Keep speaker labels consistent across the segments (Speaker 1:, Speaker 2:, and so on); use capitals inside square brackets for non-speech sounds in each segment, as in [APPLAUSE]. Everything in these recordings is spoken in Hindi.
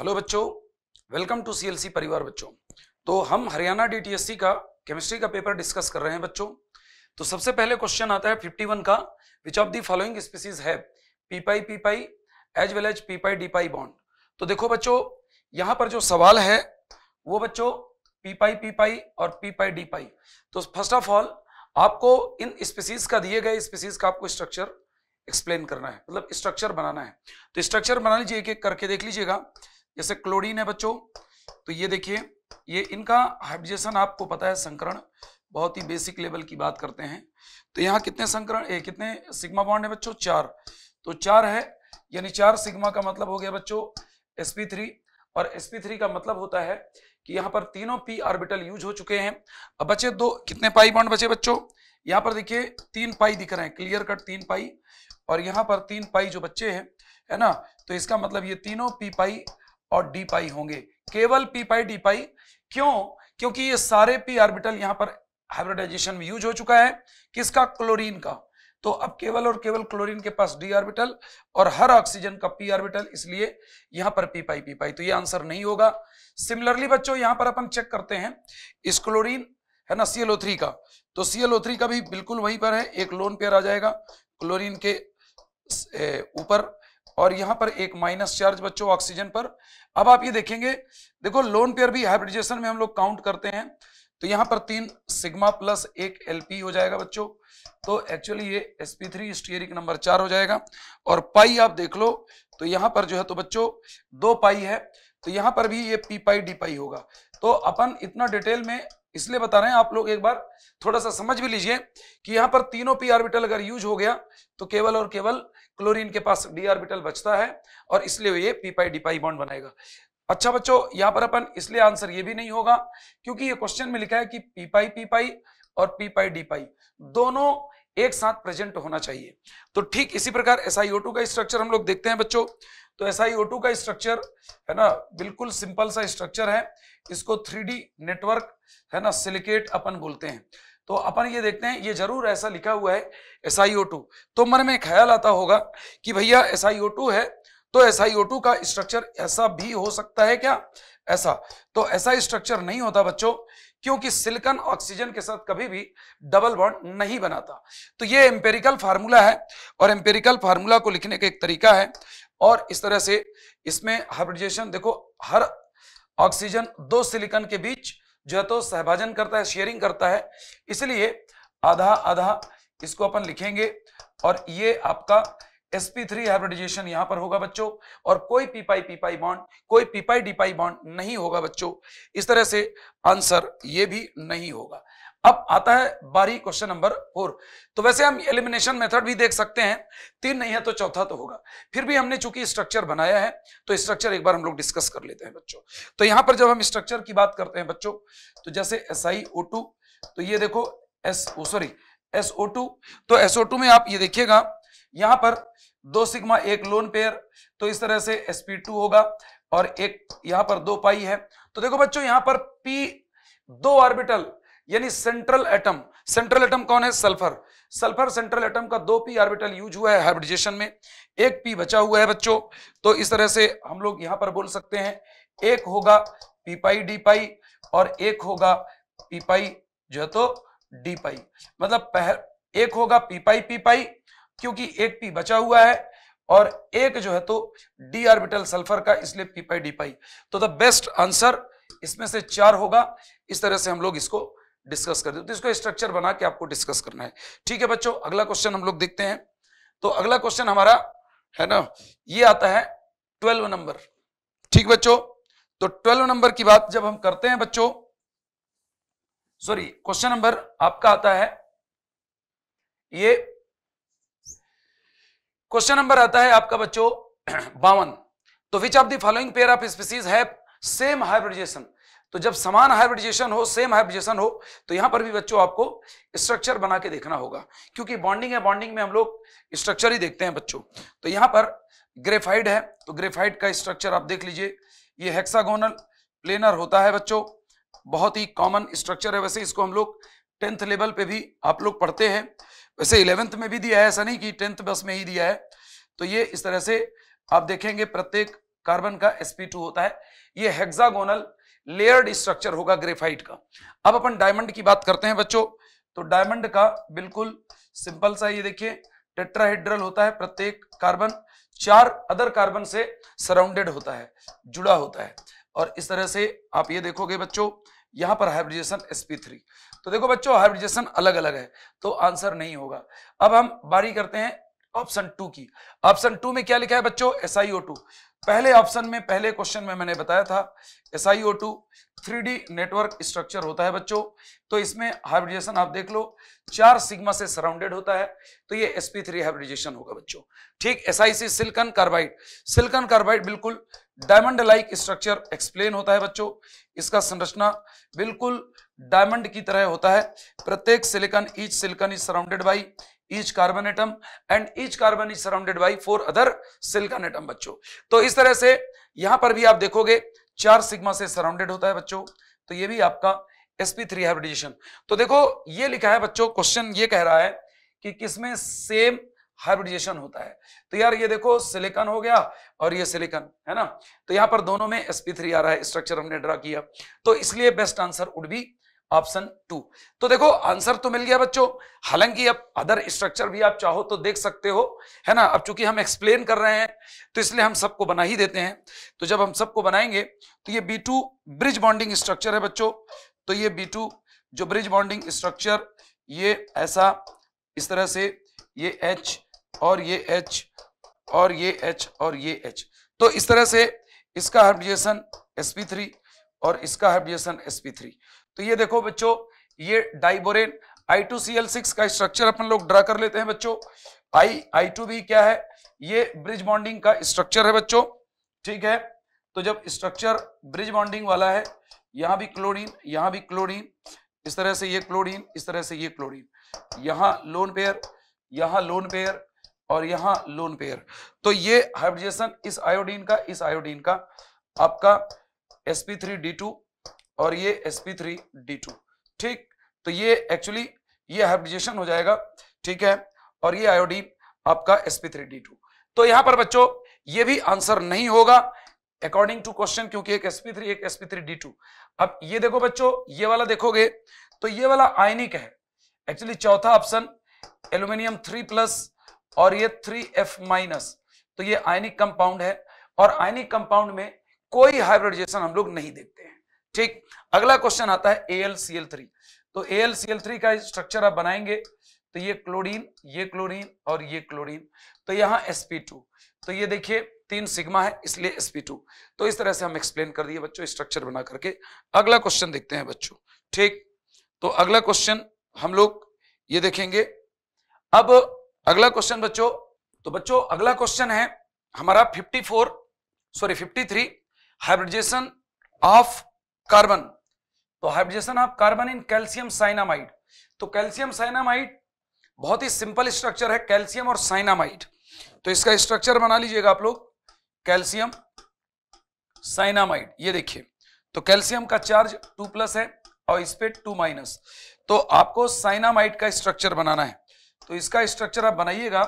Speaker 1: हेलो बच्चों वेलकम टू सीएलसी परिवार बच्चों तो हम हरियाणा डीटीएससी का केमिस्ट्री का पेपर डिस्कस कर रहे हैं बच्चों तो सबसे पहले क्वेश्चन आता है 51 का which of the following species है p pi p pi as well as p pi d pi bond तो देखो बच्चों यहां पर जो सवाल है वो बच्चों पीपाई पीपाई और पीपाई डीपाई तो फर्स्ट ऑफ ऑल आपको इन स्पीसीज का दिए गए स्पीसीज का आपको स्ट्रक्चर एक्सप्लेन करना है मतलब स्ट्रक्चर बनाना है तो स्ट्रक्चर बना लीजिए एक एक करके देख लीजिएगा जैसे क्लोरीन है बच्चों तो ये देखिए ये इनका हाइब्रिडेशन आपको पता है संकरण बहुत ही बेसिक लेवल की बात करते हैं तो यहाँ कितने संकरण ए, कितने सिग्मा बॉन्ड है बच्चों चार तो चार है यानी चार सिग्मा का मतलब हो गया बच्चों sp3 और sp3 का मतलब होता है कि यहाँ पर तीनों p ऑर्बिटल यूज हो चुके हैं अब बचे दो कितने पाई बॉन्ड बचे बच्चों यहाँ पर देखिए तीन पाई दिख रहे हैं क्लियर कट तीन पाई और यहाँ पर तीन पाई जो बच्चे हैं है ना तो इसका मतलब ये तीनों पी पाई और डी पाई होंगे केवल पी पाई डी पाई क्यों क्योंकि ये सारे पी ऑर्बिटल यहां पर हाइब्रिडाइजेशन में यूज हो चुका है किसका क्लोरीन का तो अब केवल और केवल क्लोरीन के पास डी ऑर्बिटल और हर ऑक्सीजन का पी ऑर्बिटल इसलिए यहां पर पी पाई पी पाई तो ये आंसर नहीं होगा सिमिलरली बच्चों यहां पर अपन चेक करते हैं इस क्लोरीन है ना सीएलओ थ्री का तो सी का भी बिल्कुल वहीं पर है एक लोन पेयर आ जाएगा क्लोरीन के ऊपर और यहां पर एक माइनस चार्ज बच्चों ऑक्सीजन पर अब आप ये देखेंगे देखो लोन पेयर भी हाइब्रिडेशन में हम लोग काउंट करते हैं तो यहां पर तीन सिग्मा प्लस एक एलपी हो जाएगा बच्चों तो एक्चुअली ये S P three steric number चार हो जाएगा और पाई आप देख लो तो यहाँ पर जो है तो बच्चों दो पाई है तो यहां पर भी ये पी पाई डी पाई होगा तो अपन इतना डिटेल में इसलिए बता रहे हैं आप लोग एक बार थोड़ा सा समझ भी लीजिए कि यहाँ पर तीनों पी आर्बिटल अगर यूज हो गया तो केवल और केवल क्लोरीन के पास डी ऑर्बिटल बचता है और इसलिए ये P pi D pi bond बनाएगा अच्छा बच्चों यहां पर अपन इसलिए आंसर ये भी नहीं होगा क्योंकि ये क्वेश्चन में लिखा है कि पी पाई पी पाई और पी पाई डी पाई दोनों एक साथ प्रेजेंट होना चाहिए तो ठीक इसी प्रकार एस का स्ट्रक्चर हम लोग देखते हैं बच्चों तो एस का स्ट्रक्चर है ना बिल्कुल सिंपल सा स्ट्रक्चर है इसको थ्री नेटवर्क है ना सिलिकेट अपन बोलते हैं तो अपन ये देखते हैं ये जरूर ऐसा लिखा हुआ है एस आई ओ टू तो मन में ख्याल आता होगा कि भैया एस आई ओ टू है तो एस आई ओ टू का स्ट्रक्चर ऐसा भी हो सकता है क्या ऐसा तो ऐसा स्ट्रक्चर नहीं होता बच्चों क्योंकि सिलिकन ऑक्सीजन के साथ कभी भी डबल बॉन्ड नहीं बनाता तो ये एम्पेरिकल फार्मूला है और एम्पेरिकल फार्मूला को लिखने का एक तरीका है और इस तरह से इसमें हाइब्रिडेशन देखो हर ऑक्सीजन दो सिलिकन के बीच जो है तो सहभाजन करता है शेयरिंग करता है इसलिए आधा आधा इसको अपन लिखेंगे और ये आपका sp3 हाइब्रिडाइजेशन यहां पर होगा बच्चों और कोई पीपाई पीपाई बॉन्ड कोई पीपाई डीपाई बॉन्ड नहीं होगा बच्चों इस तरह से आंसर ये भी नहीं होगा अब आता है बारी क्वेश्चन नंबर फोर तो वैसे हम एलिमिनेशन मेथड भी देख सकते हैं तीन नहीं है तो चौथा तो होगा फिर भी हमने चूंकि स्ट्रक्चर बनाया है तो स्ट्रक्चर एक बार हम लोग डिस्कस कर लेते हैं बच्चों तो यहां पर जब हम स्ट्रक्चर की बात करते हैं बच्चों तो जैसे एस आई ओ टू तो ये देखो S O sorry S O two तो एस ओ टू में आप ये देखिएगा यहां पर दो सिग्मा एक लोन पेयर तो इस तरह से एस पी टू होगा और एक यहां पर दो पाई है तो देखो बच्चों यहां पर पी दो ऑर्बिटल यानी सेंट्रल एटम सेंट्रल एटम कौन है सल्फर सल्फर सेंट्रल एटम का दो पी आर्बिटल यूज हुआ है हाइब्रिडेशन में एक पी बचा हुआ है बच्चों तो इस तरह से हम लोग यहां पर बोल सकते हैं एक होगा पी पाई डी पाई और एक होगा पी पाई जो है तो डी पाई मतलब एक होगा पी पाई पी पाई क्योंकि एक पी बचा हुआ है और एक जो है तो डी आर्बिटल सल्फर का इसलिए पी पाई डी पाई तो द बेस्ट आंसर इसमें से चार होगा इस तरह से हम लोग इसको डिस्कस कर दो तो इसको स्ट्रक्चर बना के आपको डिस्कस करना है ठीक है बच्चों अगला क्वेश्चन हम लोग देखते हैं तो अगला क्वेश्चन हमारा है ना ये आता है ट्वेल्व नंबर ठीक बच्चों तो ट्वेल्व नंबर की बात जब हम करते हैं बच्चों सॉरी क्वेश्चन नंबर आपका आता है ये क्वेश्चन नंबर आता है आपका बच्चों [CLEARS THROAT] बावन तो which of the following pair of species have same hybridisation तो जब समान हाइब्रिडाइजेशन हो सेम हाइब्रिडाइजेशन हो तो यहाँ पर भी बच्चों आपको स्ट्रक्चर बना के देखना होगा क्योंकि बॉन्डिंग है बॉन्डिंग में हम लोग स्ट्रक्चर ही देखते हैं बच्चों तो यहाँ पर ग्रेफाइड है तो ग्रेफाइड का स्ट्रक्चर आप देख लीजिए ये हेक्सागोनल प्लेनर होता है बच्चों बहुत ही कॉमन स्ट्रक्चर है वैसे इसको हम लोग टेंथ लेवल पे भी आप लोग पढ़ते हैं वैसे इलेवेंथ में भी दिया है ऐसा नहीं कि टेंथ बस में ही दिया है तो ये इस तरह से आप देखेंगे प्रत्येक कार्बन का sp2 होता है ये हेक्सागोनल लेयर्ड स्ट्रक्चर होगा ग्रेफाइट का अब अपन डायमंड की बात करते हैं बच्चों तो डायमंड का बिल्कुल सिंपल सा ये देखिए टेट्राहेड्रल होता है प्रत्येक कार्बन चार अदर कार्बन से सराउंडेड होता है जुड़ा होता है और इस तरह से आप ये देखोगे बच्चों यहां पर हाइब्रिडेशन sp3 तो देखो बच्चों हाइब्रिडेशन अलग अलग है तो आंसर नहीं होगा अब हम बारी करते हैं ऑप्शन टू की ऑप्शन टू में क्या लिखा है बच्चों SiO2 पहले ऑप्शन में पहले क्वेश्चन में मैंने बताया था S I O two three D network structure होता है बच्चों तो इसमें हाइब्रिडेशन आप देख लो चार सिग्मा से सराउंडेड होता है तो ये एस पी थ्री हाइब्रिडेशन होगा बच्चों ठीक S I C silicon carbide silicon carbide बिल्कुल डायमंड लाइक स्ट्रक्चर एक्सप्लेन होता है बच्चों इसका संरचना बिल्कुल डायमंड की तरह होता है प्रत्येक silicon each silicon is surrounded by each carbon atom and each carbon is surrounded by four other silicon atom बच्चों तो इस तरह से यहां पर भी आप देखोगे चार सिग्मा से सराउंडेड होता है बच्चों तो ये भी आपका sp3 हाइब्रिडेशन तो देखो ये लिखा है बच्चों क्वेश्चन ये कह रहा है कि किसमें सेम हाइब्रिडाइजेशन होता है तो यार ये देखो सिलिकॉन हो गया और ये सिलिकॉन है ना तो यहां पर दोनों में sp3 आ रहा है स्ट्रक्चर हमने ड्रा किया तो इसलिए best answer would be option two तो देखो आंसर तो मिल गया बच्चों हालांकि अब अदर स्ट्रक्चर भी आप चाहो तो देख सकते हो है ना अब चूंकि हम एक्सप्लेन कर रहे हैं तो इसलिए हम सबको बना ही देते हैं तो जब हम सबको बनाएंगे तो ये B two bridge bonding structure है बच्चों तो ये बी टू जो ब्रिज बॉन्डिंग स्ट्रक्चर ये ऐसा इस तरह से ये एच और ये एच और ये एच और ये एच तो इस तरह से इसका हाइब्रिजेशन sp3 और इसका हाइब्रिजेशन sp3 तो ये देखो बच्चों ये diborane I two C L six का स्ट्रक्चर अपन लोग ड्रा कर लेते हैं बच्चों आई आई टू भी क्या है ये ब्रिज बॉन्डिंग का स्ट्रक्चर है बच्चों ठीक है तो जब स्ट्रक्चर ब्रिज बॉन्डिंग वाला है यहां भी क्लोरीन यहां भी क्लोरीन इस तरह से ये क्लोरीन इस तरह से ये क्लोरीन यहां लोन पेयर यहां लोन पेयर और यहां लोन पेयर तो ये हाइब्रिडेशन इस आयोडीन का इस आयोडीन का आपका sp3d2 और ये sp3 d2 ठीक तो ये एक्चुअली ये हाइब्रिडाइजेशन हो जाएगा ठीक है और ये आयोडीन आपका sp3 d2 तो यहां पर बच्चों ये भी आंसर नहीं होगा अकॉर्डिंग टू क्वेश्चन क्योंकि एक sp3 एक sp3 d2 अब ये देखो बच्चों ये वाला देखोगे तो ये वाला आयनिक है एक्चुअली चौथा ऑप्शन एल्यूमिनियम थ्री प्लस और ये थ्री एफ माइनस तो ये आयनिक कंपाउंड है और आयनिक कंपाउंड में कोई हाइब्रिडाइजेशन हम लोग नहीं देखते ठीक अगला क्वेश्चन आता है AlCl3 तो AlCl3 का स्ट्रक्चर आप बनाएंगे तो ये क्लोरीन ये क्लोरीन और ये क्लोरीन तो यहां sp2 तो ये देखिए तीन सिग्मा है इसलिए sp2 तो इस तरह से हम एक्सप्लेन कर दिए बच्चों स्ट्रक्चर बना करके अगला क्वेश्चन देखते हैं बच्चों ठीक तो अगला क्वेश्चन हम लोग ये देखेंगे अब अगला क्वेश्चन बच्चों तो बच्चों अगला क्वेश्चन है हमारा 54 सॉरी 53 हाइब्रिडेशन ऑफ कार्बन तो hybridisation of carbon in calcium cyanamide तो कैल्शियम साइनामाइड बहुत ही सिंपल स्ट्रक्चर है कैल्शियम और साइनामाइड तो इसका स्ट्रक्चर बना लीजिएगा आप लोग कैल्शियम साइनामाइड ये देखिए तो कैल्शियम का चार्ज टू प्लस है और इस पे टू माइनस तो आपको साइनामाइड का स्ट्रक्चर बनाना है तो इसका स्ट्रक्चर आप बनाइएगा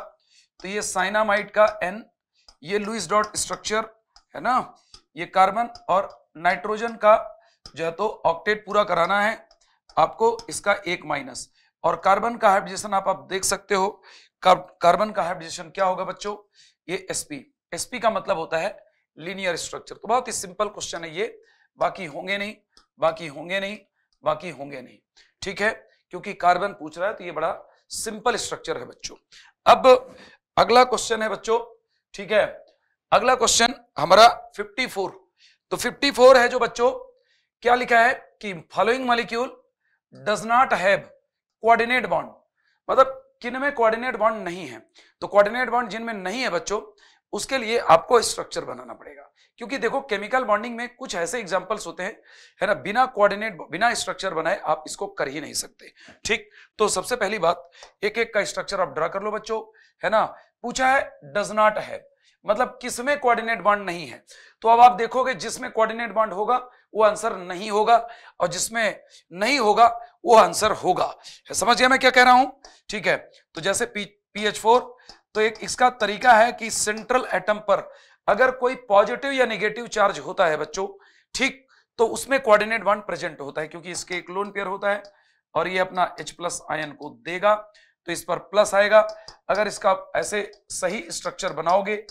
Speaker 1: तो ये साइनामाइड का एन ये लुइस डॉट स्ट्रक्चर है ना ये कार्बन और नाइट्रोजन का जो है तो ऑक्टेट पूरा कराना है आपको इसका एक माइनस और कार्बन का हाइब्रिडेशन आप आप देख सकते हो कार्बन का हाइब्रिडेशन क्या होगा बच्चों ये एसपी एसपी का मतलब होता है लीनियर स्ट्रक्चर तो बहुत ही सिंपल क्वेश्चन है ये बाकी होंगे नहीं बाकी होंगे नहीं बाकी होंगे नहीं ठीक है क्योंकि कार्बन पूछ रहा है तो ये बड़ा सिंपल स्ट्रक्चर है बच्चों अब अगला क्वेश्चन है बच्चों ठीक है अगला क्वेश्चन हमारा 54 तो 54 है जो बच्चों क्या लिखा है कि following molecule does not have coordinate bond मतलब किन में कोऑर्डिनेट बॉन्ड नहीं है तो कोऑर्डिनेट बॉन्ड जिनमें नहीं है बच्चों उसके लिए आपको स्ट्रक्चर बनाना पड़ेगा क्योंकि देखो केमिकल बॉन्डिंग में कुछ ऐसे एग्जाम्पल्स होते हैं है ना बिना कोऑर्डिनेट बिना स्ट्रक्चर बनाए आप इसको कर ही नहीं सकते ठीक तो सबसे पहली बात एक एक का स्ट्रक्चर आप ड्रा कर लो बच्चों है ना पूछा है डज नॉट हैव मतलब किसमें कोऑर्डिनेट बॉन्ड नहीं है तो अब आप देखोगे जिसमें कोऑर्डिनेट बॉन्ड होगा वो आंसर नहीं होगा और जिसमें नहीं होगा वो आंसर होगा समझ गया मैं क्या कह रहा हूं ठीक है तो जैसे पी एच फोर तो एक इसका तरीका है कि सेंट्रल एटम पर अगर कोई पॉजिटिव या निगेटिव चार्ज होता है बच्चों ठीक तो उसमें कोऑर्डिनेट बॉन्ड प्रेजेंट होता है क्योंकि इसके एक लोन पेयर होता है और ये अपना H प्लस आयन को देगा तो इस पर प्लस आएगा अगर इसका ऐसे सही स्ट्रक्चर बनाओगे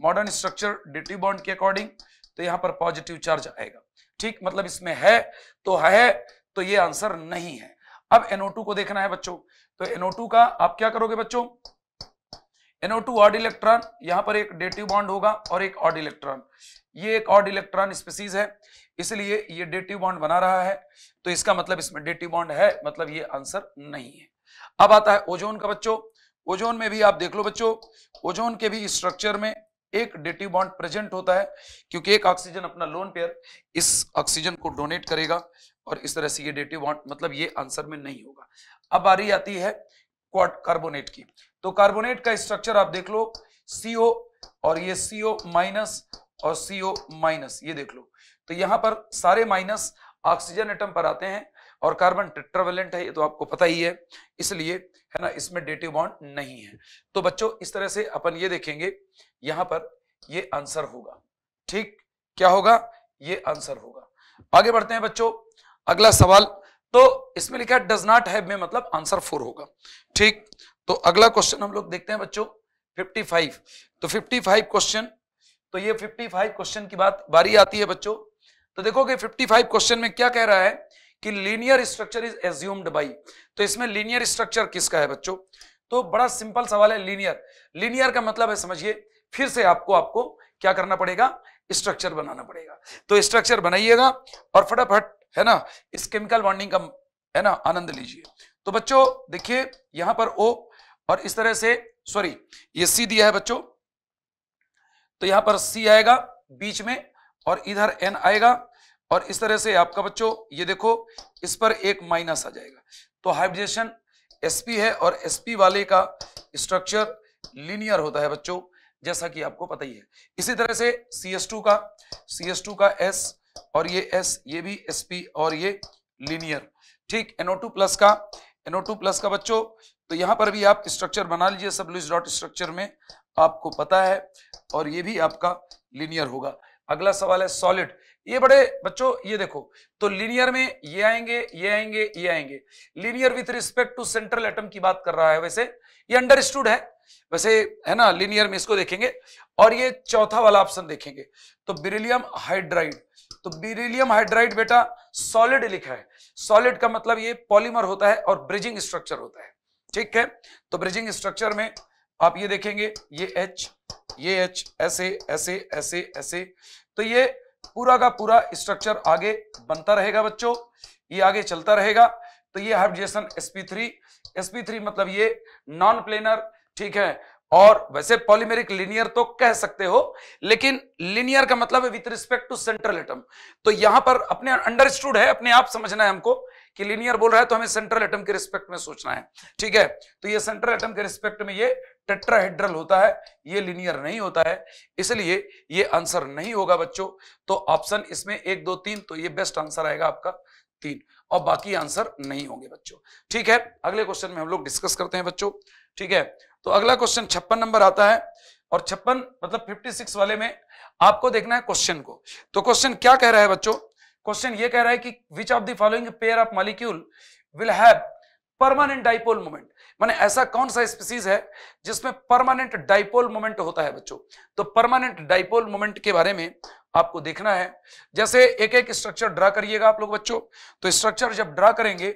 Speaker 1: मॉडर्न स्ट्रक्चर डिटी बॉन्ड के अकॉर्डिंग तो यहाँ पर पॉजिटिव चार्ज आएगा ठीक मतलब इसमें है तो है तो ये आंसर नहीं है अब NO2 को देखना है बच्चों तो NO2 का आप क्या करोगे बच्चों NO2 ऑड इलेक्ट्रॉन यहां पर एक डेटिव बॉन्ड होगा और एक ऑड इलेक्ट्रॉन ये एक ऑड इलेक्ट्रॉन स्पीसीज है इसलिए ये डेटिव बॉन्ड बना रहा है तो इसका मतलब इसमें डेटिव बॉन्ड है मतलब ये आंसर नहीं है अब आता है ओजोन का बच्चों ओजोन में भी आप देख लो बच्चों ओजोन के भी स्ट्रक्चर में एक डेटिव बॉन्ड प्रेजेंट होता है क्योंकि एक ऑक्सीजन अपना लोन पेयर इस ऑक्सीजन को डोनेट करेगा और इस तरह से ये डेटिव बॉन्ड मतलब ये आंसर में नहीं होगा अब बारी आती है क्वाड कार्बोनेट की तो कार्बोनेट का स्ट्रक्चर आप देख लो सीओ और ये सीओ माइनस और सीओ माइनस ये देख लो तो यहां पर सारे माइनस ऑक्सीजन एटम पर आते हैं और कार्बन टेट्रावेलेंट है ये तो आपको पता ही है इसलिए है ना इसमें डेटिव बॉन्ड नहीं है तो बच्चों इस तरह से अपन ये देखेंगे यहां पर ये आंसर होगा ठीक क्या होगा ये आंसर होगा आगे बढ़ते हैं बच्चों अगला सवाल तो इसमें लिखा है डज नॉट है में मतलब आंसर फोर होगा ठीक तो अगला क्वेश्चन हम लोग देखते हैं बच्चों 55 तो 55 क्वेश्चन तो ये 55 क्वेश्चन की बात बारी आती है बच्चों तो देखोगे 55 क्वेश्चन में क्या कह रहा है कि linear structure is assumed by तो इसमें लीनियर स्ट्रक्चर किसका है बच्चों तो बड़ा सिंपल सवाल है लीनियर लीनियर का मतलब है समझिए फिर से आपको आपको क्या करना पड़ेगा स्ट्रक्चर बनाना पड़ेगा तो स्ट्रक्चर बनाइएगा और फटाफट है ना इस केमिकल बॉन्डिंग का है ना आनंद लीजिए तो बच्चों देखिए यहां पर ओ और इस तरह से सॉरी ये सी दिया है बच्चों तो यहां पर सी आएगा बीच में और इधर एन आएगा और इस तरह से आपका बच्चों ये देखो इस पर एक माइनस आ जाएगा तो हाइब्रिडेशन एसपी है और एसपी वाले का स्ट्रक्चर लीनियर होता है बच्चों जैसा कि आपको पता ही है इसी तरह से सी एस टू का सी एस टू का एस और ये एस ये भी एस पी और ये लीनियर ठीक एनओ टू प्लस का एनओ टू प्लस का बच्चों तो यहाँ पर भी आप स्ट्रक्चर बना लीजिए सब लुइस डॉट स्ट्रक्चर में आपको पता है और ये भी आपका लीनियर होगा अगला सवाल है सॉलिड ये बड़े बच्चों ये देखो तो लीनियर में ये आएंगे ये आएंगे ये आएंगे linear with respect to central atom की बात कर रहा है वैसे ये अंडरस्टूड है वैसे है ना लीनियर में इसको देखेंगे और ये चौथा वाला ऑप्शन देखेंगे तो बिरिलियम हाइड्राइड तो बिरिलियम हाइड्राइड बेटा सॉलिड लिखा है सॉलिड का मतलब ये पॉलीमर होता है और ब्रिजिंग स्ट्रक्चर होता है ठीक है तो ब्रिजिंग स्ट्रक्चर में आप ये देखेंगे ये एच ये एच ऐसे ऐसे ऐसे ऐसे तो ये पूरा का पूरा स्ट्रक्चर आगे बनता रहेगा बच्चों ये आगे चलता रहेगा तो ये हाइब्रिडेशन sp3 sp3 मतलब ये नॉन प्लेनर ठीक है और वैसे पॉलीमेरिक लिनियर तो कह सकते हो लेकिन लिनियर का मतलब है with respect to central atom तो यहां पर अपने अंडरस्टूड है अपने आप समझना है हमको कि लिनियर बोल रहा है तो हमें सेंट्रल एटम के रिस्पेक्ट में सोचना है ठीक है तो ये सेंट्रल एटम के रिस्पेक्ट में ये टेट्राहेड्रल होता है ये लिनियर नहीं होता है इसलिए ये आंसर नहीं होगा बच्चों तो ऑप्शन इसमें एक दो तीन तो ये बेस्ट आंसर आएगा आपका तीन और बाकी आंसर नहीं होंगे बच्चों ठीक है अगले क्वेश्चन में हम लोग डिस्कस करते हैं बच्चों ठीक है तो अगला क्वेश्चन छप्पन नंबर आता है और छप्पन मतलब 56 वाले में आपको देखना है क्वेश्चन को तो क्वेश्चन क्या कह रहा है बच्चों क्वेश्चन ये कह रहा है कि which of the following pair of molecule will have permanent dipole moment माने ऐसा कौन सा स्पीसीज है जिसमें परमानेंट डाइपोल मोमेंट होता है बच्चों तो परमानेंट डाइपोल मोमेंट के बारे में आपको देखना है जैसे एक एक स्ट्रक्चर ड्रा करिएगा आप लोग बच्चों तो स्ट्रक्चर जब ड्रा करेंगे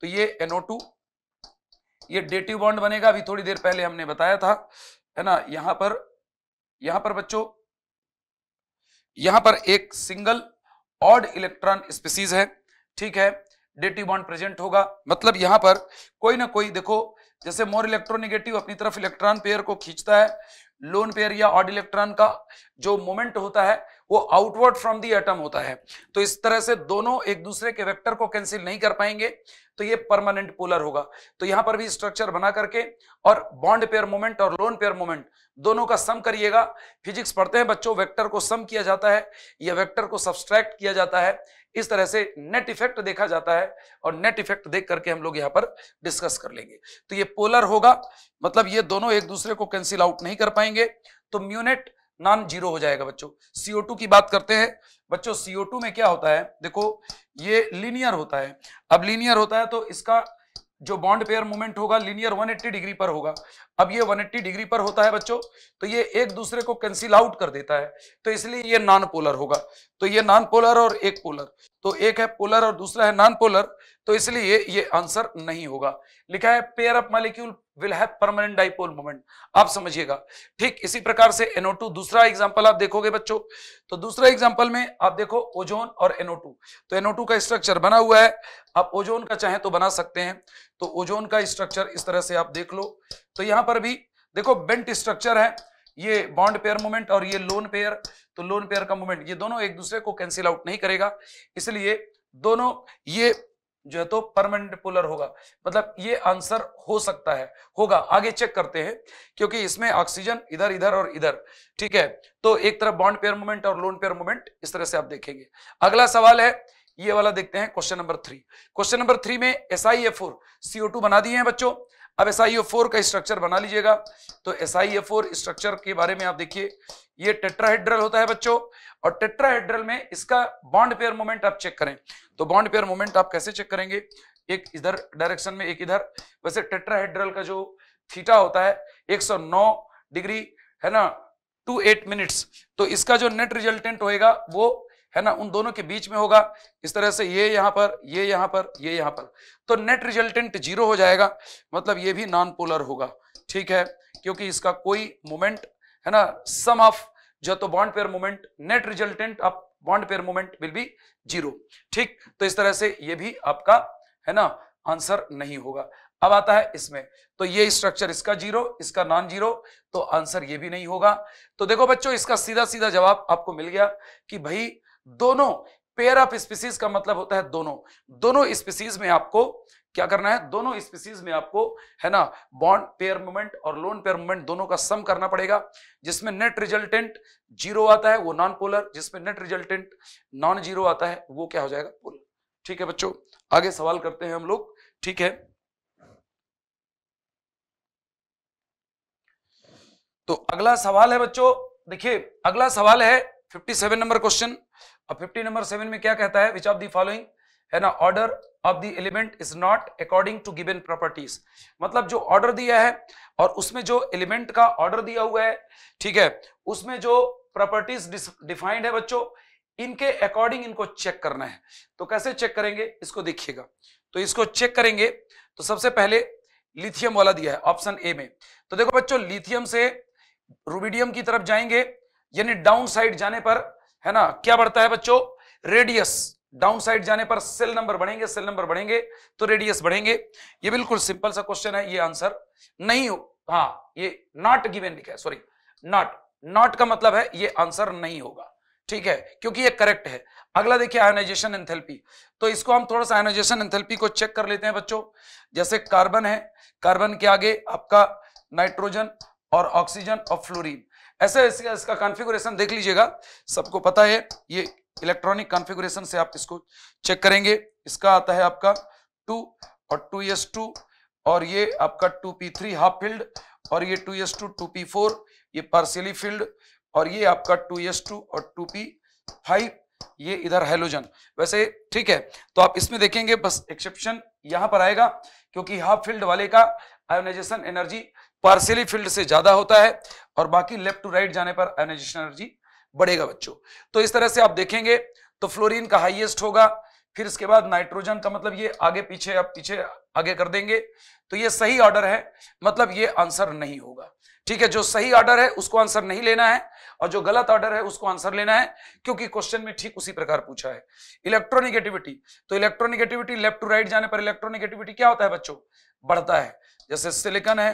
Speaker 1: तो ये NO2 ये डेटिव बॉन्ड बनेगा अभी थोड़ी देर पहले हमने बताया था है ना यहां पर यहां पर बच्चों यहां पर एक सिंगल ऑड इलेक्ट्रॉन स्पीसीज है ठीक है डेटी बॉन्ड प्रेजेंट होगा मतलब यहां पर कोई ना कोई देखो जैसे मोर इलेक्ट्रोनिगेटिव अपनी तरफ इलेक्ट्रॉन पेयर को खींचता है लोन पेयर या ऑड इलेक्ट्रॉन का जो मोमेंट होता है वो आउटवर्ड फ्रॉम दी एटम होता है तो इस तरह से दोनों एक दूसरे के वेक्टर को कैंसिल नहीं कर पाएंगे तो ये परमानेंट पोलर होगा तो यहां पर भी स्ट्रक्चर बना करके और बॉन्ड पेयर मोमेंट और लोन पेयर मोमेंट दोनों का सम करिएगा फिजिक्स पढ़ते हैं बच्चों वेक्टर को सम किया जाता है या वेक्टर को सब्सट्रैक्ट किया जाता है इस तरह से नेट इफेक्ट देखा जाता है और नेट इफेक्ट देख करके हम लोग यहाँ पर डिस्कस कर लेंगे तो ये पोलर होगा मतलब ये दोनों एक दूसरे को कैंसिल आउट नहीं कर पाएंगे तो म्यूनेट नॉन जीरो हो जाएगा बच्चों CO2 की बात करते हैं बच्चों CO2 में क्या होता है देखो ये लीनियर होता है अब लीनियर होता है तो इसका जो बॉन्ड पेयर मूवमेंट होगा लीनियर 180 डिग्री पर होगा अब ये 180 डिग्री पर होता है बच्चों तो ये एक दूसरे को कैंसिल आउट कर देता है तो इसलिए ये नॉन पोलर होगा तो ये नॉन पोलर और एक पोलर तो एक है पोलर और दूसरा है नॉन पोलर तो इसलिए ये आंसर नहीं होगा लिखा है pair of molecule will have permanent dipole moment आप समझिएगा ठीक इसी प्रकार से NO2 दूसरा एग्जाम्पल आप देखोगे बच्चों तो दूसरा एग्जाम्पल में आप देखो ओजोन और NO2 तो NO2 का स्ट्रक्चर बना हुआ है आप ओजोन का चाहे तो बना सकते हैं तो ओजोन का स्ट्रक्चर इस तरह से आप देख लो तो यहां पर भी देखो बेंट स्ट्रक्चर है ये बॉन्ड पेयर मूवमेंट और ये लोन पेयर तो लोन पेयर का मूवमेंट ये दोनों एक दूसरे को कैंसिल आउट नहीं करेगा इसलिए दोनों ये जो है तो परमानेंट पोलर होगा मतलब ये आंसर हो सकता है होगा आगे चेक करते हैं क्योंकि इसमें ऑक्सीजन इधर इधर और इधर ठीक है तो एक तरफ बॉन्ड पेयर मूवमेंट और लोन पेयर मूवमेंट इस तरह से आप देखेंगे अगला सवाल है ये वाला देखते हैं question number three question number three में S I F four CO two बना दिए हैं बच्चों अब एस आई एफ फोर का स्ट्रक्चर बना लीजिएगा तो S I F four structure के बारे में आप देखिए ये टेट्राहेड्रल होता है बच्चों और टेट्राहेड्रल में इसका बॉन्ड पेयर मोमेंट आप चेक करें तो बॉन्ड पेयर मोमेंट आप कैसे चेक करेंगे एक इधर डायरेक्शन में एक इधर वैसे टेट्राहेड्रल का जो थीटा होता है 109 डिग्री है ना टू एट मिनट्स तो इसका जो नेट रिजल्टेंट होएगा वो है ना उन दोनों के बीच में होगा इस तरह से ये यहाँ पर ये यहाँ पर ये यहाँ पर तो नेट रिजल्टेंट जीरो हो जाएगा मतलब ये भी नॉन पोलर होगा ठीक है क्योंकि इसका कोई मोमेंट है ना सम ऑफ जो तो bond pair moment net resultant of bond pair moment will be zero ठीक तो इस तरह से ये भी आपका है ना आंसर नहीं होगा अब आता है इसमें तो ये स्ट्रक्चर इसका जीरो इसका नॉन जीरो तो आंसर ये भी नहीं होगा तो देखो बच्चों इसका सीधा सीधा जवाब आपको मिल गया कि भाई दोनों पेयर ऑफ स्पीसीज का मतलब होता है दोनों दोनों स्पीसीज में आपको क्या करना है दोनों स्पीसीज में आपको है ना बॉन्ड पेयर मूवमेंट और लोन पेयर मूवमेंट दोनों का सम करना पड़ेगा जिसमें नेट रिजल्टेंट जीरो आता है वो नॉन पोलर जिसमें नेट रिजल्टेंट नॉन जीरो आता है वो क्या हो जाएगा पोलर ठीक है बच्चों आगे सवाल करते हैं हम लोग ठीक है तो अगला सवाल है बच्चों देखिए अगला सवाल है 57 नंबर क्वेश्चन अब 50 नंबर सेवन में क्या कहता है विच ऑफ दी फॉलोइंग है ना order of the element is not according to given properties मतलब जो ऑर्डर दिया है और उसमें जो एलिमेंट का ऑर्डर दिया हुआ है ठीक है उसमें जो प्रॉपर्टीज डिफाइंड है बच्चों इनके अकॉर्डिंग इनको चेक करना है तो कैसे चेक करेंगे इसको देखिएगा तो इसको चेक करेंगे तो सबसे पहले लिथियम वाला दिया है ऑप्शन ए में तो देखो बच्चों लिथियम से रूबिडियम की तरफ जाएंगे यानी डाउन साइड जाने पर है ना क्या बढ़ता है बच्चों रेडियस डाउन साइड जाने पर सेल नंबर बढ़ेंगे सेल नंबर बढ़ेंगे तो रेडियस बढ़ेंगे ये बिल्कुल सिंपल सा क्वेश्चन है ये आंसर नहीं हो हाँ ये नॉट गिवेन लिखा है सॉरी नॉट नॉट का मतलब है ये आंसर नहीं होगा ठीक है क्योंकि ये करेक्ट है अगला देखिए आयोनाइजेशन एंथेल्पी तो इसको हम थोड़ा सा आयोनाइजेशन एंथेल्पी को चेक कर लेते हैं बच्चों जैसे कार्बन है कार्बन के आगे आपका नाइट्रोजन और ऑक्सीजन और फ्लोरीन ऐसा इसका इसका कॉन्फ़िगरेशन देख लीजिएगा सबको पता है ये इलेक्ट्रॉनिक कॉन्फ़िगरेशन से आप इसको चेक करेंगे इसका आता है आपका टू और टू एस टू और ये आपका two P three half filled और ये two S two two P four ये पार्सियली फील्ड और ये आपका टू एस टू और टू पी फाइव ये इधर हेलोजन वैसे ठीक है तो आप इसमें देखेंगे बस एक्सेप्शन यहां पर आएगा क्योंकि हाफ फील्ड वाले का आयोनाइजेशन एनर्जी पार्सली फील्ड से ज्यादा होता है और बाकी लेफ्ट टू राइट जाने पर आयोनाइजेशन एनर्जी बढ़ेगा बच्चों तो इस तरह से आप देखेंगे तो फ्लोरिन का हाइएस्ट होगा फिर इसके बाद नाइट्रोजन का मतलब ये आगे पीछे आप पीछे आगे कर देंगे तो ये सही ऑर्डर है मतलब ये आंसर नहीं होगा ठीक है जो सही ऑर्डर है उसको आंसर नहीं लेना है और जो गलत ऑर्डर है उसको आंसर लेना है क्योंकि क्वेश्चन में ठीक उसी प्रकार पूछा है इलेक्ट्रोनिगेटिविटी तो इलेक्ट्रोनिगेटिविटी लेफ्ट टू राइट जाने पर इलेक्ट्रोनिगेटिविटी क्या होता है बच्चों बढ़ता है जैसे सिलिकन है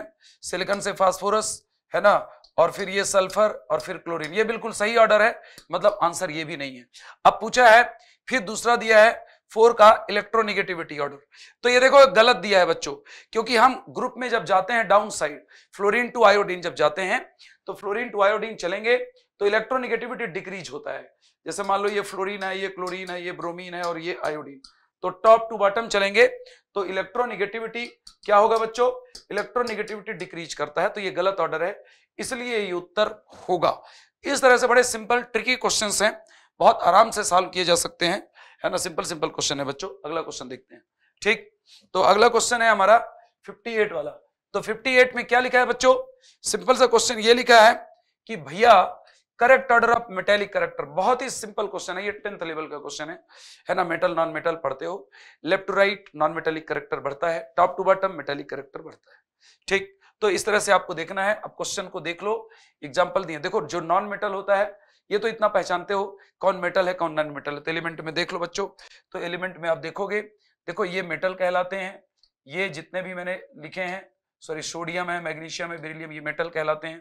Speaker 1: सिलिकन से फास्फोरस है ना और फिर ये सल्फर और फिर क्लोरीन ये बिल्कुल सही ऑर्डर है मतलब आंसर ये भी नहीं है अब पूछा है फिर दूसरा दिया है फोर का इलेक्ट्रोनिगेटिविटी ऑर्डर तो ये देखो गलत दिया है बच्चों क्योंकि हम ग्रुप में जब जाते हैं down side fluorine to iodine जब जाते हैं तो फ्लोरिन टू आयोडीन चलेंगे तो इलेक्ट्रोनिगेटिविटी डिक्रीज होता है जैसे मान लो ये फ्लोरीन है ये क्लोरीन है ये ब्रोमीन है और ये आयोडीन तो टॉप टू बॉटम चलेंगे तो इलेक्ट्रोनिगेटिविटी क्या होगा बच्चों इलेक्ट्रोनिगेटिविटी डिक्रीज करता है तो ये गलत ऑर्डर है इसलिए ये उत्तर होगा इस तरह से बड़े सिंपल ट्रिकी क्वेश्चन हैं बहुत आराम से सॉल्व किए जा सकते हैं है ना सिंपल सिंपल क्वेश्चन है बच्चों अगला क्वेश्चन देखते हैं ठीक तो अगला क्वेश्चन है हमारा फिफ्टी वाला तो फिफ्टी में क्या लिखा है बच्चों सिंपल सा क्वेश्चन ये लिखा है कि भैया correct order of metallic character बहुत ही सिंपल क्वेश्चन है ये टेंथ लेवल का क्वेश्चन है है ना मेटल नॉन मेटल पढ़ते हो left to right non metallic character बढ़ता है top to bottom metallic character बढ़ता है ठीक तो इस तरह से आपको देखना है अब क्वेश्चन को देख लो एग्जाम्पल दिए देखो जो नॉन मेटल होता है ये तो इतना पहचानते हो कौन मेटल है कौन नॉन मेटल है तो एलिमेंट में देख लो बच्चों तो एलिमेंट में आप देखोगे देखो ये मेटल कहलाते हैं ये जितने भी मैंने लिखे हैं सॉरी सोडियम है मैग्नीशियम है बेरिलियम ये मेटल कहलाते हैं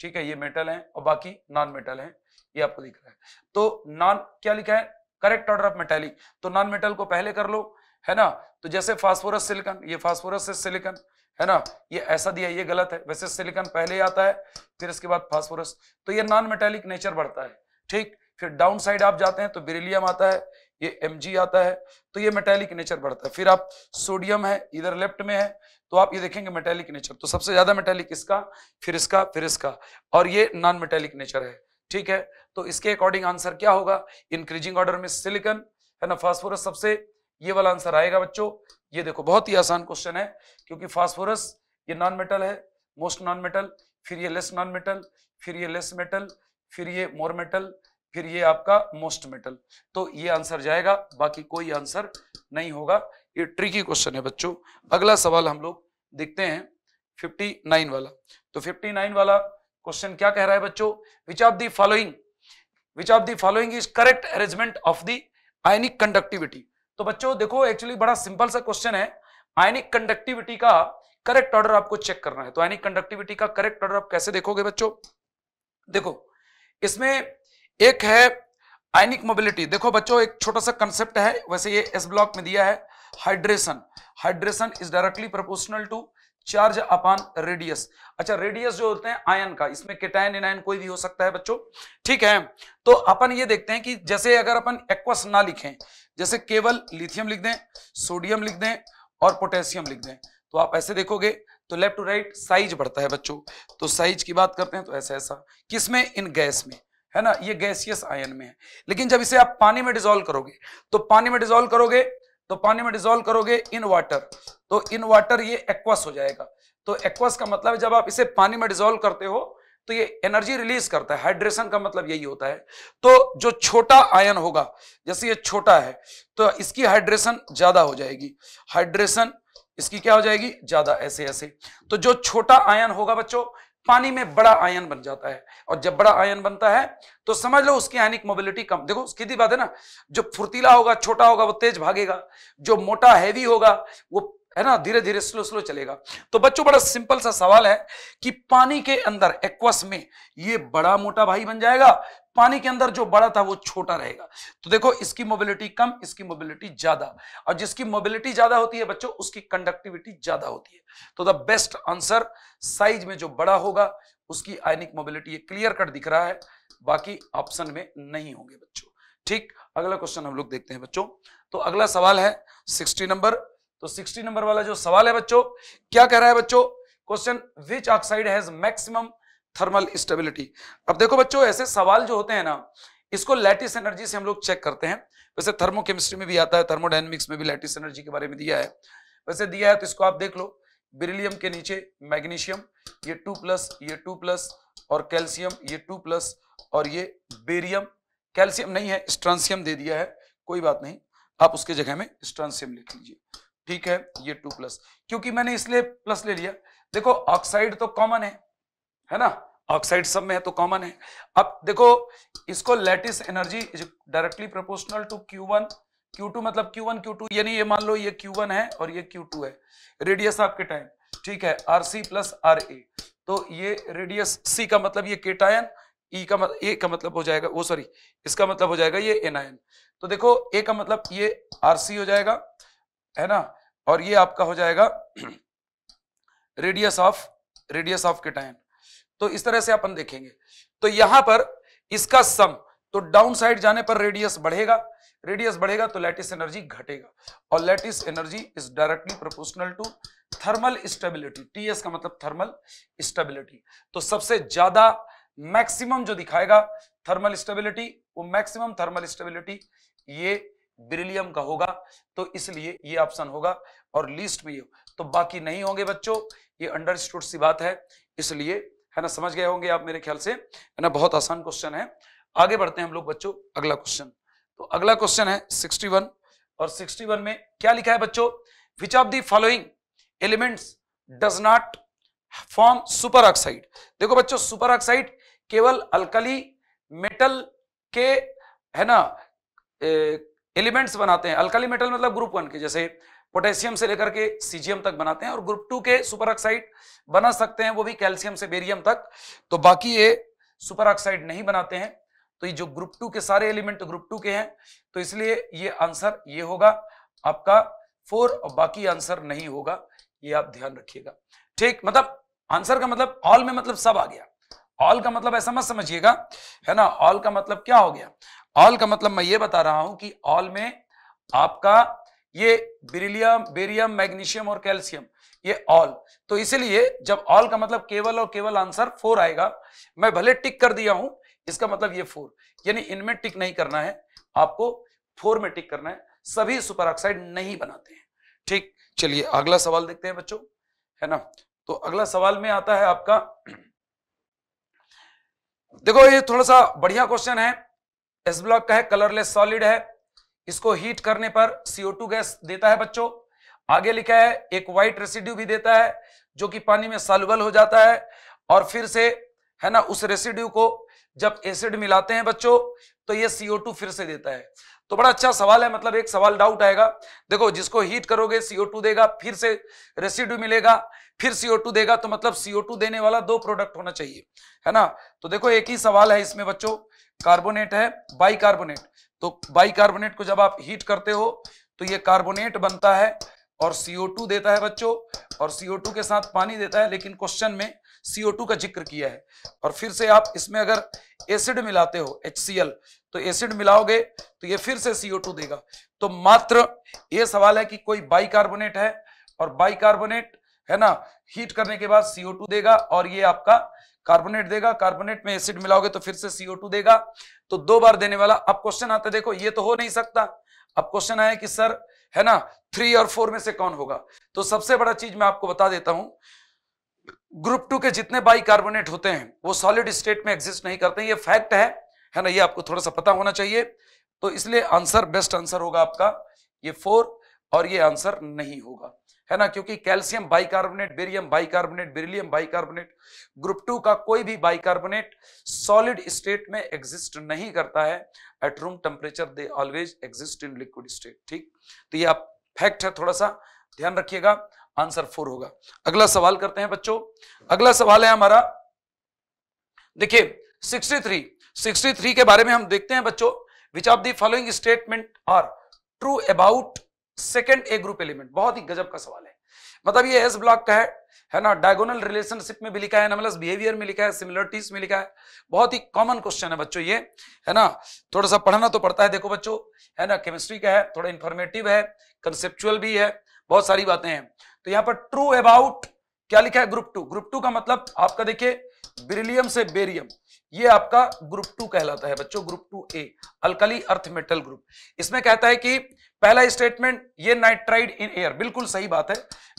Speaker 1: ठीक है ये मेटल है और बाकी नॉन मेटल है ये आपको दिख रहा है तो नॉन क्या लिखा है करेक्ट ऑर्डर ऑफ मेटेलिक तो नॉन मेटल को पहले कर लो है ना तो जैसे फास्फोरस सिलिकन ये फास्फोरस से सिलिकन है ना ये ऐसा दिया ये गलत है वैसे सिलिकन पहले आता है फिर इसके बाद फास्फोरस तो ये नॉन मेटेलिक नेचर बढ़ता है ठीक फिर डाउन साइड आप जाते हैं तो बेरिलियम आता है ये एम आता है तो ये मेटेलिक नेचर बढ़ता है फिर आप सोडियम है इधर लेफ्ट में है तो आप ये देखेंगे मेटेलिक नेचर तो सबसे ज्यादा मेटेलिक इसका फिर इसका फिर इसका और ये नॉन मेटेलिक नेचर है ठीक है तो इसके अकॉर्डिंग आंसर क्या होगा इंक्रीजिंग ऑर्डर में सिलिकन है ना फास्फोरस सबसे ये वाला आंसर आएगा बच्चों ये देखो बहुत ही आसान क्वेश्चन है क्योंकि फास्फोरस ये नॉन मेटल है मोस्ट नॉन मेटल फिर ये लेस नॉन मेटल फिर ये लेस मेटल फिर ये मोर मेटल फिर ये आपका मोस्ट मेटल तो ये आंसर जाएगा बाकी कोई आंसर नहीं होगा ये ट्रिकी क्वेश्चन है बच्चों अगला सवाल हम लोग देखते हैं 59 वाला तो 59 वाला क्वेश्चन क्या कह रहा है बच्चों which of the following which of the following is correct arrangement of the ionic conductivity तो बच्चों देखो एक्चुअली बड़ा सिंपल सा क्वेश्चन है आयनिक कंडक्टिविटी का करेक्ट ऑर्डर आपको चेक करना है तो आयनिक कंडक्टिविटी का करेक्ट ऑर्डर आप कैसे देखोगे बच्चों देखो इसमें एक है आयनिक मोबिलिटी देखो बच्चों एक छोटा सा कंसेप्ट है वैसे ये एस ब्लॉक में दिया है hydration hydration is directly proportional to charge upon radius अच्छा रेडियस जो होते हैं आयन का इसमें केटायन इनायन कोई भी हो सकता है बच्चों ठीक है तो अपन ये देखते हैं कि जैसे अगर अपन एक्वस ना लिखें जैसे केवल लिथियम लिख दें सोडियम लिख दें और पोटेशियम लिख दें तो आप ऐसे देखोगे तो लेफ्ट टू राइट साइज बढ़ता है बच्चों तो साइज की बात करते हैं तो ऐसा ऐसा किसमें इन गैस में है ना ये गैसियस आयन में है लेकिन जब इसे आप पानी में डिजोल्व करोगे तो पानी में डिजोल्व करोगे तो पानी में डिजोल्व करोगे इन वाटर तो इन वाटर ये एक्वस हो जाएगा तो एक्वस का मतलब जब आप इसे पानी में डिजोल्व करते हो तो ये एनर्जी रिलीज करता है हाइड्रेशन का मतलब यही होता है तो जो छोटा आयन होगा जैसे ये छोटा है तो इसकी हाइड्रेशन ज्यादा हो जाएगी हाइड्रेशन इसकी क्या हो जाएगी ज्यादा ऐसे ऐसे तो जो छोटा आयन होगा बच्चों पानी में बड़ा आयन बन जाता है और जब बड़ा आयन बनता है तो समझ लो उसकी आयनिक मोबिलिटी कम देखो सीधी बात है ना जो फुर्तीला होगा छोटा होगा वो तेज भागेगा जो मोटा हैवी होगा वो है ना धीरे धीरे स्लो स्लो चलेगा तो बच्चों बड़ा सिंपल सा सवाल है कि पानी के अंदर एक्वस में ये बड़ा मोटा भाई बन जाएगा पानी के अंदर जो बड़ा था वो छोटा रहेगा तो देखो इसकी मोबिलिटी कम इसकी मोबिलिटी ज्यादा और जिसकी मोबिलिटी ज्यादा होती है बच्चों उसकी कंडक्टिविटी ज्यादा होती है तो द बेस्ट आंसर साइज में जो बड़ा होगा उसकी आयनिक मोबिलिटी क्लियर कट दिख रहा है बाकी ऑप्शन में नहीं होंगे बच्चों ठीक अगला क्वेश्चन हम लोग देखते हैं बच्चों तो अगला सवाल है सिक्सटी नंबर तो सिक्सटी नंबर वाला जो सवाल है बच्चों क्या कह रहा है बच्चों question which oxide has maximum thermal stability अब देखो बच्चों ऐसे सवाल जो होते हैं ना इसको लैटिस एनर्जी से हम लोग चेक करते हैं वैसे थर्मोकेमिस्ट्री में भी आता है थर्मोडाइनमिक्स में भी लैटिस एनर्जी के बारे में दिया है वैसे दिया है तो इसको आप देख लो बिरिलियम के नीचे मैग्नीशियम ये टू प्लस ये टू प्लस और कैल्शियम ये टू प्लस और ये बेरियम कैल्शियम नहीं है स्ट्रांसियम दे दिया है कोई बात नहीं आप उसके जगह में स्ट्रांसियम लिख लीजिए ठीक है ये टू प्लस क्योंकि मैंने इसलिए प्लस ले लिया देखो ऑक्साइड तो कॉमन है है ना ऑक्साइड सब में है तो कॉमन है अब देखो इसको lattice energy directly proportional to Q one Q two मतलब क्यू वन क्यू टू यानी ये मान लो ये क्यू वन है और ये क्यू टू है रेडियस आपके टाइम ठीक है R C plus R A तो ये रेडियस सी का मतलब ये केटायन ई e का मतलब ए का मतलब हो जाएगा वो सॉरी इसका मतलब हो जाएगा ये एनायन तो देखो ए का मतलब ये आर सी हो जाएगा है ना और ये आपका हो जाएगा radius of radius of cation तो इस तरह से अपन देखेंगे तो यहां पर इसका सम तो डाउन साइड जाने पर रेडियस बढ़ेगा रेडियस बढ़ेगा तो लैटिस एनर्जी घटेगा और lattice energy is directly proportional to thermal stability TS का मतलब थर्मल स्टेबिलिटी तो सबसे ज्यादा मैक्सिमम जो दिखाएगा थर्मल स्टेबिलिटी वो मैक्सिमम थर्मल स्टेबिलिटी ये ब्रिलियम का होगा तो इसलिए ये ऑप्शन होगा और लिस्ट में ये तो बाकी नहीं होंगे बच्चों ये अंडरस्टूड सी बात है इसलिए है ना समझ गए होंगे आप मेरे ख्याल से है ना बहुत आसान क्वेश्चन है आगे बढ़ते हैं हम लोग बच्चों अगला क्वेश्चन तो अगला क्वेश्चन है 61 और 61 में क्या लिखा है बच्चों which of the following elements does not form super oxide देखो बच्चों सुपर ऑक्साइड केवल अल्कली मेटल के है ना एलिमेंट्स बनाते हैं अल्कली मेटल मतलब ग्रुप वन के जैसे पोटेशियम से लेकर के सीजियम तक बनाते हैं और ग्रुप टू के सुपर ऑक्साइड बना सकते हैं वो भी कैल्शियम से बेरियम तक तो बाकी ये सुपर ऑक्साइड नहीं बनाते हैं तो ये जो ग्रुप टू के सारे एलिमेंट ग्रुप टू के हैं तो इसलिए ये आंसर ये होगा आपका फोर और बाकी आंसर नहीं होगा ये आप ध्यान रखिएगा ठीक मतलब आंसर का मतलब ऑल में मतलब सब आ गया ऑल का मतलब ऐसा मत समझिएगा है ना ऑल का मतलब क्या हो गया ऑल का मतलब मैं ये बता रहा हूं कि ऑल में आपका ये बेरिलियम बेरियम मैग्नीशियम और कैल्शियम ये ऑल तो इसलिए जब ऑल का मतलब केवल और केवल आंसर फोर आएगा मैं भले टिक कर दिया हूं इसका मतलब ये फोर यानी इनमें टिक नहीं करना है आपको फोर में टिक करना है सभी सुपर ऑक्साइड नहीं बनाते हैं ठीक चलिए अगला सवाल देखते हैं बच्चों है ना तो अगला सवाल में आता है आपका देखो ये थोड़ा सा बढ़िया क्वेश्चन है एस ब्लॉक का है कलरलेस सॉलिड है इसको हीट करने पर CO2 गैस देता है बच्चों आगे लिखा है एक व्हाइट रेसिड्यू भी देता है जो कि पानी में सालुबल हो जाता है और फिर से है ना उस रेसिड्यू को जब एसिड मिलाते हैं बच्चों तो ये CO2 फिर से देता है तो बड़ा अच्छा सवाल है मतलब एक सवाल डाउट आएगा देखो जिसको हीट करोगे CO2 देगा फिर से रेसिड्यू मिलेगा फिर CO2 देगा तो मतलब CO2 देने वाला दो प्रोडक्ट होना चाहिए है ना तो देखो एक ही सवाल है इसमें बच्चों कार्बोनेट है बाई कार्बोनेट तो बाइकार्बोनेट को जब आप हीट करते हो तो ये कार्बोनेट बनता है और CO2 देता है बच्चों और CO2 के साथ पानी देता है लेकिन क्वेश्चन में CO2 का जिक्र किया है और फिर से आप इसमें अगर एसिड मिलाते हो HCl तो एसिड मिलाओगे तो ये फिर से CO2 देगा तो मात्र ये सवाल है कि कोई बाइकार्बोनेट है और बाइकार्बोनेट है ना हीट करने के बाद सीओ टू देगा और ये आपका कार्बोनेट देगा कार्बोनेट में एसिड मिलाओगे तो फिर से सीओ टू देगा तो दो बार देने वाला अब क्वेश्चन आता है देखो ये तो हो नहीं सकता अब क्वेश्चन आया कि सर है ना थ्री और फोर में से कौन होगा तो सबसे बड़ा चीज मैं आपको बता देता हूं ग्रुप टू के जितने बाई कार्बोनेट होते हैं वो सॉलिड स्टेट में एग्जिस्ट नहीं करते ये फैक्ट है है ना ये आपको थोड़ा सा पता होना चाहिए तो इसलिए आंसर बेस्ट आंसर होगा आपका ये फोर और ये आंसर नहीं होगा है ना क्योंकि calcium bicarbonate barium bicarbonate beryllium bicarbonate group two का कोई भी बाइकार्बोनेट सॉलिड स्टेट में एग्जिस्ट नहीं करता है at room temperature they always exist in liquid state ठीक तो ये आप फैक्ट है थोड़ा सा ध्यान रखिएगा आंसर फोर होगा अगला सवाल करते हैं बच्चों अगला सवाल है हमारा देखिए 63 63 के बारे में हम देखते हैं बच्चों which of the following statement are true about second A group element बहुत ही गजब का सवाल है मतलब ये एस ब्लॉक का है है ना डायगोनल रिलेशनशिप में भी लिखा है एनमलस बिहेवियर में लिखा है सिमिलरिटीज में लिखा है बहुत ही कॉमन क्वेश्चन है बच्चों ये है ना थोड़ा सा पढ़ना तो पड़ता है देखो बच्चों है ना केमिस्ट्री का है थोड़ा इंफॉर्मेटिव है कंसेप्चुअल भी है बहुत सारी बातें हैं तो यहाँ पर ट्रू अबाउट क्या लिखा है ग्रुप टू ग्रुप टू का मतलब आपका देखिए बिरिलियम से बेरियम ये आपका ग्रुप टू कहलाता है बच्चों group two A alkali earth metal group इसमें कहता है कि पहला स्टेटमेंट ये नाइट्राइड इन एयर बिल्कुल सही बात है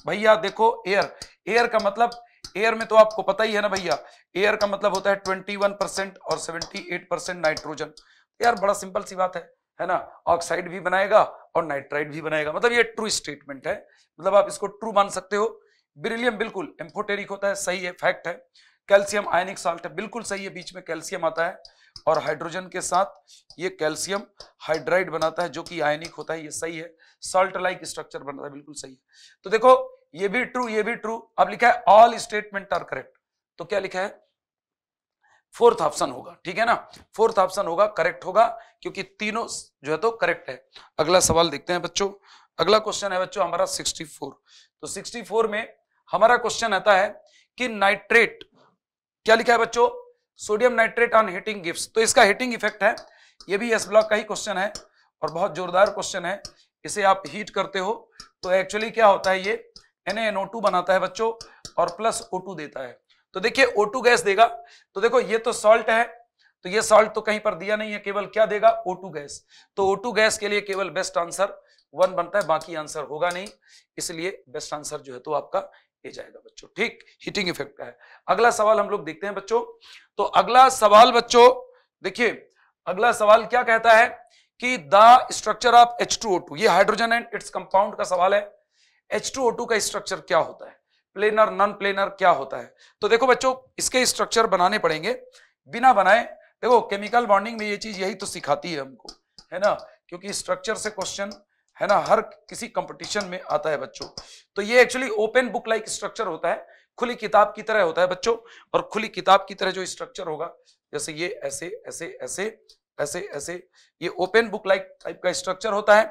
Speaker 1: भैया देखो एयर एयर का मतलब एयर में तो आपको पता ही है ना भैया एयर का मतलब होता है ट्वेंटी वन परसेंट और सेवेंटी एट परसेंट नाइट्रोजन यार बड़ा सिंपल सी बात है है ना ऑक्साइड भी बनाएगा और नाइट्राइड भी बनाएगा मतलब ये ट्रू स्टेटमेंट है मतलब आप इसको ट्रू मान सकते हो ब्रिलियम बिल्कुल एम्फोटेरिक होता है सही है फैक्ट है कैल्शियम आयनिक साल्ट है बिल्कुल सही है बीच में कैल्शियम आता है और हाइड्रोजन के साथ ये कैल्शियम हाइड्राइड बनाता है जो कि आयनिक होता है ये सही है सॉल्ट लाइक स्ट्रक्चर बनता है बिल्कुल सही है तो देखो ये भी ट्रू ये भी ट्रू अब लिखा है ऑल स्टेटमेंट आर करेक्ट तो क्या लिखा है फोर्थ ऑप्शन होगा ठीक है ना फोर्थ ऑप्शन होगा करेक्ट होगा क्योंकि तीनों जो है तो करेक्ट है अगला सवाल देखते हैं बच्चों अगला क्वेश्चन है बच्चों हमारा 64 तो 64 में हमारा क्वेश्चन आता है कि नाइट्रेट क्या लिखा है बच्चों sodium nitrate on heating gift तो इसका हीटिंग इफेक्ट है ये भी एस ब्लॉक का ही क्वेश्चन है और बहुत जोरदार क्वेश्चन है इसे आप हीट करते हो तो एक्चुअली क्या होता है ये NaNO2 बनाता है बच्चों और प्लस O2 देता है तो देखिए O2 गैस देगा तो देखो ये तो सॉल्ट है तो ये सॉल्ट तो कहीं पर दिया नहीं है केवल क्या देगा O2 गैस तो O2 गैस के लिए केवल बेस्ट आंसर वन बनता है बाकी आंसर होगा नहीं इसलिए बेस्ट आंसर जो है तो आपका ये जाएगा बच्चों ठीक हीटिंग इफेक्ट का है अगला सवाल हम लोग देखते हैं बच्चों तो अगला सवाल बच्चों देखिए अगला सवाल क्या कहता है कि the structure of H two O two ये हाइड्रोजन एंड इट्स कंपाउंड का सवाल है एच टू ओ टू का स्ट्रक्चर क्या होता है प्लेनर नॉन प्लेनर क्या होता है तो देखो बच्चों इसके स्ट्रक्चर बनाने पड़ेंगे बिना बनाए देखो केमिकल बॉन्डिंग में ये चीज यही तो सिखाती है हमको है ना क्योंकि स्ट्रक्चर से क्वेश्चन है ना हर किसी कंपटीशन में आता है बच्चों तो ये actually open book like structure होता है खुली किताब की तरह होता है बच्चों और खुली किताब की तरह जो स्ट्रक्चर होगा जैसे ये ऐसे ऐसे ऐसे ऐसे ऐसे ये ओपन बुक लाइक टाइप का स्ट्रक्चर होता है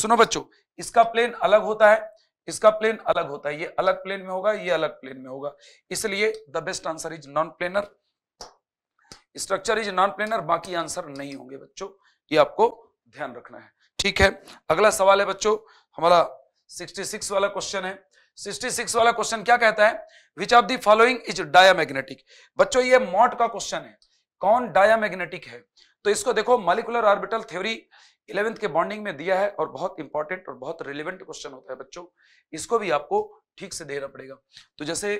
Speaker 1: सुनो बच्चों इसका प्लेन अलग होता है इसका प्लेन अलग होता है ये अलग प्लेन में होगा ये अलग प्लेन में होगा इसलिए the best answer is non planar structure is non planar बाकी आंसर नहीं होंगे बच्चों ये आपको ध्यान रखना है ठीक है अगला सवाल है बच्चों हमारा 66 वाला क्वेश्चन है 66 वाला क्वेश्चन क्या कहता है which of the following is diamagnetic बच्चों ये मॉट का क्वेश्चन है कौन डायामैग्नेटिक है तो इसको देखो मालिकुलर ऑर्बिटल थ्योरी इलेवेंथ के बॉन्डिंग में दिया है और बहुत इंपॉर्टेंट और बहुत रिलेवेंट क्वेश्चन होता है बच्चों इसको भी आपको ठीक से देना पड़ेगा तो जैसे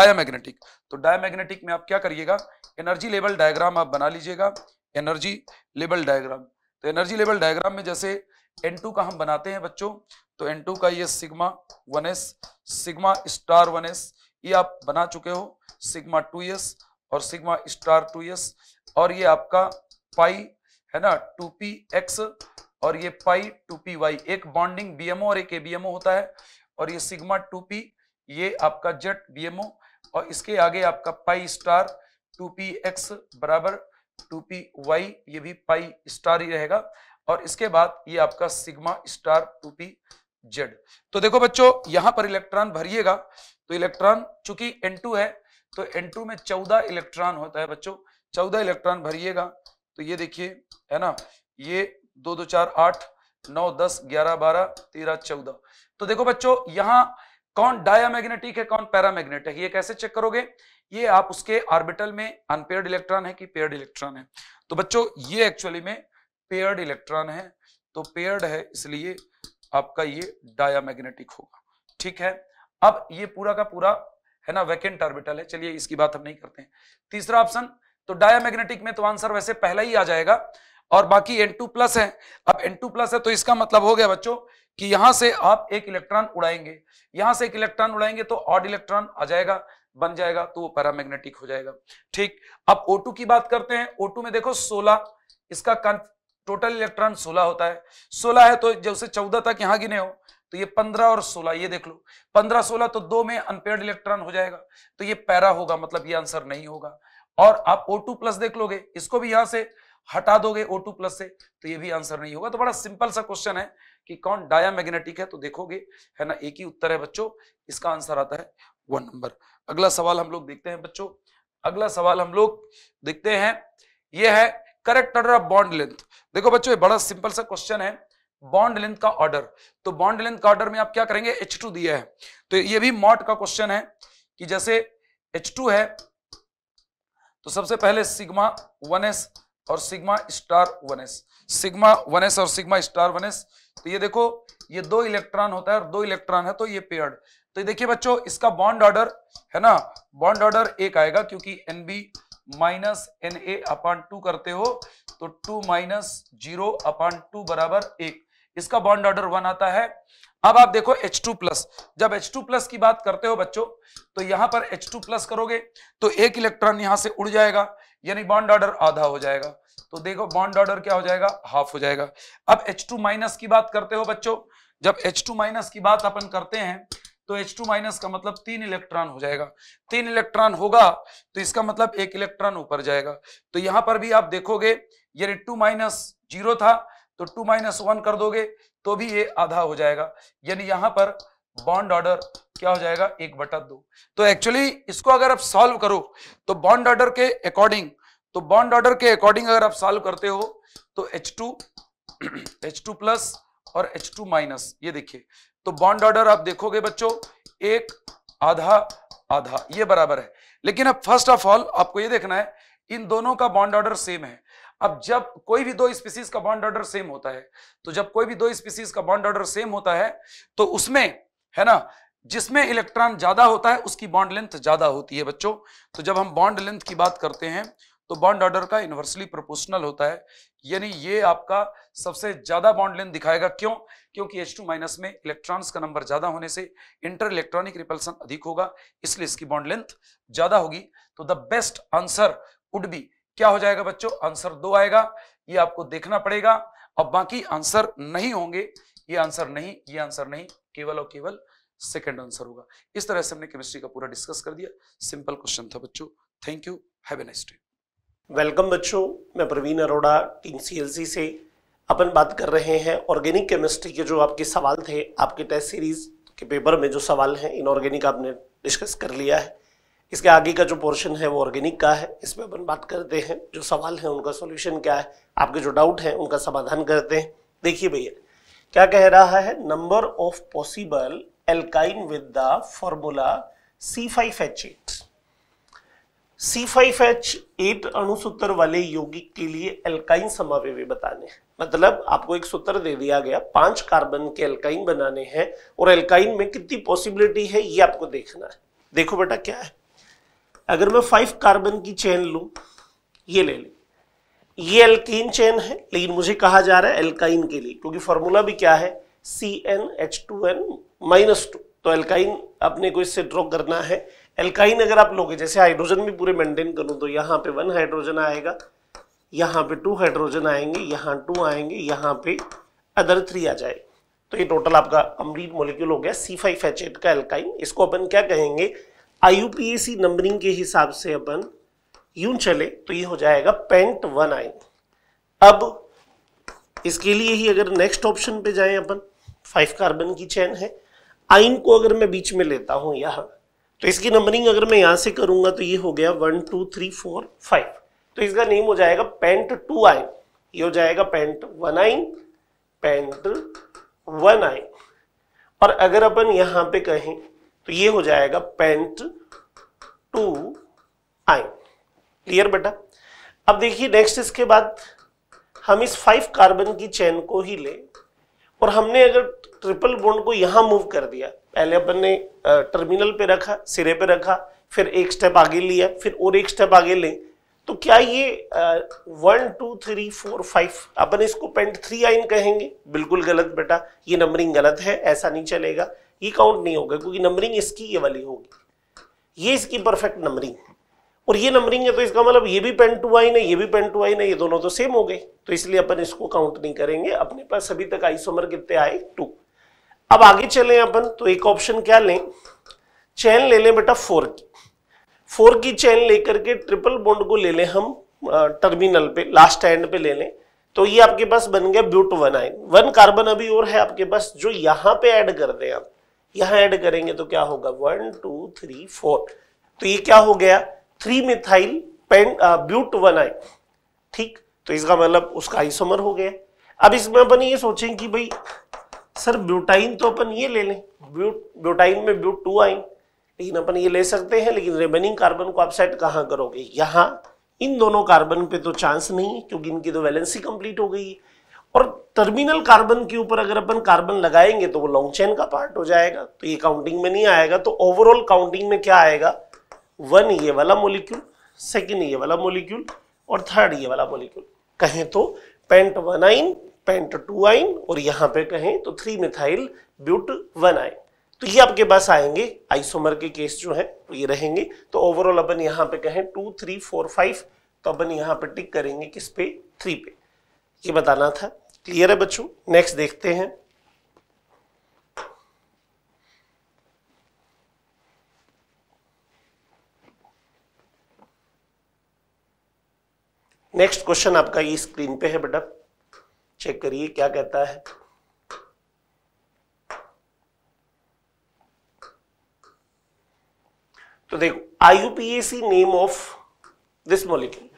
Speaker 1: डायामैग्नेटिक [CLEARS THROAT] तो डायामैग्नेटिक में आप क्या करिएगा एनर्जी लेवल डायग्राम आप बना लीजिएगा एनर्जी लेवल डायग्राम तो एनर्जी लेवल डायग्राम में जैसे एन टू का हम बनाते हैं बच्चों तो एन टू का ये sigma S sigma star S ये आप बना चुके हो सिग्मा एस और सिग्मा स्टार एस और ये आपका पाई है ना टू पी एक्स और ये पाई टू पी वाई एक बॉन्डिंग BMO और एक ABMO होता है और ये सिग्मा टू पी ये आपका जेट BMO और इसके आगे आपका pi star two P X बराबर टू पी वाई ये भी पाई स्टार ही रहेगा और इसके बाद ये आपका sigma star two P Z तो देखो बच्चों यहां पर इलेक्ट्रॉन भरिएगा तो इलेक्ट्रॉन चूंकि N2 है तो N2 में चौदह इलेक्ट्रॉन होता है बच्चों चौदह इलेक्ट्रॉन भरिएगा तो ये देखिए है ना ये दो दो चार आठ नौ दस ग्यारह बारह तेरह चौदह तो देखो बच्चों यहाँ कौन डायमैग्नेटिक है कौन पैरामैग्नेटिक है ये कैसे चेक करोगे ये आप उसके ऑर्बिटल में अनपेयर्ड इलेक्ट्रॉन है कि पेयर्ड इलेक्ट्रॉन है तो बच्चों ये एक्चुअली में पेयर्ड इलेक्ट्रॉन है तो पेयर्ड है इसलिए आपका ये डायमैग्नेटिक होगा ठीक है अब ये पूरा का पूरा है ना वैकेंट ऑर्बिटल है चलिए इसकी बात हम नहीं करते हैं तीसरा ऑप्शन तो डायमैग्नेटिक में तो आंसर वैसे पहला ही आ जाएगा और बाकी टू प्लस है अब टू प्लस है तो इसका मतलब हो गया बच्चों कि यहां से आप एक इलेक्ट्रॉन उड़ाएंगे यहां से एक इलेक्ट्रॉन उड़ाएंगे तो ऑड इलेक्ट्रॉन आ जाएगा बन जाएगा तो वो पैरामैग्नेटिक हो जाएगा ठीक अब O2 की बात करते हैं O2 में देखो 16 इसका टोटल इलेक्ट्रॉन 16 होता है 16 है तो जैसे 14 तक यहां गिने हो तो ये 15 और 16 ये देख लो 15 16 तो दो में अनपेड इलेक्ट्रॉन हो जाएगा तो ये पैरा होगा मतलब ये आंसर नहीं होगा और आप ओ प्लस देख लोगे इसको भी यहां से हटा दोगे ओ प्लस से तो ये भी आंसर नहीं होगा तो बड़ा सिंपल सा क्वेश्चन है कि कौन डाया मैग्नेटिक है तो देखोगे है ना एक ही उत्तर है बच्चों इसका आंसर आता है वन नंबर अगला सवाल हम लोग देखते हैं बच्चों अगला सवाल हम लोग देखते हैं यह है correct order of bond length देखो बच्चों ये बड़ा सिंपल सा क्वेश्चन है बॉन्ड लेंथ का ऑर्डर तो बॉन्ड लेंथ का ऑर्डर में आप क्या करेंगे एच टू दिया है तो ये भी मॉट का क्वेश्चन है कि जैसे एच टू है तो सबसे पहले सिग्मा वन एस और sigma star one S sigma one S और सिग्मा स्टार वन एस तो ये देखो ये दो इलेक्ट्रॉन होता है और दो इलेक्ट्रॉन है तो ये पेयर्ड तो देखिए बच्चों इसका बॉन्ड ऑर्डर है ना बॉन्ड ऑर्डर एक आएगा क्योंकि N B minus N A upon two करते हो तो two minus zero upon two बराबर एक इसका बॉन्ड ऑर्डर वन आता है अब आप देखो H2 प्लस जब H2 प्लस की बात करते हो बच्चों तो यहां पर H2 प्लस करोगे तो एक इलेक्ट्रॉन यहां से उड़ जाएगा यानी बॉन्ड ऑर्डर आधा हो जाएगा तो देखो बॉन्ड ऑर्डर क्या हो जाएगा हाफ हो जाएगा अब H2 माइनस की बात करते हो बच्चों जब H2 माइनस की बात अपन करते हैं तो H2 माइनस का मतलब तीन इलेक्ट्रॉन हो जाएगा तीन इलेक्ट्रॉन होगा तो इसका मतलब एक इलेक्ट्रॉन ऊपर जाएगा तो यहां पर भी आप देखोगे यदि टू माइनस जीरो था तो टू माइनस वन कर दोगे तो भी ये आधा हो जाएगा यानी यहां पर बॉन्ड ऑर्डर क्या हो जाएगा एक बटा दो तो एक्चुअली इसको अगर आप सॉल्व करो तो बॉन्ड ऑर्डर के अकॉर्डिंग तो बॉन्ड ऑर्डर के अकॉर्डिंग अगर आप सॉल्व करते हो तो H2 H2 प्लस और H2 माइनस ये देखिए तो बॉन्ड ऑर्डर आप देखोगे बच्चों एक आधा आधा ये बराबर है लेकिन अब फर्स्ट ऑफ ऑल आपको ये देखना है इन दोनों का बॉन्ड ऑर्डर सेम है अब जब कोई भी दो स्पीसीज का बॉन्ड ऑर्डर सेम होता है तो जब कोई भी दो स्पीसीज का बॉन्ड ऑर्डर सेम होता है तो उसमें है ना जिसमें इलेक्ट्रॉन ज्यादा होता है उसकी बॉन्ड लेंथ ज्यादा होती है बच्चों तो जब हम बॉन्ड लेंथ की बात करते हैं तो बॉन्ड ऑर्डर का इनवर्सली प्रोपोर्शनल होता है यानी ये आपका सबसे ज्यादा बॉन्ड लेंथ दिखाएगा क्यों क्योंकि H2 माइनस में इलेक्ट्रॉन्स का नंबर ज़्यादा होने से इंटर इलेक्ट्रॉनिक रिपल्सन अधिक होगा इसलिए इसकी बॉन्ड लेंथ ज़्यादा होगी तो the best answer would be क्या हो जाएगा बच्चों आंसर दो आएगा ये आपको देखना पड़ेगा अब बाकी आंसर नहीं होंगे ये आंसर नहीं ये आंसर नहीं केवल और केवल सेकेंड आंसर
Speaker 2: होगा इस तरह से हमने केमिस्ट्री का पूरा डिस्कस कर दिया सिंपल क्वेश्चन था बच्चों thank you have a nice day welcome बच्चों मैं प्रवीण अरोड़ा टीम सी से अपन बात कर रहे हैं ऑर्गेनिक केमिस्ट्री के जो आपके सवाल थे आपके टेस्ट सीरीज के पेपर में जो सवाल हैं इनऑर्गेनिक आपने डिस्कस कर लिया है इसके आगे का जो पोर्शन है वो ऑर्गेनिक का है इसमें अपन बात करते हैं जो सवाल है उनका सोल्यूशन क्या है आपके जो डाउट है उनका समाधान करते हैं देखिए भैया क्या कह रहा है number of possible alkyne with the formula C five H eight C five H eight अणुसूत्र वाले यौगिक के लिए एल्काइन समावे बताने हैं मतलब आपको एक सूत्र दे दिया गया पांच कार्बन के एल्काइन बनाने हैं और एल्काइन में कितनी पॉसिबिलिटी है ये आपको देखना है देखो बेटा क्या है अगर मैं फाइव कार्बन की चेन लू ये ले ली ये एल्किन चेन है लेकिन मुझे कहा जा रहा है एल्काइन के लिए क्योंकि फॉर्मूला भी क्या है C N H two N minus two तो एल्काइन अपने को इससे ड्रॉ करना है एल्काइन अगर आप लोगे जैसे हाइड्रोजन भी पूरे मेंटेन करूं तो यहाँ पे वन हाइड्रोजन आएगा यहाँ पे टू हाइड्रोजन आएंगे यहाँ टू आएंगे यहाँ पे अदर थ्री आ जाए तो ये टोटल आपका अमरीन मोलिक्यूल हो गया सी फाइव एच एट का एल्काइन इसको अपन क्या कहेंगे आईयूपीएसी नंबरिंग के हिसाब से अपन यूं चले तो ये हो जाएगा पेंट वन आइन अब इसके लिए ही अगर नेक्स्ट ऑप्शन पे जाएं अपन फाइव कार्बन की चैन है आइन को अगर मैं बीच में लेता हूं यहाँ तो इसकी नंबरिंग अगर मैं यहां से करूंगा तो ये हो गया one two three four five तो इसका नेम हो जाएगा पेंट टू आई ये हो जाएगा pent one yne pent one yne और अगर अपन यहां पे कहें तो ये हो जाएगा पेंट टू आई क्लियर बेटा अब देखिए नेक्स्ट इसके बाद हम इस फाइव कार्बन की चेन को ही ले और हमने अगर ट्रिपल बोन्ड को यहां मूव कर दिया पहले अपन ने टर्मिनल पे रखा सिरे पे रखा फिर एक स्टेप आगे लिया फिर और एक स्टेप आगे ले तो क्या ये one two three four five अपन इसको पेंट थ्री आइन कहेंगे बिल्कुल गलत बेटा ये नंबरिंग गलत है ऐसा नहीं चलेगा ये काउंट नहीं होगा क्योंकि नंबरिंग इसकी ये वाली होगी ये इसकी परफेक्ट नंबरिंग और ये नंबरिंग है तो इसका मतलब ये भी पेन टू आइन है ये भी पेन टू आइन है ये दोनों तो सेम हो गए तो इसलिए अपन इसको काउंट नहीं करेंगे अपने पास अभी तक आइसोमर कितने आए टू अब आगे चलें अपन तो एक ऑप्शन क्या लें चैन ले लें बेटा फोर की फोर की चेन लेकर के ट्रिपल बॉन्ड को ले लें हम टर्मिनल पे लास्ट एंड पे ले लें तो ये आपके पास बन गया ब्यूट वन आइन वन कार्बन अभी और है आपके पास जो यहाँ पे ऐड कर दें आप यहाँ ऐड करेंगे तो क्या होगा वन टू थ्री फोर तो ये क्या हो गया three methyl pen but one yne ठीक तो इसका मतलब उसका आइसोमर हो गया अब इसमें अपन ये सोचें कि भाई सर ब्यूटाइन तो अपन ये ले लें ब्यूट ब्यूटाइन में ब्यूट टू आइन लेकिन अपन ये ले सकते हैं लेकिन रिमेनिंग कार्बन को आप सेट कहाँ करोगे यहाँ इन दोनों कार्बन पे तो चांस नहीं है क्योंकि इनकी तो वैलेंसी कंप्लीट हो गई और टर्मिनल कार्बन के ऊपर अगर अपन कार्बन लगाएंगे तो वो लॉन्ग चेन का पार्ट हो जाएगा तो ये काउंटिंग में नहीं आएगा तो ओवरऑल काउंटिंग में क्या आएगा वन ये वाला मोलिक्यूल सेकेंड ये वाला मोलिक्यूल और थर्ड ये वाला मोलिक्यूल कहें तो pent one yne pent two yne और यहाँ पे कहें तो थ्री मिथाइल ब्यूट वन आइन तो ये आपके पास आएंगे आइसोमर के केस जो है तो ये रहेंगे तो ओवरऑल अपन यहाँ पे कहें टू थ्री फोर फाइव तो अपन यहाँ पे टिक करेंगे किस पे थ्री पे ये बताना था क्लियर है बच्चों नेक्स्ट देखते हैं नेक्स्ट क्वेश्चन आपका ये स्क्रीन पे है बेटा चेक करिए क्या कहता है तो देखो IUPAC name of this molecule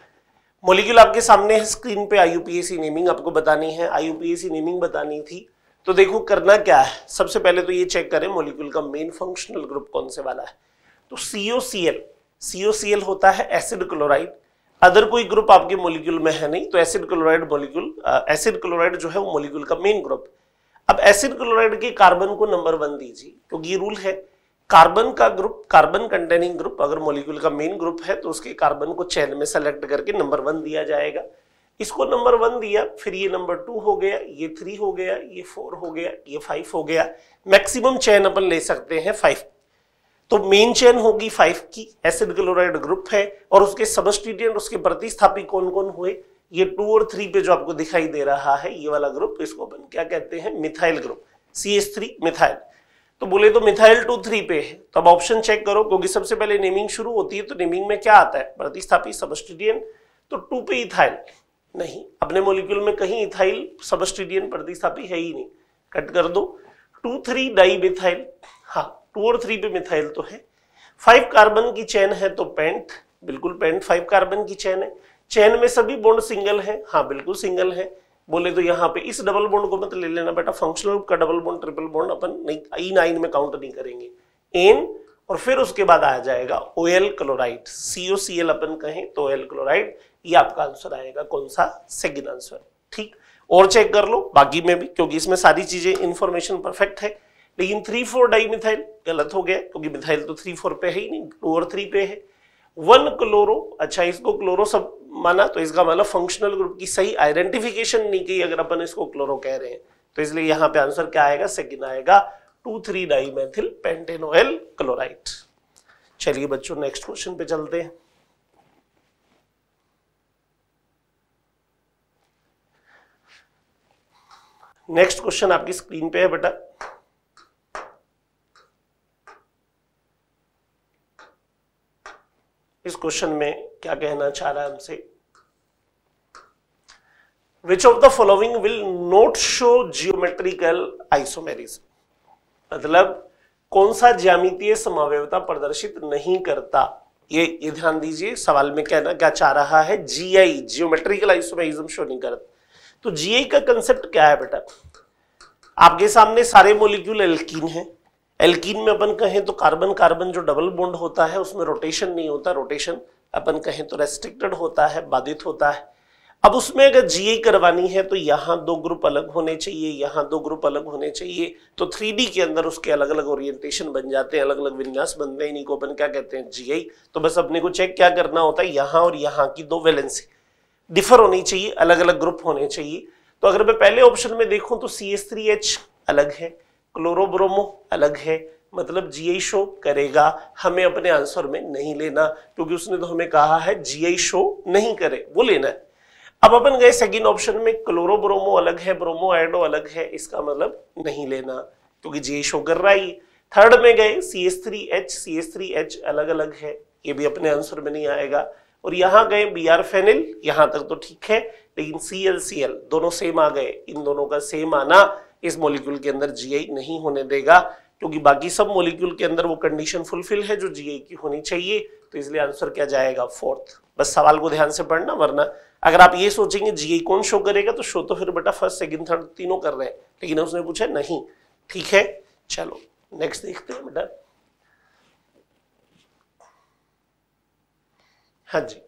Speaker 2: molecule आपके सामने है स्क्रीन पे आईयूपीएसी नेमिंग आपको बतानी है आईयूपीएसी नेमिंग बतानी थी तो देखो करना क्या है सबसे पहले तो ये चेक करें मोलिक्यूल का मेन फंक्शनल ग्रुप कौन से वाला है तो सी एल होता है एसिड क्लोराइड अदर कोई ग्रुप आपके मोलिक्यूल में है नहीं तो acid chloride molecule acid chloride जो है वो मोलिक्यूल का मेन ग्रुप अब एसिड क्लोराइड के कार्बन को नंबर वन दीजिए क्योंकि तो ये रूल है कार्बन का ग्रुप कार्बन कंटेनिंग ग्रुप अगर मोलिक्यूल का मेन ग्रुप है तो उसके कार्बन को चैन में सेलेक्ट करके नंबर वन दिया जाएगा इसको नंबर वन दिया फिर ये नंबर टू हो गया ये थ्री हो गया ये फोर हो गया ये फाइव हो गया मैक्सिमम चैन अपन ले सकते हैं फाइव तो मेन चैन होगी फाइव की एसिड क्लोराइड ग्रुप है और उसके सबस्टिट्यूट उसके प्रतिस्थापी कौन कौन हुए ये टू और थ्री पे जो आपको दिखाई दे रहा है ये वाला ग्रुप इसको अपन क्या कहते हैं मिथाइल ग्रुप सी मिथाइल तो बोले तो मिथाइल टू थ्री पे है तो अब ऑप्शन चेक करो क्योंकि सबसे पहले नेमिंग शुरू होती है तो नेमिंग में क्या आता है प्रतिस्थापी सबस्टिडियन तो टू पे इथाइल नहीं अपने मोलिक्यूल में कहीं इथाइल सबस्टिडियन प्रतिस्थापी है ही नहीं कट कर दो टू थ्री डाई मिथाइल हाँ टू और थ्री पे मिथाइल तो है फाइव कार्बन की चैन है तो पेंट बिल्कुल पेंट फाइव कार्बन की चैन है चैन में सभी बोन्ड सिंगल है हाँ बिल्कुल सिंगल है बोले तो यहाँ पे इस डबल बॉन्ड को मत ले लेना बेटा फंक्शनल का डबल बॉन्ड ट्रिपल बॉन्ड अपन नहीं आई नाइन में काउंट नहीं करेंगे एन और फिर उसके बाद आ जाएगा O L chloride C C L अपन कहें तो एल क्लोराइड ये आपका आंसर आएगा कौन सा सेकेंड आंसर ठीक और चेक कर लो बाकी में भी क्योंकि इसमें सारी चीजें इंफॉर्मेशन परफेक्ट है लेकिन थ्री फोर डाई मिथाइल गलत हो गया क्योंकि मिथाइल तो थ्री फोर पे है ही नहीं टू और थ्री पे है वन क्लोरो अच्छा इसको क्लोरो सब माना तो इसका मतलब फंक्शनल ग्रुप की सही आइडेंटिफिकेशन नहीं की अगर अपन इसको क्लोरो कह रहे हैं तो इसलिए यहां पे आंसर क्या आएगा सेकंड आएगा two three di methyl pentanoyl chloride चलिए बच्चों नेक्स्ट क्वेश्चन पे चलते हैं नेक्स्ट क्वेश्चन आपकी स्क्रीन पे है बेटा इस क्वेश्चन में क्या कहना चाह रहा है हमसे which of the following will not show geometrical isomerism मतलब कौन सा ज्यामितीय समावयता प्रदर्शित नहीं करता ये ये ध्यान दीजिए सवाल में कहना क्या चाह रहा है जीआई जियोमेट्रिकल आइसोमेरिज्म शो नहीं करता तो जीआई का कंसेप्ट क्या है बेटा आपके सामने सारे मोलिक्यूल एल्किन हैं एल्कीन में अपन कहें तो कार्बन कार्बन जो डबल बॉन्ड होता है उसमें रोटेशन नहीं होता रोटेशन अपन कहें तो रेस्ट्रिक्टेड होता है बाधित होता है अब उसमें अगर जीए करवानी है तो यहाँ दो ग्रुप अलग होने चाहिए यहाँ दो ग्रुप अलग होने चाहिए तो थ्री के अंदर उसके अलग अलग ओरिएंटेशन बन जाते हैं अलग अलग विन्यास बनते हैं इन्हीं को अपन क्या कहते हैं जीआई तो बस अपने को चेक क्या करना होता है यहाँ और यहाँ की दो वैलेंसी डिफर होनी चाहिए अलग अलग ग्रुप होने चाहिए तो अगर मैं पहले ऑप्शन में देखूँ तो सी अलग है क्लोरोब्रोमो अलग है मतलब जीआई शो करेगा हमें अपने आंसर में नहीं लेना क्योंकि उसने तो हमें कहा है जीआई शो नहीं करे वो लेना है अब अपन गए सेकेंड ऑप्शन में क्लोरोब्रोमो अलग है ब्रोमो आयोडो अलग है इसका मतलब नहीं लेना क्योंकि जीआई शो कर रहा ही थर्ड में गए C S three H C S three H अलग अलग है ये भी अपने आंसर में नहीं आएगा और यहाँ गए बी आर फेनिल यहाँ तक तो ठीक है लेकिन सी एल सी एल दोनों सेम आ गए इन दोनों का सेम आना इस मोलिक्यूल के अंदर जीआई नहीं होने देगा क्योंकि बाकी सब मोलिक्यूल के अंदर वो कंडीशन फुलफिल है जो जीआई की होनी चाहिए तो इसलिए आंसर क्या जाएगा फोर्थ बस सवाल को ध्यान से पढ़ना वरना अगर आप ये सोचेंगे जीआई कौन शो करेगा तो शो तो फिर बेटा फर्स्ट सेकेंड थर्ड तीनों कर रहे हैं लेकिन उसने पूछा नहीं ठीक है चलो नेक्स्ट देखते हैं बेटा हाँ जी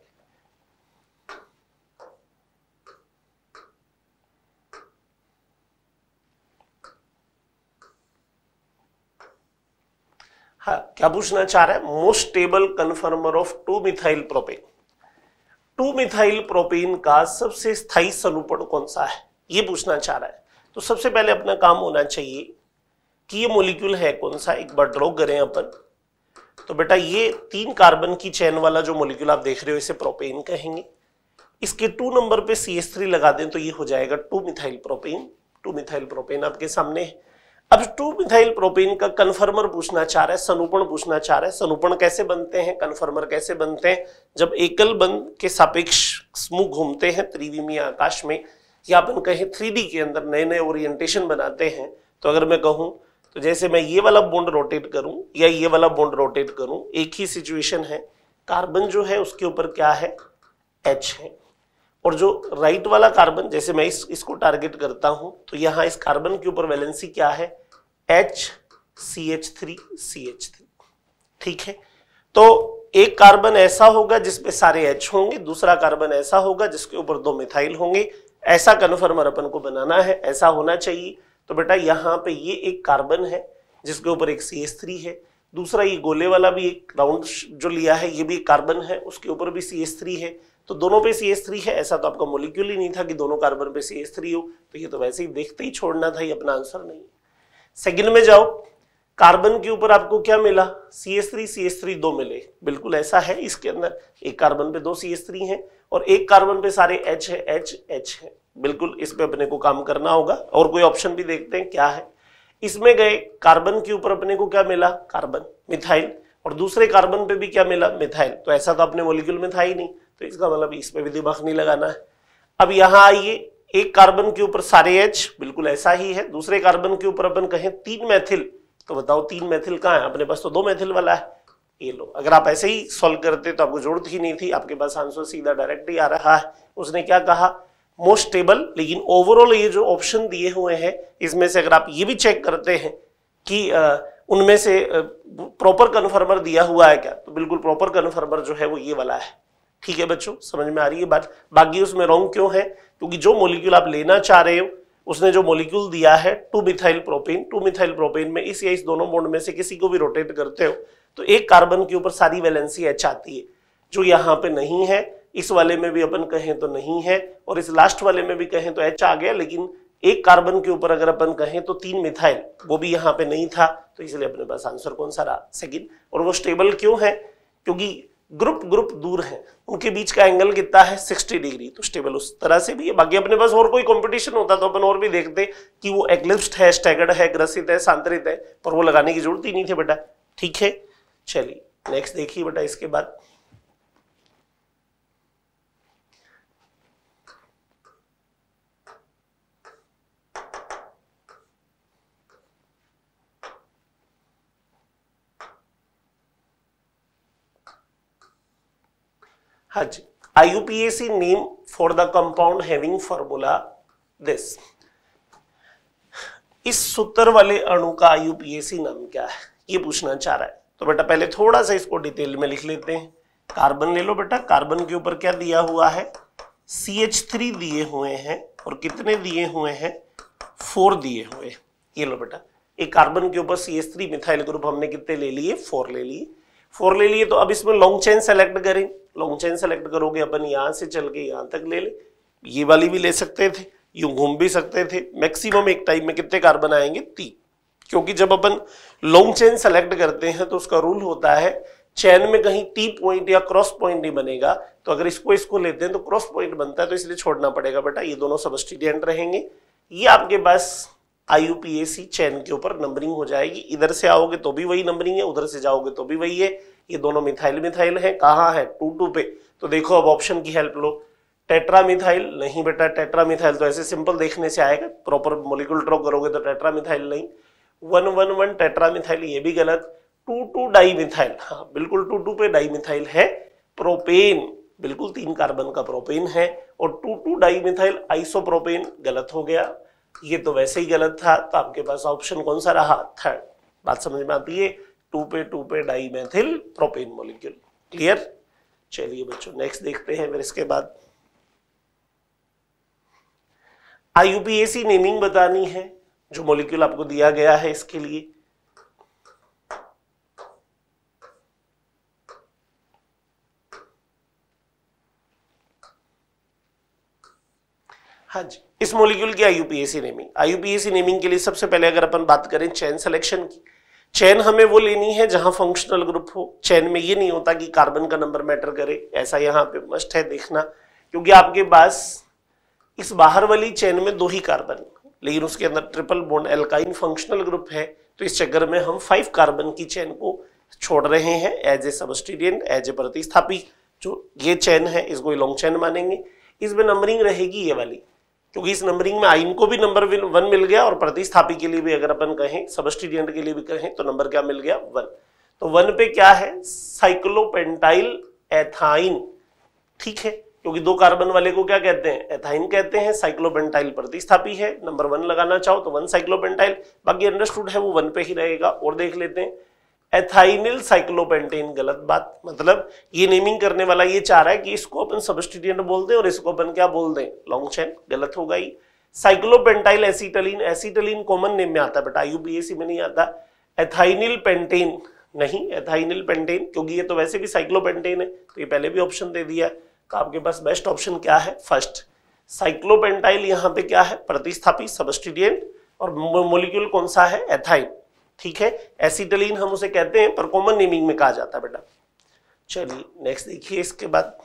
Speaker 2: क्या पूछना चाह रहा है most stable conformer of two methyl propane two methyl propane का सबसे स्थायी सरूपण कौन सा है ये पूछना चाह रहा है तो सबसे पहले अपना काम होना चाहिए कि ये मोलिक्यूल है कौन सा एक बार ड्रॉ करें अपन तो बेटा ये तीन कार्बन की चैन वाला जो मोलिक्यूल आप देख रहे हो इसे प्रोपेन कहेंगे इसके टू नंबर पे सी एस थ्री लगा दें तो ये हो जाएगा two methyl propane two methyl propane आपके सामने है अब टू मिथाइल प्रोपीन का कन्फर्मर पूछना चाह रहा है सनूपण पूछना चाह रहा है सनुपण कैसे बनते हैं कन्फर्मर कैसे बनते हैं जब एकल बंद के सापेक्ष समूह घूमते हैं त्रिविमीय आकाश में या अपन कहें थ्री के अंदर नए नए ओरिएंटेशन बनाते हैं तो अगर मैं कहूँ तो जैसे मैं ये वाला बोंड रोटेट करूँ या ये वाला बोंड रोटेट करूँ एक ही सिचुएशन है कार्बन जो है उसके ऊपर क्या है एच है और जो राइट वाला कार्बन जैसे मैं इस इसको टारगेट करता हूं तो यहाँ इस कार्बन के ऊपर वैलेंसी क्या है H C H three C H three ठीक है तो एक कार्बन ऐसा होगा जिसमें सारे एच होंगे दूसरा कार्बन ऐसा होगा जिसके ऊपर दो मिथाइल होंगे ऐसा कन्फर्मर अपन को बनाना है ऐसा होना चाहिए तो बेटा यहाँ पे ये एक कार्बन है जिसके ऊपर एक सी एस थ्री है दूसरा ये गोले वाला भी एक राउंड जो लिया है ये भी एक कार्बन है उसके ऊपर भी सी एस थ्री है तो दोनों पे सी एस थ्री है ऐसा तो आपका मोलिक्यूल ही नहीं था कि दोनों कार्बन पे सी एस थ्री हो तो ये तो वैसे ही देखते ही छोड़ना था ये अपना आंसर नहीं है सेकंड में जाओ कार्बन के ऊपर आपको क्या मिला C S three C S three दो मिले बिल्कुल ऐसा है इसके अंदर एक कार्बन पे दो सी एस थ्री है और एक कार्बन पे सारे एच है एच एच है बिल्कुल इस पे अपने को काम करना होगा और कोई ऑप्शन भी देखते हैं क्या है इसमें गए कार्बन के ऊपर अपने को क्या मिला कार्बन मिथाइल और दूसरे कार्बन पे भी क्या मिला मिथाइल तो ऐसा तो अपने मोलिक्यूल में था ही नहीं तो इसका मतलब इस पर भी दिमाग नहीं लगाना है अब यहां आइए एक कार्बन के ऊपर सारे एच बिल्कुल ऐसा ही है दूसरे कार्बन के ऊपर अपन कहें तीन मैथिल तो बताओ तीन मैथिल कहाँ है अपने पास तो दो मैथिल वाला है ये लो अगर आप ऐसे ही सॉल्व करते तो आपको जरूरत ही नहीं थी आपके पास आंसर सीधा डायरेक्ट ही आ रहा है उसने क्या कहा मोस्ट स्टेबल लेकिन ओवरऑल ये जो ऑप्शन दिए हुए हैं इसमें से अगर आप ये भी चेक करते हैं कि उनमें से प्रॉपर कन्फर्मर दिया हुआ है क्या तो बिल्कुल प्रॉपर कन्फर्मर जो है वो ये वाला है ठीक है बच्चों समझ में आ रही है बात बाकी उसमें रॉन्ग क्यों है क्योंकि जो मोलिक्यूल आप लेना चाह रहे हो उसने जो मोलिक्यूल दिया है two methyl propane two methyl propane में इस या इस दोनों बोन्ड में से किसी को भी रोटेट करते हो तो एक कार्बन के ऊपर सारी वैलेंसी एच आती है जो यहाँ पे नहीं है इस वाले में भी अपन कहें तो नहीं है और इस लास्ट वाले में भी कहें तो एच आ गया लेकिन एक कार्बन के ऊपर अगर अपन कहें तो तीन मिथाइल वो भी यहाँ पे नहीं था तो इसलिए अपने पास आंसर कौन सा रहा सेकेंड और वो स्टेबल क्यों है क्योंकि ग्रुप ग्रुप दूर है उनके बीच का एंगल कितना है 60 डिग्री तो स्टेबल उस तरह से भी है बाकी अपने पास और कोई कंपटीशन होता तो अपन और भी देखते कि वो एक्लिप्स्ड है स्टैगर्ड है ग्रसित है सांतरित है पर वो लगाने की जरूरत ही नहीं थी बेटा ठीक है चलिए नेक्स्ट देखिए बेटा इसके बाद हाँ जी IUPAC name for the compound having formula this इस सूत्र वाले अणु का आईयूपीएसी नाम क्या है ये पूछना चाह रहा है तो बेटा पहले थोड़ा सा इसको डिटेल में लिख लेते हैं कार्बन ले लो बेटा कार्बन के ऊपर क्या दिया हुआ है सी एच थ्री दिए हुए हैं और कितने दिए हुए हैं फोर दिए हुए ये लो बेटा एक कार्बन के ऊपर C H three methyl group हमने कितने ले लिए फोर ले लिए फोर ले लिए तो अब इसमें लॉन्ग चेन सेलेक्ट करें लॉन्ग चेन सेलेक्ट करोगे अपन यहाँ से चल के यहाँ तक ले ले ये वाली भी ले सकते थे यू घूम भी सकते थे मैक्सिमम एक टाइम में कितने कार्बन आएंगे तीन क्योंकि जब अपन लॉन्ग चेन सेलेक्ट करते हैं तो उसका रूल होता है चैन में कहीं टी पॉइंट या क्रॉस पॉइंट नहीं बनेगा तो अगर इसको इसको लेते हैं तो क्रॉस पॉइंट बनता है तो इसलिए छोड़ना पड़ेगा बेटा ये दोनों सबस्टिडेंट रहेंगे ये आपके पास आई चैन के ऊपर नंबरिंग हो जाएगी इधर से आओगे तो भी वही नंबरिंग है उधर से जाओगे तो भी वही है ये दोनों मिथाइल मिथाइल है कहाँ है टू टू पे तो देखो अब ऑप्शन की हेल्प लो मिथाइल नहीं बेटा मिथाइल तो ऐसे सिंपल देखने से आएगा प्रॉपर मोलिकुल ड्रॉ करोगे तो मिथाइल नहीं वन वन वन मिथाइल ये भी गलत टू टू डाई मिथाइल हाँ बिल्कुल टू टू पे डाई मिथाइल है प्रोपेन बिल्कुल तीन कार्बन का प्रोपेन है और two two di methyl isopropane गलत हो गया ये तो वैसे ही गलत था तो आपके पास ऑप्शन कौन सा रहा थर्ड बात समझ में आती है टू पे टू पे di methyl propane molecule clear चलिए बच्चों नेक्स्ट देखते हैं फिर इसके बाद आईयूपीएसी नेमिंग बतानी है जो मोलिक्यूल आपको दिया गया है इसके लिए हाँ जी इस मोलिक्यूल की आईयूपीएसी नेमिंग आईयूपीएसी नेमिंग के लिए सबसे पहले अगर अपन बात करें चैन सिलेक्शन की चैन हमें वो लेनी है जहां फंक्शनल ग्रुप हो चैन में ये नहीं होता कि कार्बन का नंबर मैटर करे ऐसा यहाँ पे मस्ट है देखना क्योंकि आपके पास इस बाहर वाली चैन में दो ही कार्बन लेकिन उसके अंदर triple bond alkyne functional group है तो इस चक्कर में हम फाइव कार्बन की चैन को छोड़ रहे हैं एज ए सबस्टिडियंट एज ए प्रतिस्थापी जो ये चैन है इसको लॉन्ग चैन मानेंगे इसमें नंबरिंग रहेगी ये वाली क्योंकि इस नंबरिंग में आइन को भी नंबर वन मिल गया और प्रतिस्थापी के लिए भी अगर अपन कहें सबस्टिडियंट के लिए भी कहें तो नंबर क्या मिल गया वन तो वन पे क्या है साइक्लोपेंटाइल एथाइन ठीक है क्योंकि दो कार्बन वाले को क्या कहते हैं एथाइन कहते हैं साइक्लोपेंटाइल प्रतिस्थापी है नंबर वन लगाना चाहो तो वन साइक्लोपेंटाइल बाकी अंडरस्टूड है वो वन पे ही रहेगा और देख लेते हैं एथाइनिल साइक्लोपेंटेन गलत बात मतलब ये नेमिंग करने वाला ये चाह रहा है कि इसको अपन सबस्टिडियंट बोल दें और इसको अपन क्या बोल दें लॉन्ग चेन गलत होगा ही cyclopentyl acetylene acetylene common name में आता है बट आईयूपीएसी में नहीं आता एथाइनिल पेंटेन नहीं एथाइनिल पेंटेन क्योंकि ये तो वैसे भी साइक्लोपेंटेन है तो ये पहले भी ऑप्शन दे दिया तो आपके पास बेस्ट ऑप्शन क्या है फर्स्ट साइक्लोपेंटाइल यहाँ पे क्या है प्रतिस्थापी सबस्टिडियंट और मोलिक्यूल कौन सा है एथाइन ठीक है एसिटलीन हम उसे कहते हैं पर कॉमन नेमिंग में कहा जाता है बेटा चलिए नेक्स्ट देखिए इसके बाद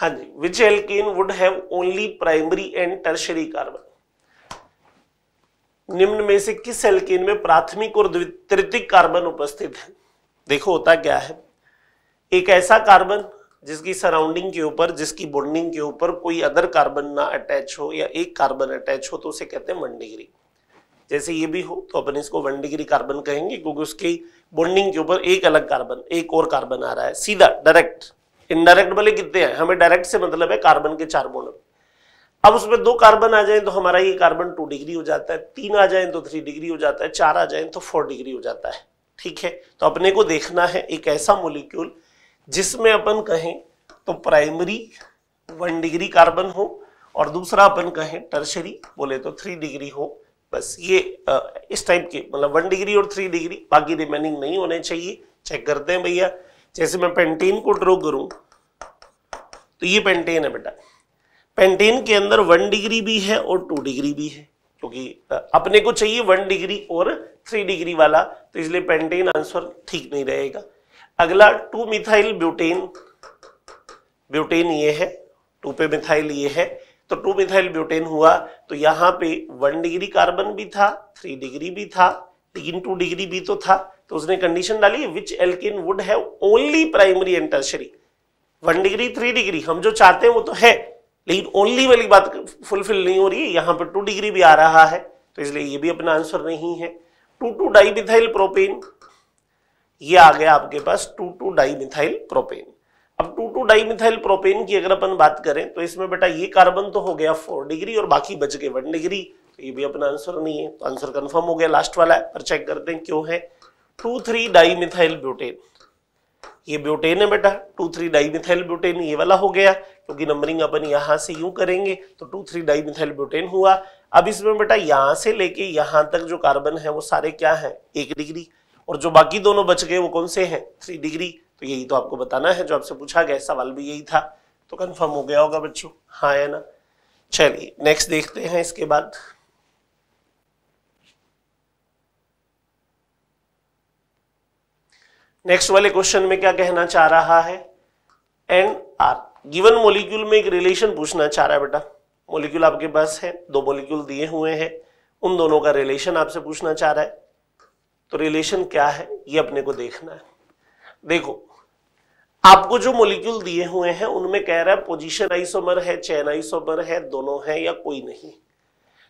Speaker 2: हाँ जी which alkene would have only primary and tertiary carbon निम्न में से किस एल्किन में प्राथमिक और तृतीय कार्बन उपस्थित है देखो होता क्या है एक ऐसा कार्बन जिसकी सराउंडिंग के ऊपर जिसकी बॉन्डिंग के ऊपर कोई अदर कार्बन ना अटैच हो या एक कार्बन अटैच हो तो उसे कहते हैं वन डिग्री जैसे ये भी हो तो अपन इसको वन डिग्री कार्बन कहेंगे क्योंकि उसकी बॉन्डिंग के ऊपर एक अलग कार्बन एक और कार्बन आ रहा है सीधा डायरेक्ट इनडायरेक्ट भले कितने हैं हमें डायरेक्ट से मतलब है कार्बन के चार मोनोम अब उसमें दो कार्बन आ जाए तो हमारा ये कार्बन टू डिग्री हो जाता है तीन आ जाए तो थ्री डिग्री हो जाता है चार आ जाए तो फोर डिग्री हो जाता है ठीक है तो अपने को देखना है एक ऐसा मोलिक्यूल जिसमें अपन कहें तो प्राइमरी वन डिग्री कार्बन हो और दूसरा अपन कहें टर्शरी बोले तो थ्री डिग्री हो बस ये इस टाइप के मतलब वन डिग्री और थ्री डिग्री बाकी रिमेनिंग नहीं होने चाहिए चेक करते हैं भैया जैसे मैं पेंटेन को ड्रॉ करूं तो ये पेंटेन है बेटा पेंटेन के अंदर वन डिग्री भी है और टू डिग्री भी है क्योंकि अपने को चाहिए वन डिग्री और थ्री डिग्री वाला तो इसलिए पेंटेन आंसर ठीक नहीं रहेगा अगला टू मिथाइल ब्यूटेन ब्यूटेन ये है टू पे मिथाइल ये है तो टू मिथाइल ब्यूटेन हुआ तो यहां पे वन डिग्री कार्बन भी था थ्री डिग्री भी था तीन टू डिग्री भी तो था तो उसने कंडीशन डाली which alkene would have only primary and one degree three degree हम जो चाहते हैं वो तो है लेकिन ओनली वाली बात फुलफिल नहीं हो रही है यहाँ पर टू डिग्री भी आ रहा है तो इसलिए ये भी अपना आंसर नहीं है two two di methyl propane ये आ गया आपके पास two two di methyl propane अब two two di methyl propane की अगर अपन बात करें तो इसमें बेटा ये कार्बन तो हो गया फोर डिग्री और बाकी बच गए वन डिग्री तो ये भी अपना आंसर नहीं है तो आंसर कंफर्म हो गया लास्ट वाला है पर चेक करते हैं क्यों है two three di methyl butane ये ब्यूटेन है बेटा two three di methyl butane ये वाला हो गया क्योंकि नंबरिंग अपन यहाँ से यूं करेंगे तो two three di methyl butane हुआ अब इसमें बेटा यहाँ से लेके यहाँ तक जो कार्बन है वो सारे क्या है एक डिग्री और जो बाकी दोनों बच गए वो कौन से हैं थ्री डिग्री तो यही तो आपको बताना है जो आपसे पूछा गया सवाल भी यही था तो कन्फर्म हो गया होगा बच्चों हाँ है ना चलिए नेक्स्ट देखते हैं इसके बाद नेक्स्ट वाले क्वेश्चन में क्या कहना चाह रहा है एंड आर गिवन मोलिक्यूल में एक रिलेशन पूछना चाह रहा है बेटा मोलिक्यूल आपके पास है दो मोलिक्यूल दिए हुए हैं उन दोनों का रिलेशन आपसे पूछना चाह रहा है तो रिलेशन क्या है ये अपने को देखना है देखो आपको जो मोलिक्यूल दिए हुए हैं उनमें कह रहा है पोजिशन आइसोमर है चैन आइसोमर है दोनों है या कोई नहीं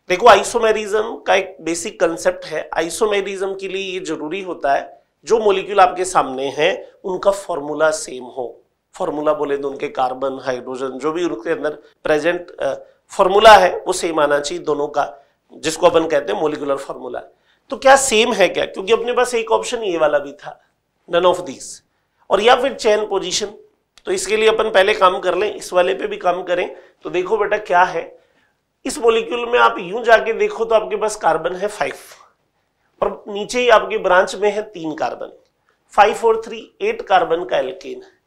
Speaker 2: देखो आइसोमेरिज्म का एक बेसिक कंसेप्ट है आइसोमेरिज्म के लिए ये जरूरी होता है जो मोलिक्यूल आपके सामने हैं उनका फॉर्मूला सेम हो फॉर्मूला बोले तो उनके कार्बन हाइड्रोजन जो भी उनके अंदर प्रेजेंट फॉर्मूला है वो सेम आना चाहिए दोनों का जिसको अपन कहते हैं मोलिकुलर फॉर्मूला तो क्या सेम है क्या क्योंकि अपने पास एक ऑप्शन ये वाला भी था नन ऑफ दीज और या फिर चैन पोजिशन तो इसके लिए अपन पहले काम कर लें इस वाले पे भी काम करें तो देखो बेटा क्या है इस मोलिक्यूल में आप यूं जाके देखो तो आपके पास कार्बन है फाइव और नीचे ही आपके ब्रांच में है तीन carbon five four three eight carbon का एल्केन है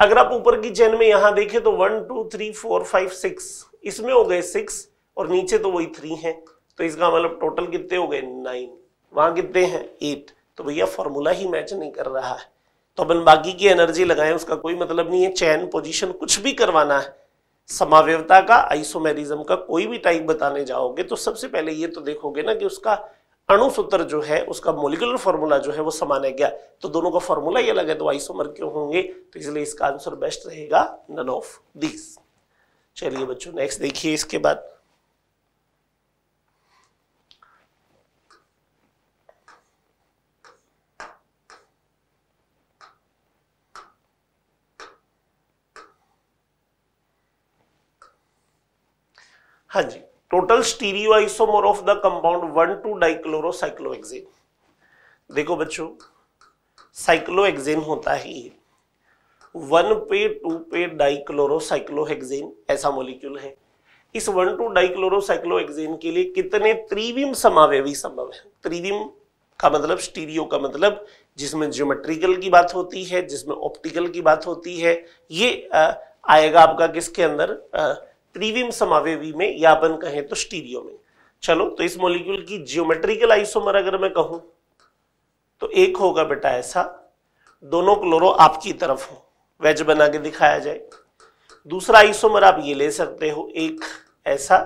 Speaker 2: अगर आप ऊपर की चेन में यहां देखें तो one two three four five six इसमें हो गए सिक्स और नीचे तो वही थ्री है तो इसका मतलब टोटल कितने हो गए नाइन वहां कितने हैं एट तो भैया फॉर्मूला ही मैच नहीं कर रहा है तो अपन बाकी की एनर्जी लगाएं उसका कोई मतलब नहीं है चैन पोजिशन कुछ भी करवाना है समावयवता का आइसोमेरिज्म का कोई भी टाइप बताने जाओगे तो सबसे पहले ये तो देखोगे ना कि उसका अणुसूत्र जो है उसका मोलिकुलर फॉर्मूला जो है वो समान है गया तो दोनों का फॉर्मूला ही अलग है तो आइसोमर क्यों होंगे तो इसलिए इसका आंसर बेस्ट रहेगा नन ऑफ दीज चलिए बच्चों नेक्स्ट देखिए इसके बाद हाँ जी total stereo stereoisomer of the compound one two dichlorocyclohexane देखो बच्चों साइक्लोएक्सेन होता ही है वन पे टू पे डाइक्लोरोसाइक्लोहेक्सेन ऐसा मॉलिक्यूल है इस वन टू डाइक्लोरोसाइक्लोहेक्सेन के लिए कितने त्रिविम समावयवी संभव है त्रिविम का मतलब स्टीरियो का मतलब जिसमें ज्योमेट्रिकल की बात होती है जिसमें ऑप्टिकल की बात होती है ये आएगा आपका किसके अंदर त्रिविम समावेवी में या बन कहें तो स्टीरियो में चलो तो इस मॉलिक्यूल की जियोमेट्रिकल आइसोमर अगर मैं कहूं तो एक होगा बेटा ऐसा दोनों क्लोरो आपकी तरफ हो वेज बना के दिखाया जाए दूसरा आइसोमर आप ये ले सकते हो एक ऐसा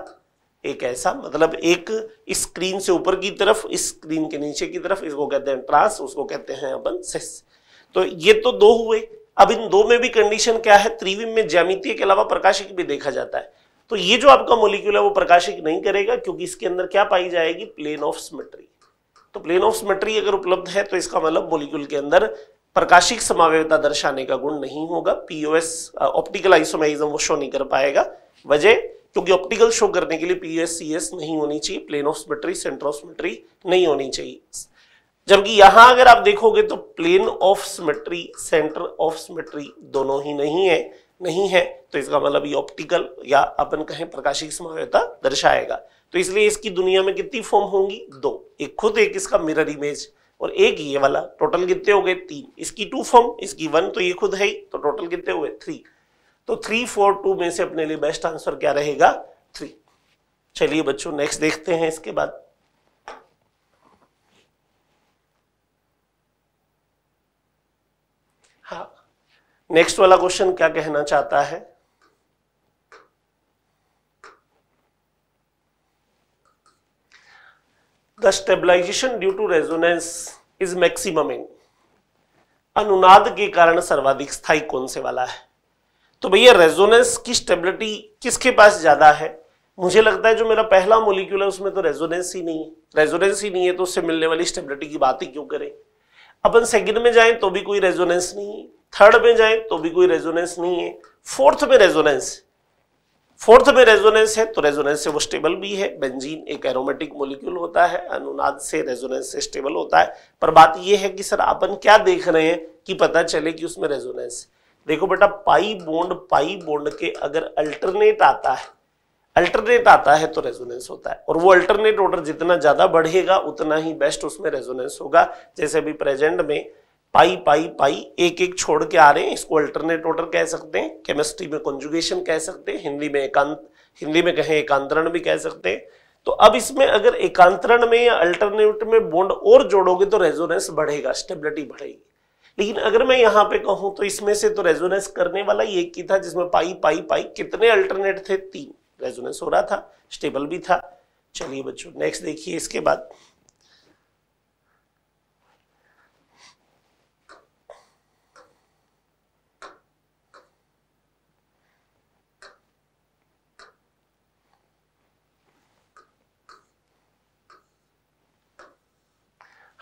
Speaker 2: एक ऐसा मतलब एक स्क्रीन से ऊपर की तरफ स्क्रीन के नीचे की तरफ इसको कहते हैं ट्रांस उसको कहते हैं अपन सेस तो ये तो दो हुए अब इन दो में भी कंडीशन क्या है त्रिविम में ज्यामितीय के अलावा प्रकाशिक भी देखा जाता है तो ये जो आपका मोलिक्यूल है वो प्रकाशिक नहीं करेगा क्योंकि इसके अंदर क्या पाई जाएगी प्लेन ऑफ सिमेट्री तो प्लेन ऑफ सिमेट्री अगर उपलब्ध है तो इसका मतलब मोलिक्यूल के अंदर प्रकाशिक समावेता दर्शाने का गुण नहीं होगा पीओएस ऑप्टिकल आइसोमेरिज्म वो शो नहीं कर पाएगा वजह क्योंकि ऑप्टिकल शो करने के लिए पीओएस सीएस नहीं होनी चाहिए plane of symmetry center of symmetry नहीं होनी चाहिए जबकि यहां अगर आप देखोगे तो plane of symmetry center of symmetry दोनों ही नहीं है नहीं है तो इसका मतलब ये ऑप्टिकल या अपन कहें प्रकाशिक समावयता दर्शाएगा तो इसलिए इसकी दुनिया में कितनी फॉर्म होंगी दो एक खुद एक इसका मिरर इमेज और एक ये वाला टोटल कितने हो गए तीन इसकी टू फॉर्म इसकी वन तो ये खुद है ही तो टोटल कितने गए थ्री तो थ्री फोर टू में से अपने लिए बेस्ट आंसर क्या रहेगा थ्री चलिए बच्चों नेक्स्ट देखते हैं इसके बाद नेक्स्ट वाला क्वेश्चन क्या कहना चाहता है the stabilization due to resonance is maximum अनुनाद के कारण सर्वाधिक स्थाई कौन से वाला है तो भैया रेजोनेंस की स्टेबिलिटी किसके पास ज्यादा है मुझे लगता है जो मेरा पहला मोलिक्यूल है उसमें तो रेजोनेंस ही नहीं है रेजोनेंस ही नहीं है तो उससे मिलने वाली स्टेबिलिटी की बात ही क्यों करें अपन सेकंड में जाएं तो भी कोई रेजोनेंस नहीं है थर्ड में जाए तो भी कोई रेजोनेंस नहीं है फोर्थ में रेजोनेंस फोर्थ में रेजोनेंस है तो रेजोनेंस से वो स्टेबल भी है बेंजीन एक एरोमेटिक मोलिक्यूल होता है अनुनाद से रेजोनेंस से स्टेबल होता है पर बात ये है कि सर अपन क्या देख रहे हैं कि पता चले कि उसमें रेजोनेंस देखो बेटा पाई बोंड पाई बोंड के अगर अल्टरनेट आता है अल्टरनेट आता है तो रेजोनेंस होता है और वो अल्टरनेट ऑर्डर जितना ज़्यादा बढ़ेगा उतना ही बेस्ट उसमें रेजोनेंस होगा जैसे अभी प्रेजेंट में पाई पाई पाई एक एक छोड़ के आ रहे हैं इसको अल्टरनेट ऑर्डर कह सकते हैं केमिस्ट्री में कंजुगेशन कह सकते हैं हिंदी में एकांत हिंदी में कहें एकांतरण भी कह सकते हैं तो अब इसमें अगर एकांतरण में या अल्टरनेट में बॉन्ड और जोड़ोगे तो रेजोनेंस बढ़ेगा स्टेबिलिटी बढ़ेगी लेकिन अगर मैं यहाँ पे कहूँ तो इसमें से तो रेजोनेंस करने वाला ये की था जिसमें पाई पाई पाई कितने अल्टरनेट थे तीन रेजोनेंस हो रहा था स्टेबल भी था चलिए बच्चों नेक्स्ट देखिए इसके बाद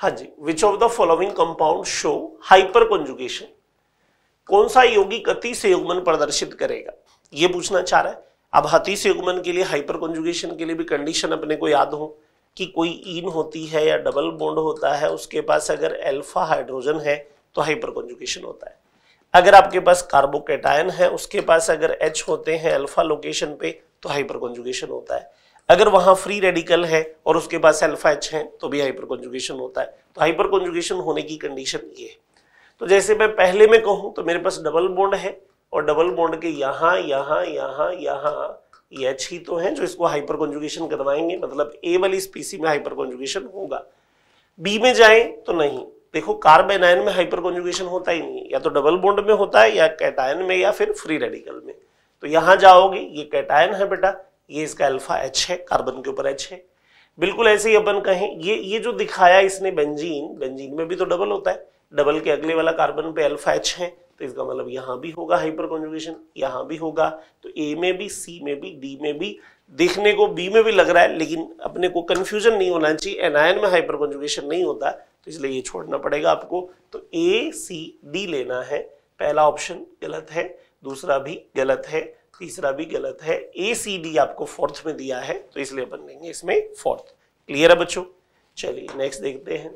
Speaker 2: हाँ जी which of the following compound show hyper conjugation कौन सा योगिक अति से युगमन प्रदर्शित करेगा ये पूछना चाह रहा है अब अति से युगमन के लिए हाइपर कॉन्जुगेशन के लिए भी कंडीशन अपने को याद हो कि कोई इन होती है या डबल बॉन्ड होता है उसके पास अगर एल्फा हाइड्रोजन है तो हाइपर कॉन्जुगेशन होता है अगर आपके पास कार्बोकेटायन है उसके पास अगर एच होते हैं अल्फा लोकेशन पे तो हाइपर कॉन्जुगेशन होता है अगर वहां फ्री रेडिकल है और उसके पास अल्फा एच है तो भी हाइपर कॉन्जुगेशन होता है तो हाइपर कॉन्जुगेशन होने की कंडीशन ये है तो जैसे मैं पहले में कहूं तो मेरे पास डबल बॉन्ड है और डबल बॉन्ड के यहाँ यहाँ यहाँ यहाँ ये एच ही तो है जो इसको हाइपर कॉन्जुगेशन करवाएंगे मतलब ए वाली स्पीसी में हाइपर कॉन्जुगेशन होगा बी में जाए तो नहीं देखो कार्बन आयन में हाइपर कॉन्जुगेशन होता ही नहीं या तो डबल बॉन्ड में होता है या कैटायन में या फिर फ्री रेडिकल में तो यहाँ जाओगे ये कैटायन है बेटा ये इसका अल्फा एच है कार्बन के ऊपर एच है बिल्कुल ऐसे ही अपन कहें ये ये जो दिखाया इसने बेंजीन बेंजीन में भी तो डबल होता है डबल के अगले वाला कार्बन पे अल्फा एच है तो इसका मतलब यहाँ भी होगा हाइपर कॉन्जुगेशन यहाँ भी होगा तो ए में भी सी में भी डी में भी देखने को बी में भी लग रहा है लेकिन अपने को कन्फ्यूजन नहीं होना चाहिए एनायन में हाइपर कॉन्जुगेशन नहीं होता तो इसलिए ये छोड़ना पड़ेगा आपको तो ए सी डी लेना है पहला ऑप्शन गलत है दूसरा भी गलत है तीसरा भी गलत है ए सी डी आपको फोर्थ में दिया है तो इसलिए बन लेंगे इसमें फोर्थ क्लियर है बच्चों चलिए नेक्स्ट देखते हैं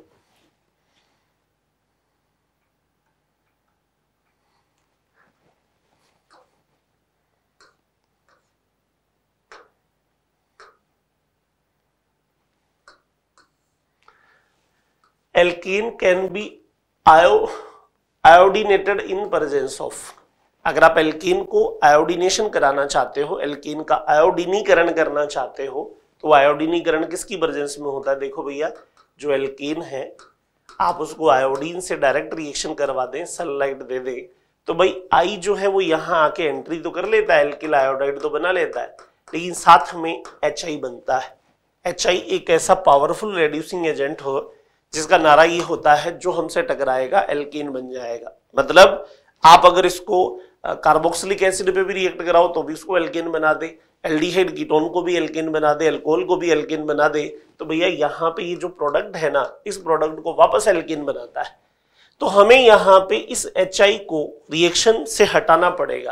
Speaker 2: कैन बी आयो आयोडिनेटेड इन प्रेजेंस ऑफ अगर आप एल्कीन को आयोडीनेशन कराना चाहते हो एल्कीन का आयोडीनीकरण करना चाहते हो तो आयोडीनीकरण किसकी प्रेजेंस में होता है देखो भैया जो एल्कीन है आप उसको आयोडीन से डायरेक्ट रिएक्शन करवा दें सनलाइट दे दें तो भाई आई जो है वो यहाँ आके एंट्री तो कर लेता है एल्किल आयोडाइड तो बना लेता है लेकिन साथ में एच बनता है एच एक ऐसा पावरफुल रेड्यूसिंग एजेंट हो जिसका नारा ये होता है जो हमसे टकराएगा एल्किन बन जाएगा मतलब आप अगर इसको कार्बोक्सिलिक एसिड पे भी रिएक्ट कराओ तो भी उसको एल्केन बना दे एल्डिहाइड कीटोन को भी एल्केन बना दे अल्कोहल को भी एल्केन बना दे तो भैया यहाँ पे ये जो प्रोडक्ट है ना इस प्रोडक्ट को वापस एल्केन बनाता है तो हमें यहाँ पे इस एच को रिएक्शन से हटाना पड़ेगा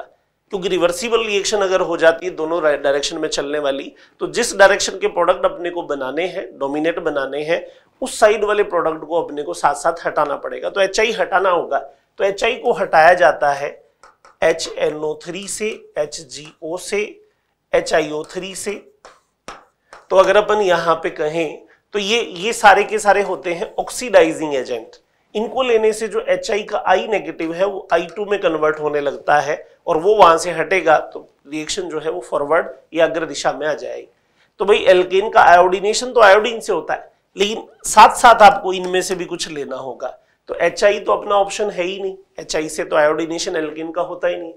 Speaker 2: क्योंकि रिवर्सिबल रिएक्शन अगर हो जाती है दोनों डायरेक्शन में चलने वाली तो जिस डायरेक्शन के प्रोडक्ट अपने को बनाने हैं डोमिनेट बनाने हैं उस साइड वाले प्रोडक्ट को अपने को साथ साथ हटाना पड़ेगा तो एच हटाना होगा तो एच को हटाया जाता है एच एन ओ थ्री से एच जी ओ से एच आई ओ थ्री से तो अगर अपन यहां पे कहें तो ये ये सारे के सारे होते हैं ऑक्सीडाइजिंग एजेंट इनको लेने से जो एच आई का आई नेगेटिव है वो आई टू में कन्वर्ट होने लगता है और वो वहां से हटेगा तो रिएक्शन जो है वो फॉरवर्ड या अग्र दिशा में आ जाएगी तो भाई एल्केन का आयोडिनेशन तो आयोडीन से होता है लेकिन साथ साथ आपको इनमें से भी कुछ लेना होगा तो एच तो अपना ऑप्शन है ही नहीं एच से तो आयोडीनेशन एल्किन का होता ही नहीं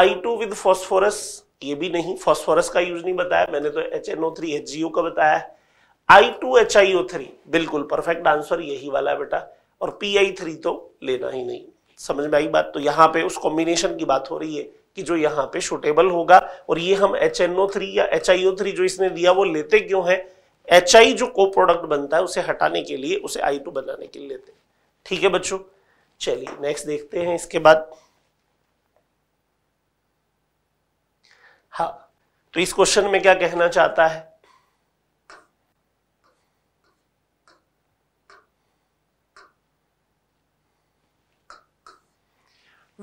Speaker 2: आई टू विद फॉस्फोरस ये भी नहीं फॉस्फोरस का यूज नहीं बताया मैंने तो H N O three H G O का बताया I two H I O three बिल्कुल परफेक्ट आंसर यही वाला है बेटा और पी आई थ्री तो लेना ही नहीं समझ में आई बात तो यहाँ पे उस कॉम्बिनेशन की बात हो रही है कि जो यहाँ पे शूटेबल होगा और ये हम एच एन ओ थ्री या एच आई ओ थ्री जो इसने दिया वो लेते क्यों है एच आई जो को प्रोडक्ट बनता है उसे हटाने के लिए उसे आई टू बनाने के लिए लेते हैं ठीक है बच्चों चलिए नेक्स्ट देखते हैं इसके बाद हा तो इस क्वेश्चन में क्या कहना चाहता है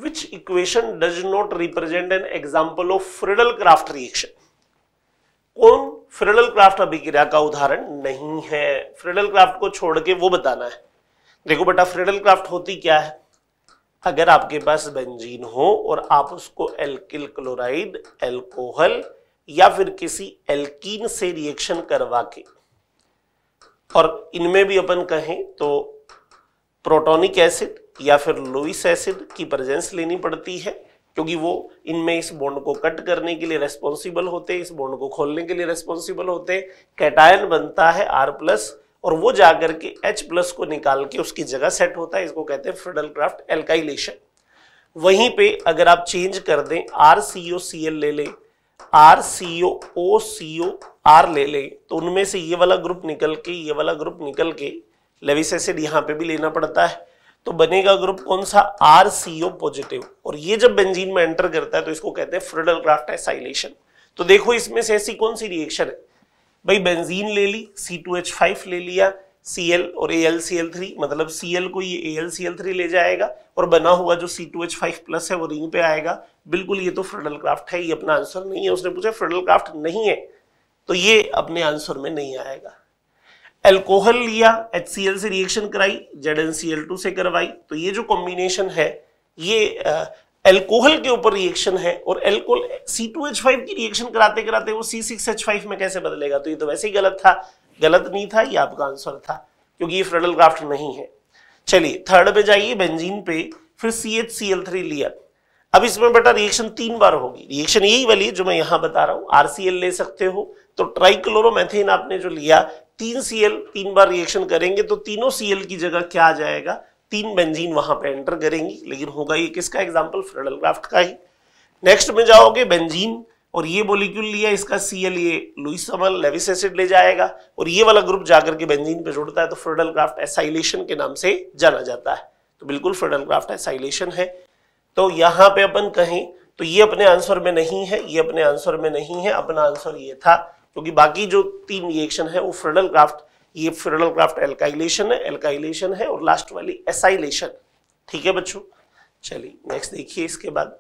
Speaker 2: which equation does not represent an example of Friedel Crafts reaction कौन फ्रिडल क्राफ्ट अभिक्रिया का उदाहरण नहीं है फ्रिडल क्राफ्ट को छोड़ के वो बताना है देखो बेटा फ्रेडल क्राफ्ट होती क्या है अगर आपके पास बेंजीन हो और आप उसको एल्किल क्लोराइड एल्कोहल या फिर किसी एल्कीन से रिएक्शन करवा के और इनमें भी अपन कहें तो प्रोटोनिक एसिड या फिर लुइस एसिड की प्रेजेंस लेनी पड़ती है क्योंकि वो इनमें इस बॉन्ड को कट करने के लिए रेस्पॉन्सिबल होते हैं इस बॉन्ड को खोलने के लिए रेस्पॉन्सिबल होते हैं कैटायन बनता है आर प्लस और वो जाकर के H प्लस को निकाल के उसकी जगह सेट होता है इसको कहते हैं फ्रिडल क्राफ्ट एल्काइलेशन वहीं पे अगर आप चेंज कर दें आर सी ओ सी एल ले लें आर सी ओ ओ सी ओ आर ले लें तो उनमें से ये वाला ग्रुप निकल के ये वाला ग्रुप निकल के लेविस एसिड यहाँ पे भी लेना पड़ता है तो बनेगा ग्रुप कौन सा आर सी ओ पॉजिटिव और ये जब बेंजीन में एंटर करता है तो इसको कहते हैं फ्रिडल क्राफ्ट एसाइलेशन तो देखो इसमें से ऐसी कौन सी रिएक्शन है भाई बेंजीन ले ली सी टू एच फाइव ले लिया सी एल और A L C L three मतलब सी एल को ये A L C L three ले जाएगा और बना हुआ जो C two H five plus है वो रिंग पे आएगा बिल्कुल ये तो फ्रेडल क्राफ्ट है ये अपना आंसर नहीं है उसने पूछा फ्रेडल क्राफ्ट नहीं है तो ये अपने आंसर में नहीं आएगा एल्कोहल लिया एच सी एल से रिएक्शन कराई Z N C L two से करवाई तो ये जो कॉम्बिनेशन है ये एल्कोहल के ऊपर रिएक्शन है और एल्कोहल फाइव की रिएक्शन कराते कराते वो फाइव में कैसे बदलेगा तो ये तो वैसे ही गलत था गलत नहीं था ये आपका आंसर था क्योंकि ये फ्रेडल ग्राफ्ट नहीं है चलिए थर्ड पे जाइए बेंजीन पे फिर थ्री लिया अब इसमें बेटा रिएक्शन तीन बार होगी रिएक्शन यही वाली है जो मैं यहां बता रहा हूं आरसीएल ले सकते हो तो ट्राइक्लोरोमेथेन आपने जो लिया तीन सीएल तीन बार रिएक्शन करेंगे तो तीनों सीएल की जगह क्या आ जाएगा तीन बेंजीन वहां पे एंटर करेंगी लेकिन होगा ये किसका एग्जाम्पल फ्रेडल ग्राफ्ट का ही नेक्स्ट में जाओगे बेंजीन और ये मोलिक्यूल लिया इसका सी एल ये लुइसमल लेविस एसिड ले जाएगा और ये वाला ग्रुप जाकर के बेंजीन पे जुड़ता है तो फ्रेडल ग्राफ्ट एसाइलेशन के नाम से जाना जाता है तो बिल्कुल फ्रेडल ग्राफ्ट एसाइलेशन है तो यहाँ पे अपन कहें तो ये अपने आंसर में नहीं है ये अपने आंसर में नहीं है अपना आंसर ये था क्योंकि बाकी जो तीन रिएक्शन है वो फ्रेडल ग्राफ्ट ये फेरल क्राफ्ट एल्काइलेशन है एल्काइलेशन है और लास्ट वाली एसाइलेशन ठीक है बच्चों चलिए नेक्स्ट देखिए इसके बाद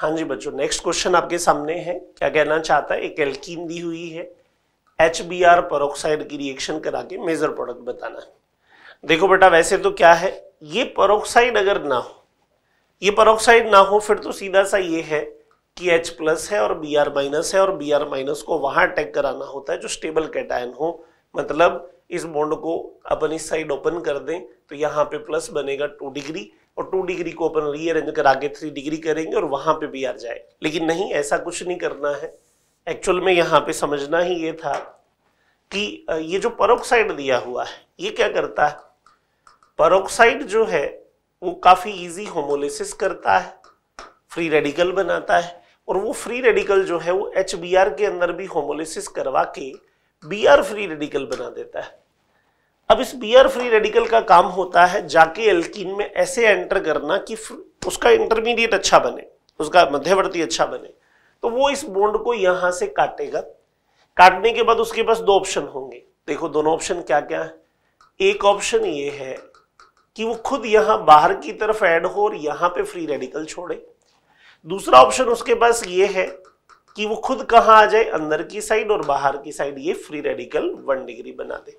Speaker 2: हाँ जी बच्चों नेक्स्ट क्वेश्चन आपके सामने है क्या कहना चाहता है एक एल्कीन दी हुई है एच बी आर परोक्साइड की रिएक्शन करा के मेजर प्रोडक्ट बताना है देखो बेटा वैसे तो क्या है ये परोक्साइड अगर ना हो ये परोक्साइड ना हो फिर तो सीधा सा ये है कि एच प्लस है और बी आर माइनस है और बी आर माइनस को वहां अटैक कराना होता है जो स्टेबल कैटायन हो मतलब इस बॉन्ड को अपन इस साइड ओपन कर दें तो यहाँ पे प्लस बनेगा टू डिग्री और टू डिग्री को अपन रीअरेंज कर आगे थ्री डिग्री करेंगे और वहां पे भी आ जाए लेकिन नहीं ऐसा कुछ नहीं करना है एक्चुअल में यहाँ पे समझना ही ये था कि ये जो परोक्साइड दिया हुआ है ये क्या करता है परोक्साइड जो है वो काफ़ी इजी होमोलिसिस करता है फ्री रेडिकल बनाता है और वो फ्री रेडिकल जो है वो एच के अंदर भी होमोलिसिस करवा के बी आर फ्री रेडिकल बना देता है अब इस बी आर फ्री रेडिकल का काम होता है जाके एल्किन में ऐसे एंटर करना कि उसका इंटरमीडिएट अच्छा बने उसका मध्यवर्ती अच्छा बने तो वो इस बोन्ड को यहां से काटेगा काटने के बाद उसके पास दो ऑप्शन होंगे देखो दोनों ऑप्शन क्या क्या है एक ऑप्शन ये है कि वो खुद यहां बाहर की तरफ ऐड हो और यहां पे फ्री रेडिकल छोड़े दूसरा ऑप्शन उसके पास ये है कि वो खुद कहाँ आ जाए अंदर की साइड और बाहर की साइड ये फ्री रेडिकल वन डिग्री बना दे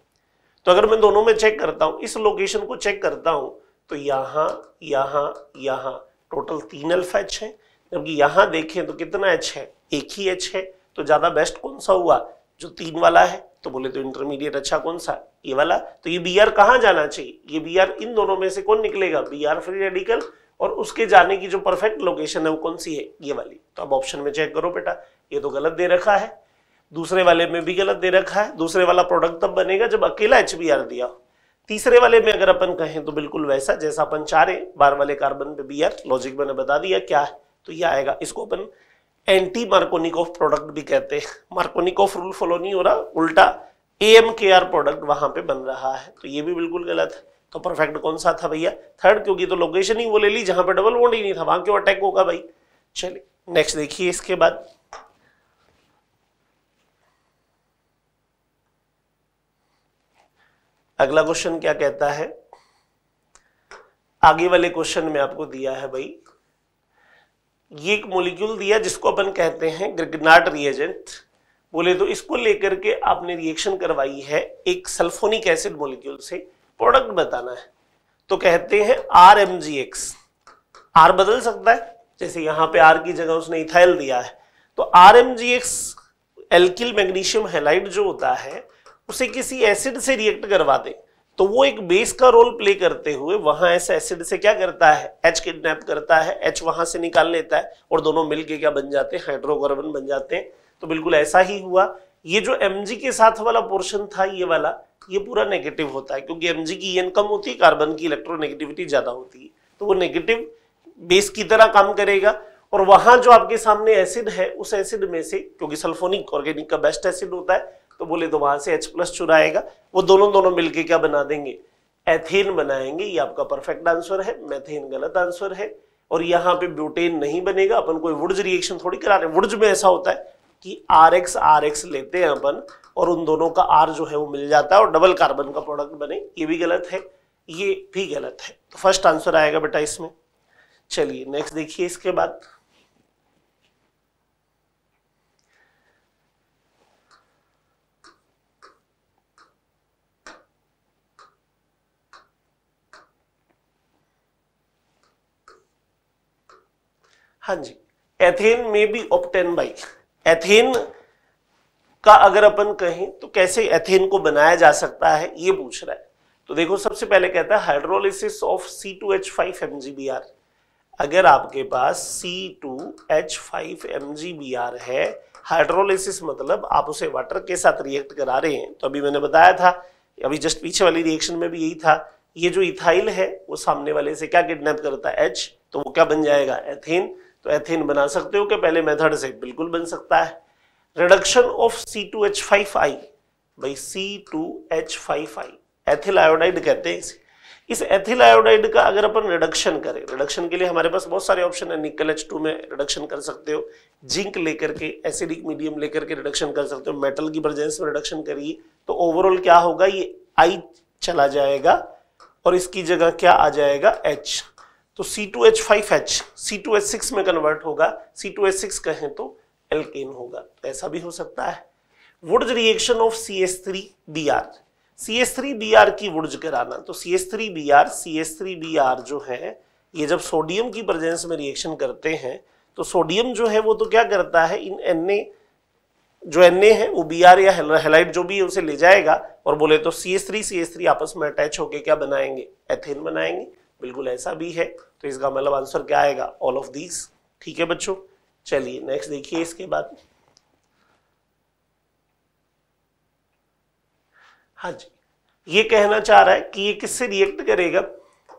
Speaker 2: तो अगर मैं दोनों में चेक करता हूँ इस लोकेशन को चेक करता हूँ तो यहाँ यहाँ यहाँ टोटल तीन अल्फा एच है जबकि यहाँ देखें तो कितना एच है एक ही एच है तो ज़्यादा बेस्ट कौन सा हुआ जो तीन वाला है तो बोले तो इंटरमीडिएट अच्छा कौन सा ये वाला तो ये बी आर कहाँ जाना चाहिए ये बी आर इन दोनों में से कौन निकलेगा बी आर फ्री रेडिकल और उसके जाने की जो परफेक्ट लोकेशन है वो कौन सी है ये वाली तो अब ऑप्शन में चेक करो बेटा ये तो गलत दे रखा है दूसरे वाले में भी गलत दे रखा है दूसरे वाला प्रोडक्ट तब बनेगा जब अकेला एच दिया तीसरे वाले में अगर अपन कहें तो बिल्कुल वैसा जैसा अपन चाह रहे बार वाले कार्बन पे बी लॉजिक मैंने बता दिया क्या है तो ये आएगा इसको अपन एंटी मार्कोनिक ऑफ प्रोडक्ट भी कहते हैं मार्कोनिक ऑफ रूल फॉलो नहीं हो रहा उल्टा A M K R product वहां पे बन रहा है तो ये भी बिल्कुल गलत है तो परफेक्ट कौन सा था भैया थर्ड क्योंकि तो लोकेशन ही वो ले ली जहां पर डबल बॉन्ड ही नहीं था वहां क्यों अटैक होगा भाई चलिए नेक्स्ट देखिए इसके बाद अगला क्वेश्चन क्या कहता है आगे वाले क्वेश्चन में आपको दिया है भाई ये एक मोलिक्यूल दिया जिसको अपन कहते हैं ग्रिगनाट रिएजेंट बोले तो इसको लेकर के आपने रिएक्शन करवाई है एक सल्फोनिक एसिड मोलिक्यूल से प्रोडक्ट बताना है तो कहते हैं R M G X R बदल सकता है जैसे यहां पे आर की जगह उसने इथाइल दिया है तो R M G X alkyl magnesium halide जो होता है उसे किसी एसिड से रिएक्ट करवा दे तो वो एक बेस का रोल प्ले करते हुए वहां ऐसे एसिड से क्या करता है एच किडनैप करता है एच वहां से निकाल लेता है और दोनों मिलके क्या बन जाते हैं हाइड्रोकार्बन बन जाते हैं तो बिल्कुल ऐसा ही हुआ ये जो एम के साथ वाला पोर्शन था ये वाला ये पूरा नेगेटिव होता है क्योंकि एम की एन कम होती है कार्बन की इलेक्ट्रोनेगेटिविटी ज़्यादा होती है तो वो नेगेटिव बेस की तरह काम करेगा और वहाँ जो आपके सामने एसिड है उस एसिड में से क्योंकि सल्फोनिक ऑर्गेनिक का बेस्ट एसिड होता है तो बोले तो वहाँ से H प्लस चुराएगा वो दोनों दोनों मिलके क्या बना देंगे एथेन बनाएंगे ये आपका परफेक्ट आंसर है मैथेन गलत आंसर है और यहाँ पे ब्यूटेन नहीं बनेगा अपन कोई वुड्ज रिएक्शन थोड़ी करा रहे हैं वुड्ज में ऐसा होता है कि आर एक्स आर एक्स लेते हैं अपन और उन दोनों का आर जो है वो मिल जाता है और डबल कार्बन का प्रोडक्ट बने ये भी गलत है ये भी गलत है तो फर्स्ट आंसर आएगा बेटा इसमें चलिए नेक्स्ट देखिए इसके बाद हाँ जी एथेन में बी ऑप्टेन बाई एथेन का अगर अपन कहें तो कैसे एथेन को बनाया जा सकता है ये पूछ रहा है तो देखो सबसे पहले कहता है hydrolysis of C two H five M G B R अगर आपके पास C two H five M G B R है हाइड्रोलिसिस मतलब आप उसे वाटर के साथ रिएक्ट करा रहे हैं तो अभी मैंने बताया था अभी जस्ट पीछे वाली रिएक्शन में भी यही था ये जो इथाइल है वो सामने वाले से क्या किडनैप करता है एच तो वो क्या बन जाएगा एथेन तो एथीन बना सकते हो कि पहले मेथड से बिल्कुल बन सकता है reduction of C two H five I भाई C two H five I ethyl iodide कहते हैं इसे इस एथिल आयोडाइड का अगर अपन रिडक्शन करें रिडक्शन के लिए हमारे पास बहुत सारे ऑप्शन है निकल एच टू में रिडक्शन कर सकते हो जिंक लेकर के एसिडिक मीडियम लेकर के रिडक्शन कर सकते हो मेटल की प्रेजेंस में रिडक्शन करिए तो ओवरऑल क्या होगा ये आई चला जाएगा और इसकी जगह क्या आ जाएगा एच तो C2H5H C2H6 में कन्वर्ट होगा C2H6 कहें तो एल्केन होगा तो ऐसा भी हो सकता है Wurtz reaction of C S three B R C S three B R की वुड्स कराना तो C S three B R C S three B R जो है ये जब सोडियम की प्रेजेंस में रिएक्शन करते हैं तो सोडियम जो है वो तो क्या करता है इन एन ए जो एन ए है वो बी आर या हेलाइट जो भी है उसे ले जाएगा और बोले तो C S three C S three आपस में अटैच होके क्या बनाएंगे एथेन बनाएंगे बिल्कुल ऐसा भी है तो इसका मतलब आंसर क्या आएगा ऑल ऑफ दीज ठीक है बच्चों चलिए नेक्स्ट देखिए इसके बाद हाँ जी ये कहना चाह रहा है कि ये किससे रिएक्ट करेगा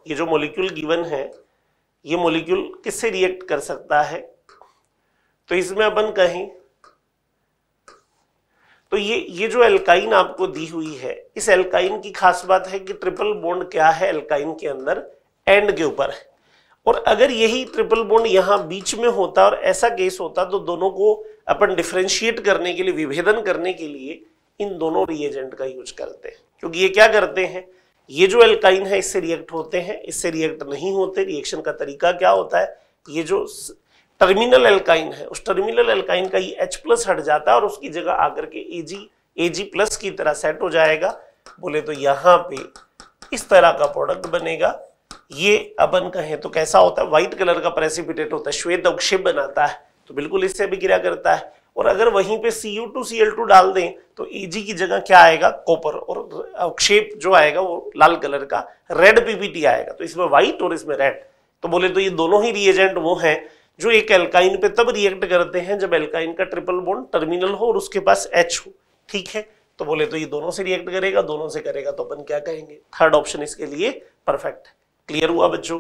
Speaker 2: ये जो मोलिक्यूल गिवन है ये मोलिक्यूल किससे रिएक्ट कर सकता है तो इसमें अपन कहें तो ये ये जो एल्काइन आपको दी हुई है इस एल्काइन की खास बात है कि ट्रिपल बॉन्ड क्या है एल्काइन के अंदर एंड के ऊपर है और अगर यही ट्रिपल बॉन्ड यहां बीच में होता और ऐसा केस होता तो दोनों को अपन डिफ्रेंशिएट करने के लिए विभेदन करने के लिए इन दोनों रिएजेंट का यूज करते हैं क्योंकि ये क्या करते हैं ये जो एल्काइन है इससे रिएक्ट होते हैं इससे रिएक्ट नहीं होते रिएक्शन का तरीका क्या होता है ये जो टर्मिनल एल्काइन है उस टर्मिनल एल्काइन का ये H प्लस हट जाता है और उसकी जगह आकर के Ag Ag प्लस की तरह सेट हो जाएगा बोले तो यहां पे इस तरह का प्रोडक्ट बनेगा ये अबन का है तो कैसा होता है व्हाइट कलर का प्रेसिपिटेट होता है श्वेत अवक्षेप बनाता है तो बिल्कुल इससे भी गिरा करता है और अगर वहीं पे CO two C L two डाल दें तो एजी की जगह क्या आएगा कॉपर और अवक्षेप जो आएगा वो लाल कलर का रेड पीपीटी आएगा तो इसमें व्हाइट और इसमें रेड तो बोले तो ये दोनों ही रिएजेंट वो हैं जो एक एल्काइन पे तब रिएक्ट करते हैं जब एल्काइन का ट्रिपल बोन टर्मिनल हो और उसके पास एच हो ठीक है तो बोले तो ये दोनों से रिएक्ट करेगा दोनों से करेगा तो अपन क्या कहेंगे थर्ड ऑप्शन इसके लिए परफेक्ट है क्लियर हुआ बच्चों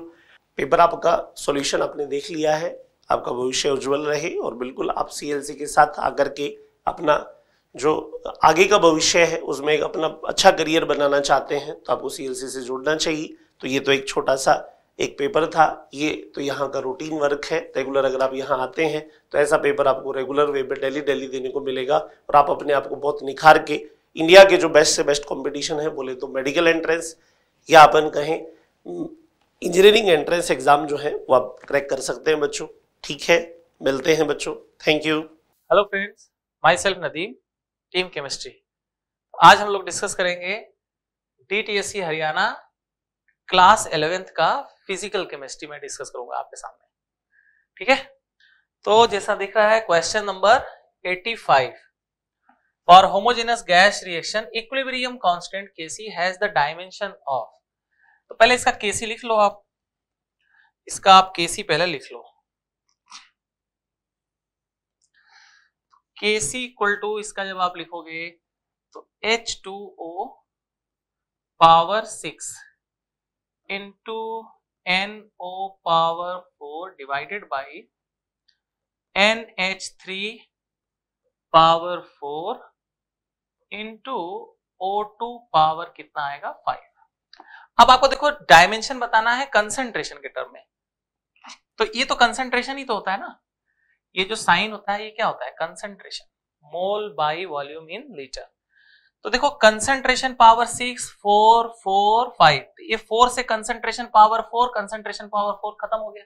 Speaker 2: पेपर आपका सॉल्यूशन आपने देख लिया है आपका भविष्य उज्जवल रहे और बिल्कुल आप सीएलसी के साथ आकर के अपना जो आगे का भविष्य है उसमें एक अपना अच्छा करियर बनाना चाहते हैं तो आपको सीएलसी से जुड़ना चाहिए तो ये तो एक छोटा सा एक पेपर था ये तो यहाँ का रूटीन वर्क है रेगुलर अगर आप यहाँ आते हैं तो ऐसा पेपर आपको रेगुलर वे पर डेली डेली देने को मिलेगा और आप अपने आप को बहुत निखार के इंडिया के जो बेस्ट से बेस्ट कॉम्पिटिशन है बोले तो मेडिकल एंट्रेंस या अपन कहें इंजीनियरिंग एंट्रेंस एग्जाम जो है वो आप क्रैक कर सकते हैं बच्चों ठीक है मिलते हैं बच्चों thank you
Speaker 3: hello friends myself Nadeem team chemistry आज हम लोग डिस्कस करेंगे डीटीएससी हरियाणा क्लास एलेवेंथ का फिजिकल केमिस्ट्री में डिस्कस करूंगा आपके सामने ठीक है तो जैसा दिख रहा है question number 85 for homogeneous gas reaction equilibrium constant KC has the dimension of तो पहले इसका केसी लिख लो आप इसका आप केसी पहले लिख लो केसी इक्वल टू इसका जब आप लिखोगे तो H two O power six into N O power four divided by N H three power four into O two power कितना आएगा फाइव अब आपको देखो डायमेंशन बताना है कंसेंट्रेशन के टर्म में तो ये तो कंसेंट्रेशन ही तो होता है ना ये जो साइन होता है ये क्या होता है concentration mole by volume in litre तो देखो concentration power six four four five ये फोर से concentration power four concentration power four खत्म हो गया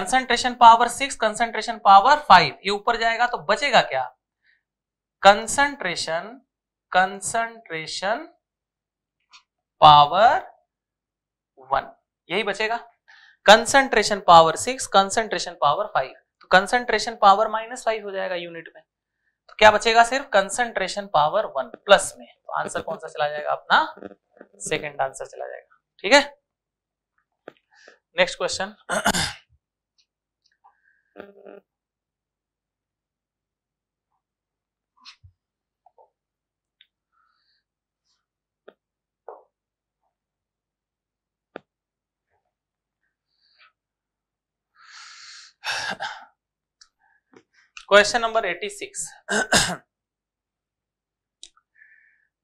Speaker 3: concentration power six concentration power five ये ऊपर जाएगा तो बचेगा क्या कंसेंट्रेशन कंसेंट्रेशन पावर वन यही बचेगा concentration power six concentration power five तो कंसंट्रेशन पावर माइनस फाइव हो जाएगा यूनिट में तो क्या बचेगा सिर्फ कंसंट्रेशन पावर वन प्लस में तो आंसर कौन सा चला जाएगा अपना सेकेंड आंसर चला जाएगा ठीक है नेक्स्ट क्वेश्चन क्वेश्चन नंबर 86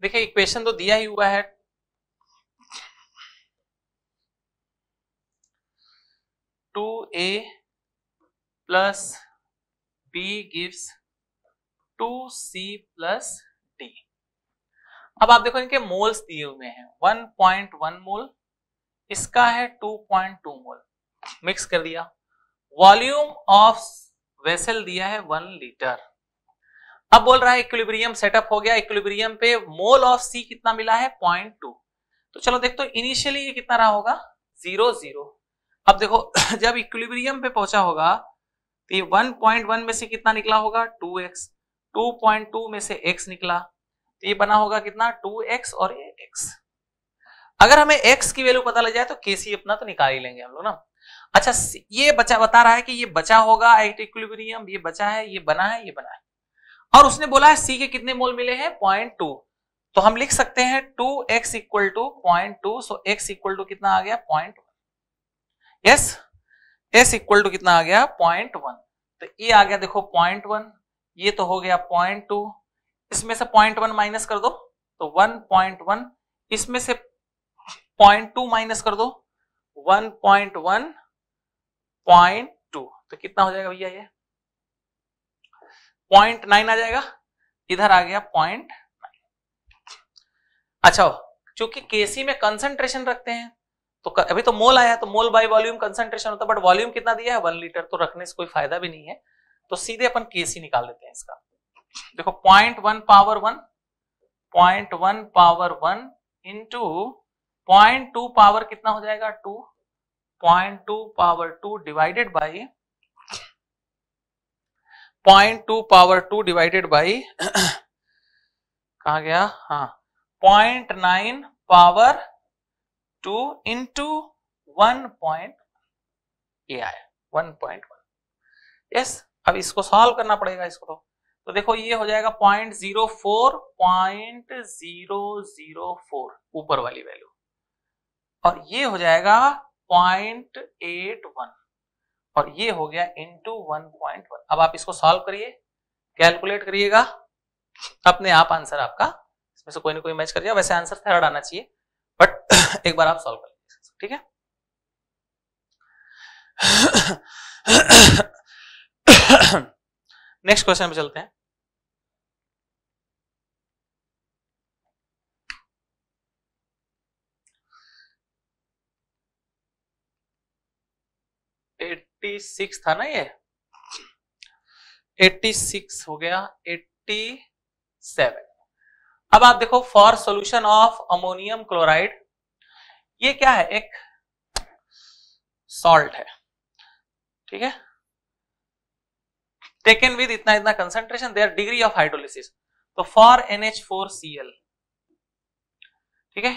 Speaker 3: देखिए इक्वेशन तो दिया ही हुआ है two A plus B gives two C plus D अब आप देखो इनके मोल्स दिए हुए हैं 1.1 मोल इसका है 2.2 मोल मिक्स कर दिया वॉल्यूम ऑफ वेसल दिया है वन लीटर अब बोल रहा है इक्विलिब्रियम सेटअप हो गया इक्विलिब्रियम पे मोल ऑफ सी कितना मिला है पॉइंट टू तो चलो देखते तो इनिशियली ये कितना रहा होगा जीरो जीरो अब देखो [CLEARS THROAT] जब इक्विलिब्रियम पे पहुंचा होगा तो ये वन पॉइंट वन में से कितना निकला होगा two two X point two में से एक्स निकला तो ये बना होगा कितना टू एक्स और एक्स अगर हमें एक्स की वैल्यू पता लग जाए तो केसी अपना तो निकाल ही लेंगे हम लोग ना अच्छा ये बचा बता रहा है कि ये बचा होगा एट इक्विलिब्रियम ये बचा है ये बना है ये बना है और उसने बोला है सी के कितने मोल मिले हैं पॉइंट टू तो हम लिख सकते हैं two X equal to point two so X equal to कितना आ गया point one yes S equal to कितना आ गया पॉइंट वन तो ये आ गया देखो पॉइंट वन ये तो हो गया पॉइंट टू इसमें से पॉइंट वन माइनस कर दो तो वन पॉइंट वन इसमें से पॉइंट टू माइनस कर दो one point one point two तो कितना हो जाएगा भैया ये पॉइंट नाइन आ जाएगा इधर आ गया पॉइंट अच्छा चूंकि केसी में कंसंट्रेशन रखते हैं तो अभी तो मोल आया तो मोल बाय वॉल्यूम कंसंट्रेशन होता है बट वॉल्यूम कितना दिया है वन लीटर तो रखने से कोई फायदा भी नहीं है तो सीधे अपन केसी निकाल देते हैं इसका देखो point one power one point one power one into point two power कितना हो जाएगा two point two power two divided by point two power two divided by कहा गया हाँ point nine power two into one point ये आया वन पॉइंट वन यस अब इसको सॉल्व करना पड़ेगा इसको तो तो देखो ये हो जाएगा point zero four point zero zero four ऊपर वाली वैल्यू और ये हो जाएगा पॉइंट एट वन और ये हो गया इंटू वन पॉइंट वन अब आप इसको सॉल्व करिए कैलकुलेट करिएगा अपने आप आंसर आपका इसमें से कोई ना कोई मैच कर जाए वैसे आंसर थर्ड आना चाहिए बट एक बार आप सॉल्व कर लीजिए ठीक है नेक्स्ट क्वेश्चन पे चलते हैं 86 था ना ये 86 हो गया 87 अब आप देखो for solution of ammonium chloride ये क्या है एक सॉल्ट है ठीक है टेकन विद इतना इतना concentration their degree of hydrolysis तो फॉर NH4Cl ठीक है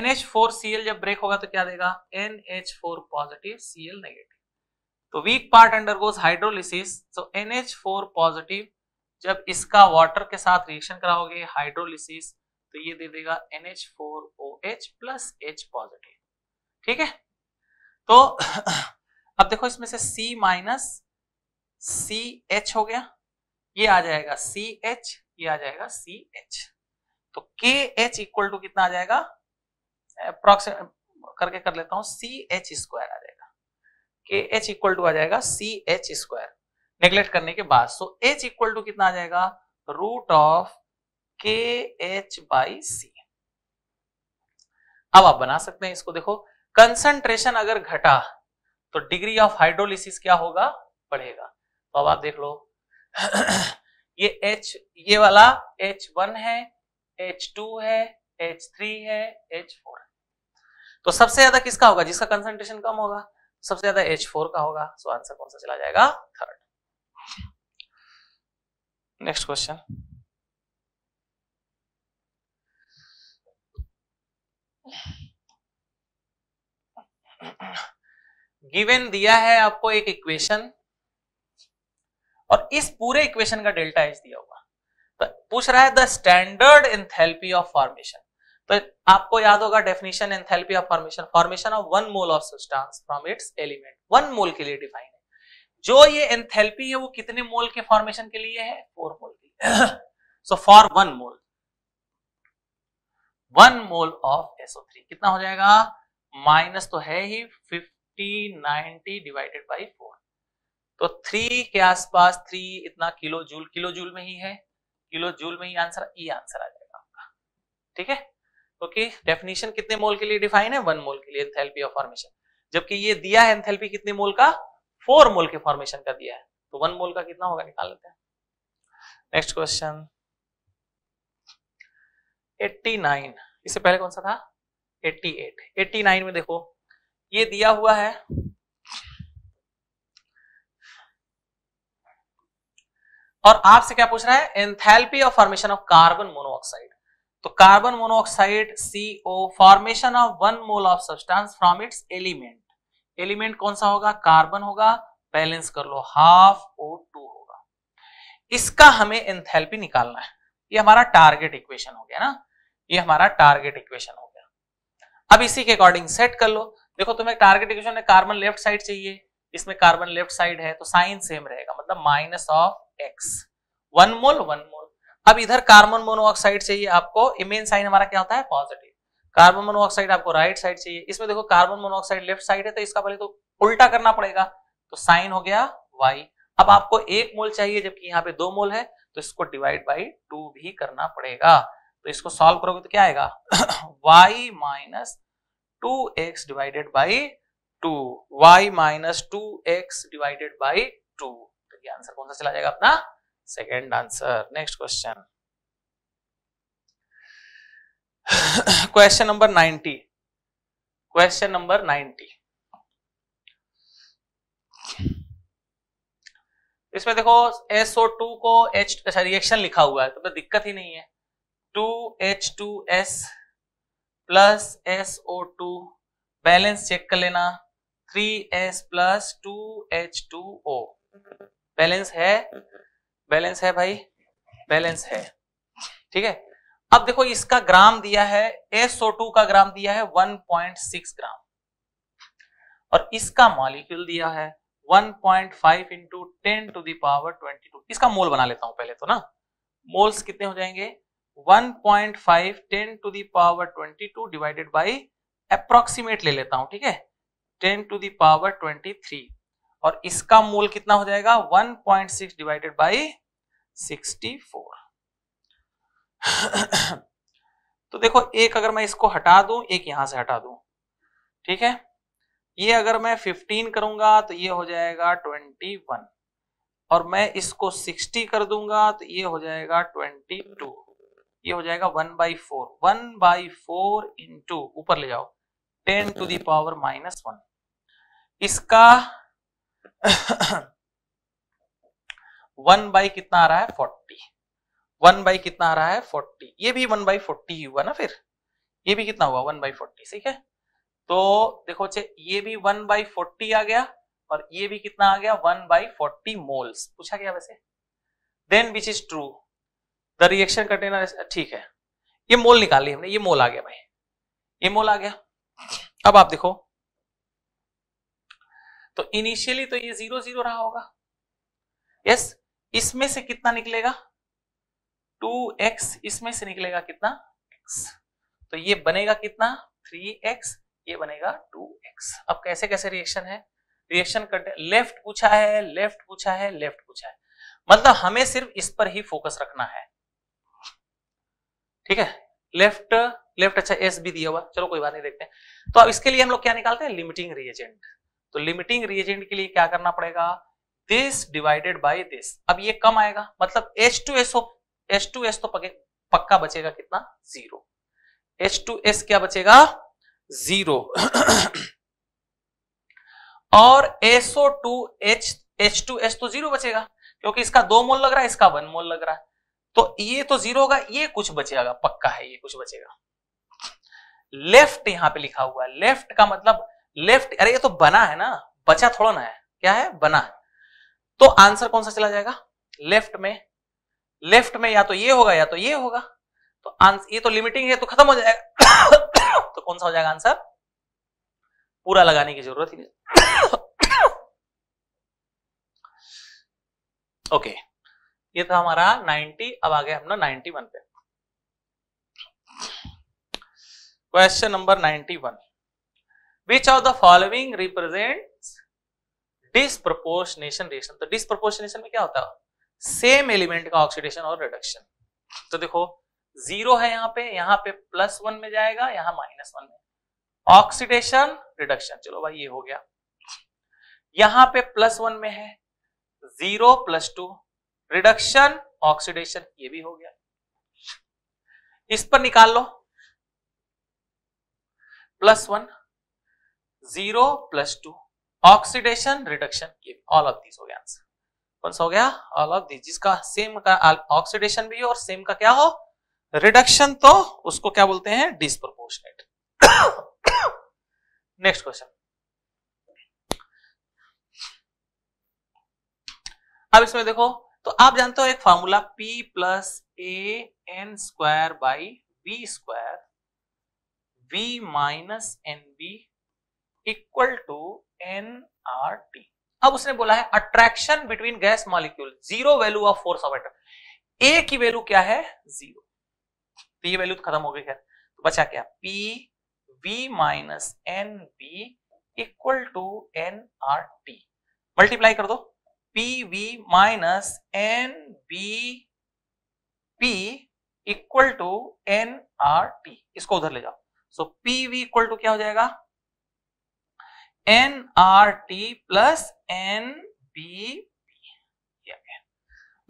Speaker 3: NH4Cl जब ब्रेक होगा तो क्या देगा NH4 पॉजिटिव Cl नेगेटिव तो weak part undergoes hydrolysis so four positive जब इसका वाटर के साथ रिएक्शन कराओगे हाइड्रोलिसिस तो ये दे देगा four O H plus H positive ठीक है तो अब देखो इसमें से सी माइनस सी एच हो गया ये आ जाएगा सी एच ये आ जाएगा सी एच तो के एच इक्वल टू कितना आ जाएगा अप्रोक्सीमेट करके कर लेता हूं सी एच स्क्वायर आ जाएगा के एच इक्वल टू आ जाएगा सी एच स्क्वायर नेग्लेक्ट करने के बाद सो एच इक्वल टू कितना आ जाएगा root of K H by C अब आप बना सकते हैं इसको देखो कंसंट्रेशन अगर घटा तो डिग्री ऑफ हाइड्रोलिसिस क्या होगा बढ़ेगा तो अब आप देख लो [COUGHS] ये एच ये वाला एच वन है एच टू है एच थ्री है एच फोर तो सबसे ज्यादा किसका होगा जिसका कंसंट्रेशन कम होगा सबसे ज्यादा एच फोर का होगा सो आंसर कौन सा चला जाएगा थर्ड नेक्स्ट क्वेश्चन गिवन दिया है आपको एक इक्वेशन और इस पूरे इक्वेशन का डेल्टा एच दिया होगा तो पूछ रहा है the standard enthalpy of formation तो आपको याद होगा definition enthalpy of formation formation of one mole of substance from its element one mole के लिए डिफाइन है जो ये एंथैल्पी है वो कितने मोल के फॉर्मेशन के लिए है फोर मोल के लिए so for one mole one mole of SO three कितना हो जाएगा माइनस तो है ही fifty ninety divided by four तो थ्री के आसपास थ्री इतना किलो जूल किलो जूल में ही है किलो जूल में ही आंसर ये आंसर आ जाएगा आपका ठीक है क्योंकि डेफिनेशन कितने मोल के लिए डिफाइन है वन मोल के लिए एंथैल्पी ऑफ फॉर्मेशन जबकि ये दिया है एंथैल्पी कितने मोल का फोर मोल के फॉर्मेशन का दिया है तो वन मोल का कितना होगा निकाल लेते हैं नेक्स्ट क्वेश्चन 89 इससे पहले कौन सा था 88 89 में देखो ये दिया हुआ है और आपसे क्या पूछ रहा है enthalpy of formation of carbon monoxide तो carbon monoxide CO formation of one mole of substance from its element element कौन सा होगा कार्बन होगा बैलेंस कर लो हाफ ओ टू होगा इसका हमें एंथैल्पी निकालना है ये हमारा टारगेट इक्वेशन हो गया ना ये हमारा टारगेट इक्वेशन हो गया अब इसी के अकॉर्डिंग सेट कर लो देखो तुम्हें टारगेट इक्वेशन में कार्बन लेफ्ट साइड चाहिए इसमें कार्बन लेफ्ट साइड है तो साइन सेम रहेगा मतलब minus of X one mole one mole अब इधर कार्बन मोनोऑक्साइड चाहिए आपको मेन साइन हमारा क्या होता है पॉजिटिव कार्बन मोनोऑक्साइड आपको राइट साइड चाहिए इसमें देखो कार्बन मोनोऑक्साइड लेफ्ट साइड है तो इसका पहले तो उल्टा करना पड़ेगा तो साइन हो गया वाई अब आपको एक मोल चाहिए जबकि यहाँ पे दो मोल है तो इसको डिवाइड बाई टू भी करना पड़ेगा तो इसको सॉल्व करोगे तो क्या आएगा Y minus two X divided by two Y minus two X divided by two तो ये आंसर कौन सा चला जाएगा अपना second answer next question question number ninety question number ninety इसमें देखो एस ओ टू को एच अच्छा रिएक्शन लिखा हुआ है तो मतलब दिक्कत ही नहीं है two H two S plus S O two balance check कर लेना three S plus to H two O balance है बैलेंस है भाई बैलेंस है ठीक है अब देखो इसका ग्राम दिया है टू का ग्राम दिया है 1.6 ग्राम और इसका मॉलिक्यूल दिया है 1.5 into ten to the power twenty two इसका मोल बना लेता हूं पहले तो ना मोल्स कितने हो जाएंगे 1.5 ten to the power 22 divided by approximate ले लेता हूं ठीक है 10 टू दावर 23 और इसका मूल कितना हो जाएगा 1.6 डिवाइडेड बाई 64 तो देखो एक अगर मैं इसको हटा दूं एक यहां से हटा दूं ठीक है ये अगर मैं 15 करूंगा तो ये हो जाएगा 21 और मैं इसको 60 कर दूंगा तो ये हो जाएगा 22 ये हो जाएगा 1 by four one by four into ऊपर ले जाओ 10 टू दावर माइनस वन इसका [COUGHS] वन बाई कितना आ रहा है फोर्टी वन बाई कितना आ रहा है फोर्टी ये भी वन बाई फोर्टी ही हुआ ना फिर ये भी कितना हुआ वन बाई फोर्टी ठीक है तो देखो चे ये भी वन बाई फोर्टी आ गया और ये भी कितना आ गया वन बाई फोर्टी मोल्स पूछा गया वैसे then which is true the reaction container ठीक है ये मोल निकाल लिया हमने ये मोल आ गया भाई ये मोल आ गया अब आप देखो तो इनिशियली तो ये जीरो जीरो रहा होगा यस yes, इसमें से कितना निकलेगा टू एक्स इसमें से निकलेगा कितना एक्स तो ये बनेगा कितना थ्री एक्स ये बनेगा टू एक्स अब कैसे कैसे रिएक्शन है रिएक्शन करते लेफ्ट पूछा है लेफ्ट पूछा है लेफ्ट पूछा है मतलब हमें सिर्फ इस पर ही फोकस रखना है ठीक है लेफ्ट लेफ्ट अच्छा एस भी दिया हुआ चलो कोई बात नहीं देखते हैं तो अब इसके लिए हम लोग क्या निकालते हैं लिमिटिंग रिएजेंट तो लिमिटिंग रिएजेंट के लिए क्या करना पड़ेगा दिस डिवाइडेड बाय दिस अब ये कम आएगा मतलब H two S H two S तो पके, पक्का बचेगा कितना जीरो एच टू एस क्या बचेगा जीरो [CLEARS THROAT] और SO two H H two S तो जीरो बचेगा क्योंकि इसका दो मोल लग रहा है इसका वन मोल लग रहा है तो ये तो जीरो होगा ये कुछ बचेगा पक्का है ये कुछ बचेगा लेफ्ट यहां पे लिखा हुआ है लेफ्ट का मतलब लेफ्ट अरे ये तो बना है ना बचा थोड़ा ना है क्या है बना है तो आंसर कौन सा चला जाएगा लेफ्ट में लेफ्ट में या तो ये होगा या तो ये होगा तो आंसर ये तो लिमिटिंग है तो खत्म हो जाएगा [COUGHS] तो कौन सा हो जाएगा आंसर पूरा लगाने की जरूरत ही नहीं ओके [COUGHS] ये था हमारा 90 अब आ गए हम ना 91 पे question number 91 which of the following represents disproportionation reaction तो डिस्प्रपोर्शनेशन में क्या होता है सेम एलिमेंट का ऑक्सीडेशन और रिडक्शन तो देखो जीरो है यहाँ पे यहाँ पे प्लस वन में जाएगा यहाँ माइनस वन में ऑक्सीडेशन रिडक्शन चलो भाई ये हो गया यहाँ पे प्लस वन में है zero plus two reduction oxidation ये भी हो गया इस पर निकाल लो plus one zero plus two oxidation reduction ये ऑल ऑफ दीज हो गया आंसर कौन सा हो गया ऑल ऑफ दीज जिसका सेम का ऑक्सीडेशन भी हो और सेम का क्या हो रिडक्शन तो उसको क्या बोलते हैं डिस्प्रोपोर्शनेट नेक्स्ट क्वेश्चन अब इसमें देखो तो आप जानते हो एक formula P plus A N square by B square B minus N B equal to N R T अब उसने बोला है attraction between gas molecule zero value of force of attract A की वैल्यू क्या है जीरो तो ये वैल्यू तो खत्म हो गई खैर तो बचा क्या P V minus N B equal to N R T multiply कर दो P V minus N B P equal to N R T इसको उधर ले जाओ so P V equal to क्या हो जाएगा N R T plus N B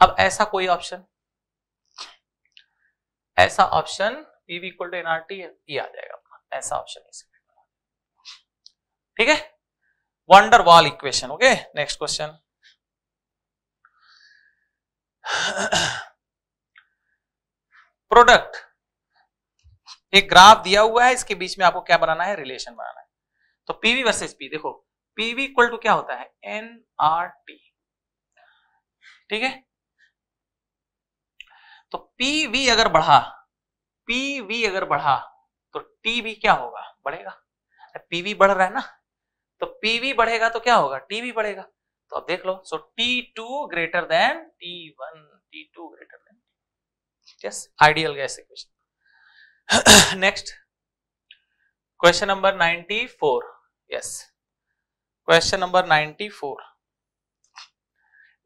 Speaker 3: अब ऐसा कोई ऑप्शन ऐसा option P V equal to NRT ये आ जाएगा अपना ऐसा ऑप्शन ठीक है van der Waal equation okay next question product एक ग्राफ दिया हुआ है इसके बीच में आपको क्या बनाना है रिलेशन बनाना है तो पीवी वर्सेस पी देखो पीवी इक्वल टू क्या होता है एन आर टी ठीक है तो पीवी अगर बढ़ा पीवी अगर बढ़ा तो टीवी क्या होगा बढ़ेगा पीवी बढ़ रहा है ना तो पीवी बढ़ेगा तो क्या होगा टीवी बढ़ेगा तो अब देख लो so T two greater than T one T two greater than yes ideal gas equation next question number ninety four yes question number 94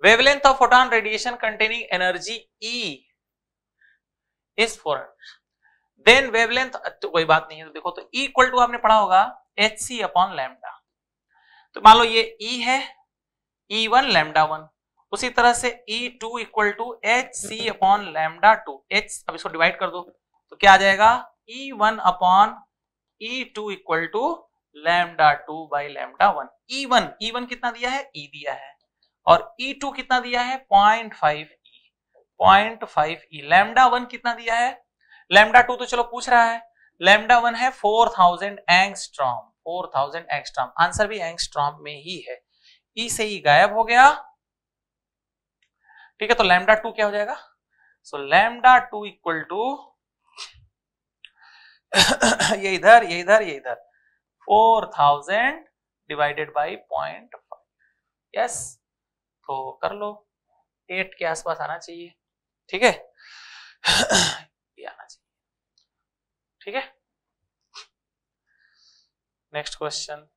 Speaker 3: wavelength of photon radiation containing energy e is 400 then wavelength तो कोई बात नहीं है तो देखो तो ई इक्वल टू आपने पढ़ा होगा एच सी अपॉन लैमडा तो मान लो ये ई e है ई वन लैमडा वन उसी तरह से e2 two equal to H C upon lambda two H अब इसको डिवाइड कर दो तो क्या आ जाएगा e1 one upon E two equal to lambda two by lambda one E one E one कितना दिया है ई e दिया है और ई e टू कितना दिया है point five E point five E lambda one कितना दिया है लैमडा टू तो चलो पूछ रहा है लैमडा वन है four thousand angstrom four thousand angstrom answer भी एंगस्ट्रॉम में ही है ई e से ही e गायब हो गया ठीक है तो लैमडा टू क्या हो जाएगा so lambda two equal to ये इधर ये इधर ये इधर four thousand divided by 0.5 yes तो कर लो एट के आसपास आना चाहिए ठीक है ये आना चाहिए ठीक है next question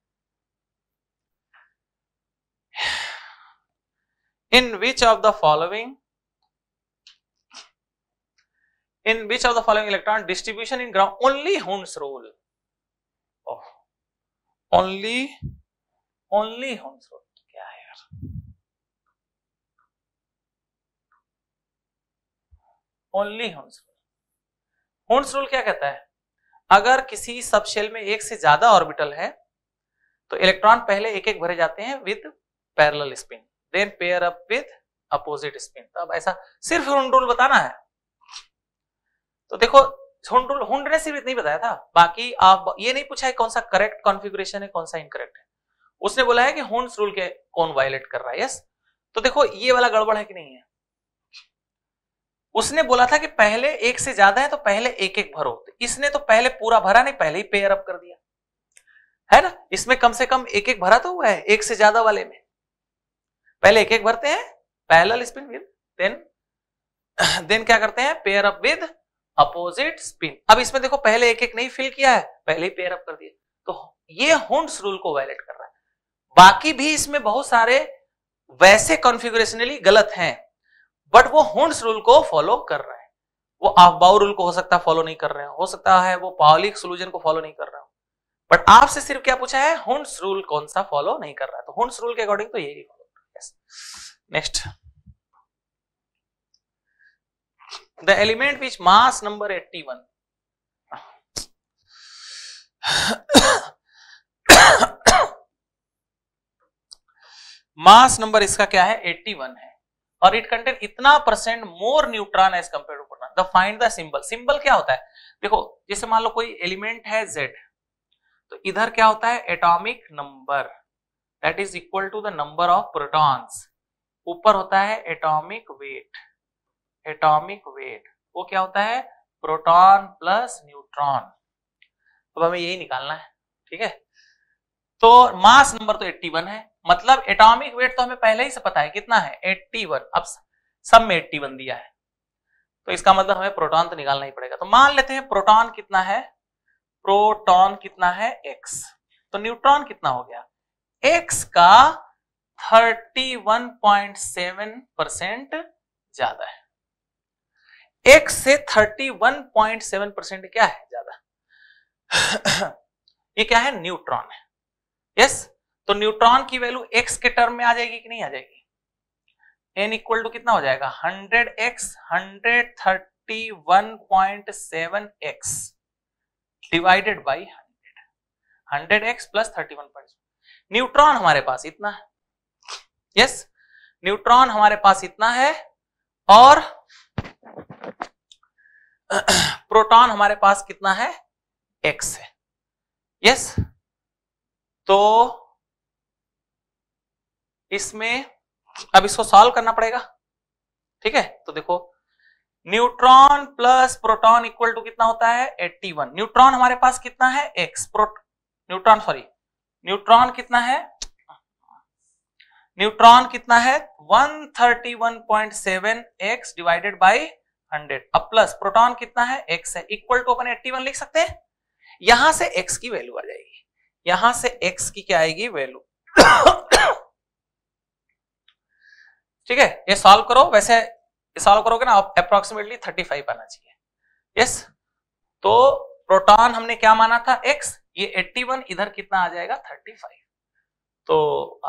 Speaker 3: in which of the following in which of the following electron distribution in ground only हुस रूल ओह ओनली ओनली हम रोड क्या है यार ओनली हम रोल होम्स रोल क्या कहता है अगर किसी सबशेल में एक से ज्यादा ऑर्बिटल है तो इलेक्ट्रॉन पहले एक एक भरे जाते हैं with parallel spin then pair up with opposite spin तो अब ऐसा सिर्फ रूल बताना है तो देखो हुंड ने सिर्फ इतना बताया था बाकी आप ये नहीं पूछा है कौन सा करेक्ट कॉन्फ़िगरेशन है कौन सा इनकरेक्ट है उसने बोला है कि होन्स रूल के कौन वायलेट कर रहा है यस तो देखो ये वाला गड़बड़ है कि नहीं है उसने बोला था कि पहले एक से ज्यादा है तो पहले एक एक भरो तो इसने तो पहले पूरा भरा नहीं पहले ही पेयर अप कर दिया है ना इसमें कम से कम एक एक भरा तो हुआ है एक से ज्यादा वाले में पहले एक एक भरते हैं parallel spin with then then क्या करते हैं pair up with opposite spin अब इसमें देखो पहले एक एक नहीं फिल किया है पहले ही पेयर अप कर दिया तो ये होन्स रूल को वायलेट कर रहा है बाकी भी इसमें बहुत सारे वैसे कॉन्फ़िगरेशनली गलत हैं बट वो होन्स रूल को फॉलो कर रहा है वो आफबाउ रूल को हो सकता है फॉलो नहीं कर रहे हो हो सकता है वो पावलिक सोल्यूजन को फॉलो नहीं कर रहा हो बट आपसे सिर्फ क्या पूछा है होन्स रूल कौन सा फॉलो नहीं कर रहा है तो होन्स रूल के अकॉर्डिंग तो यही follow next the element which mass number 81 mass number इसका क्या है 81 है और इट कंटेन इतना percent more neutron as compare to proton the find the symbol symbol क्या होता है देखो जैसे मान लो कोई एलिमेंट है जेड तो इधर क्या होता है atomic number that is equal to the number of protons ऊपर होता है एटॉमिक वेट एटॉमिक वेट वो क्या होता है प्रोटॉन प्लस न्यूट्रॉन अब हमें यही निकालना है ठीक है तो मास नंबर तो 81 है मतलब एटॉमिक वेट तो हमें पहले ही से पता है कितना है 81 अब सब में 81 दिया है तो इसका मतलब हमें प्रोटॉन तो निकालना ही पड़ेगा तो मान लेते हैं प्रोटॉन कितना है प्रोटॉन कितना है x तो न्यूट्रॉन कितना हो गया x का 31.7 परसेंट ज्यादा है एक से 31.7 परसेंट क्या है ज्यादा [CLEARS THROAT] ये क्या है न्यूट्रॉन है यस तो न्यूट्रॉन की वैल्यू एक्स के टर्म में आ जाएगी कि नहीं आ जाएगी एन इक्वल टू कितना हो जाएगा hundred X hundred thirty one point seven X divided by hundred hundred X plus thirty one point neutron हमारे पास इतना है यस न्यूट्रॉन हमारे पास इतना है और [CLEARS THROAT] प्रोटॉन हमारे पास कितना है एक्स है यस तो इसमें अब इसको सॉल्व करना पड़ेगा ठीक है तो देखो neutron plus proton equal to कितना होता है 81 न्यूट्रॉन हमारे पास कितना है एक्स प्रोट न्यूट्रॉन सॉरी न्यूट्रॉन कितना है न्यूट्रॉन कितना है 131.7 एक्स डिवाइडेड बाई हंड्रेड अब प्लस प्रोटोन कितना है एक्स है इक्वल टू अपन एट्टी वन लिख सकते हैं यहां से एक्स की वैल्यू आ जाएगी यहां से एक्स की क्या आएगी वैल्यू ठीक है ये सॉल्व करो वैसे सॉल्व करोगे ना अप्रोक्सीमेटली थर्टी फाइव आना चाहिए यस तो प्रोटॉन हमने क्या माना था x ये एट्टी वन इधर कितना आ जाएगा थर्टी फाइव तो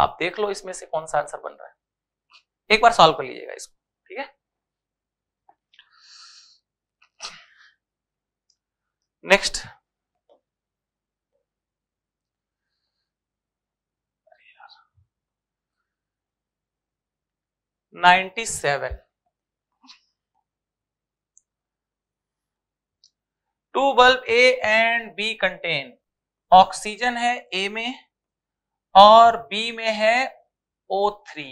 Speaker 3: आप देख लो इसमें से कौन सा आंसर बन रहा है एक बार सॉल्व कर लीजिएगा इसको ठीक है next ninety seven two bulb A and B contain oxygen है ए में और बी में है ओ थ्री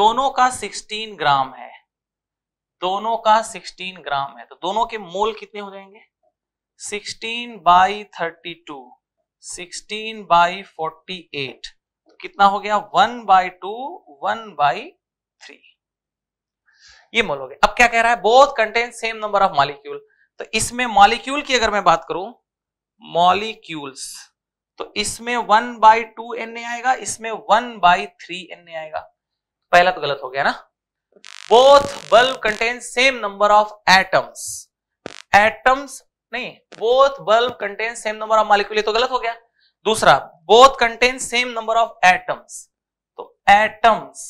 Speaker 3: दोनों का सिक्सटीन ग्राम है दोनों का सिक्सटीन ग्राम है तो दोनों के मोल कितने हो जाएंगे sixteen by thirty two sixteen by forty eight कितना हो गया one by two one by three ये मोल हो गया अब क्या कह रहा है both contain same number of molecule तो इसमें मॉलिक्यूल की अगर मैं बात करूं मॉलिक्यूल्स तो इसमें one by two N A आएगा इसमें one by three N A आएगा पहला तो गलत हो गया ना both bulb contain same number of atoms atoms नहीं both bulb contain same number of molecule तो गलत हो गया दूसरा both contain same number of atoms तो एटम्स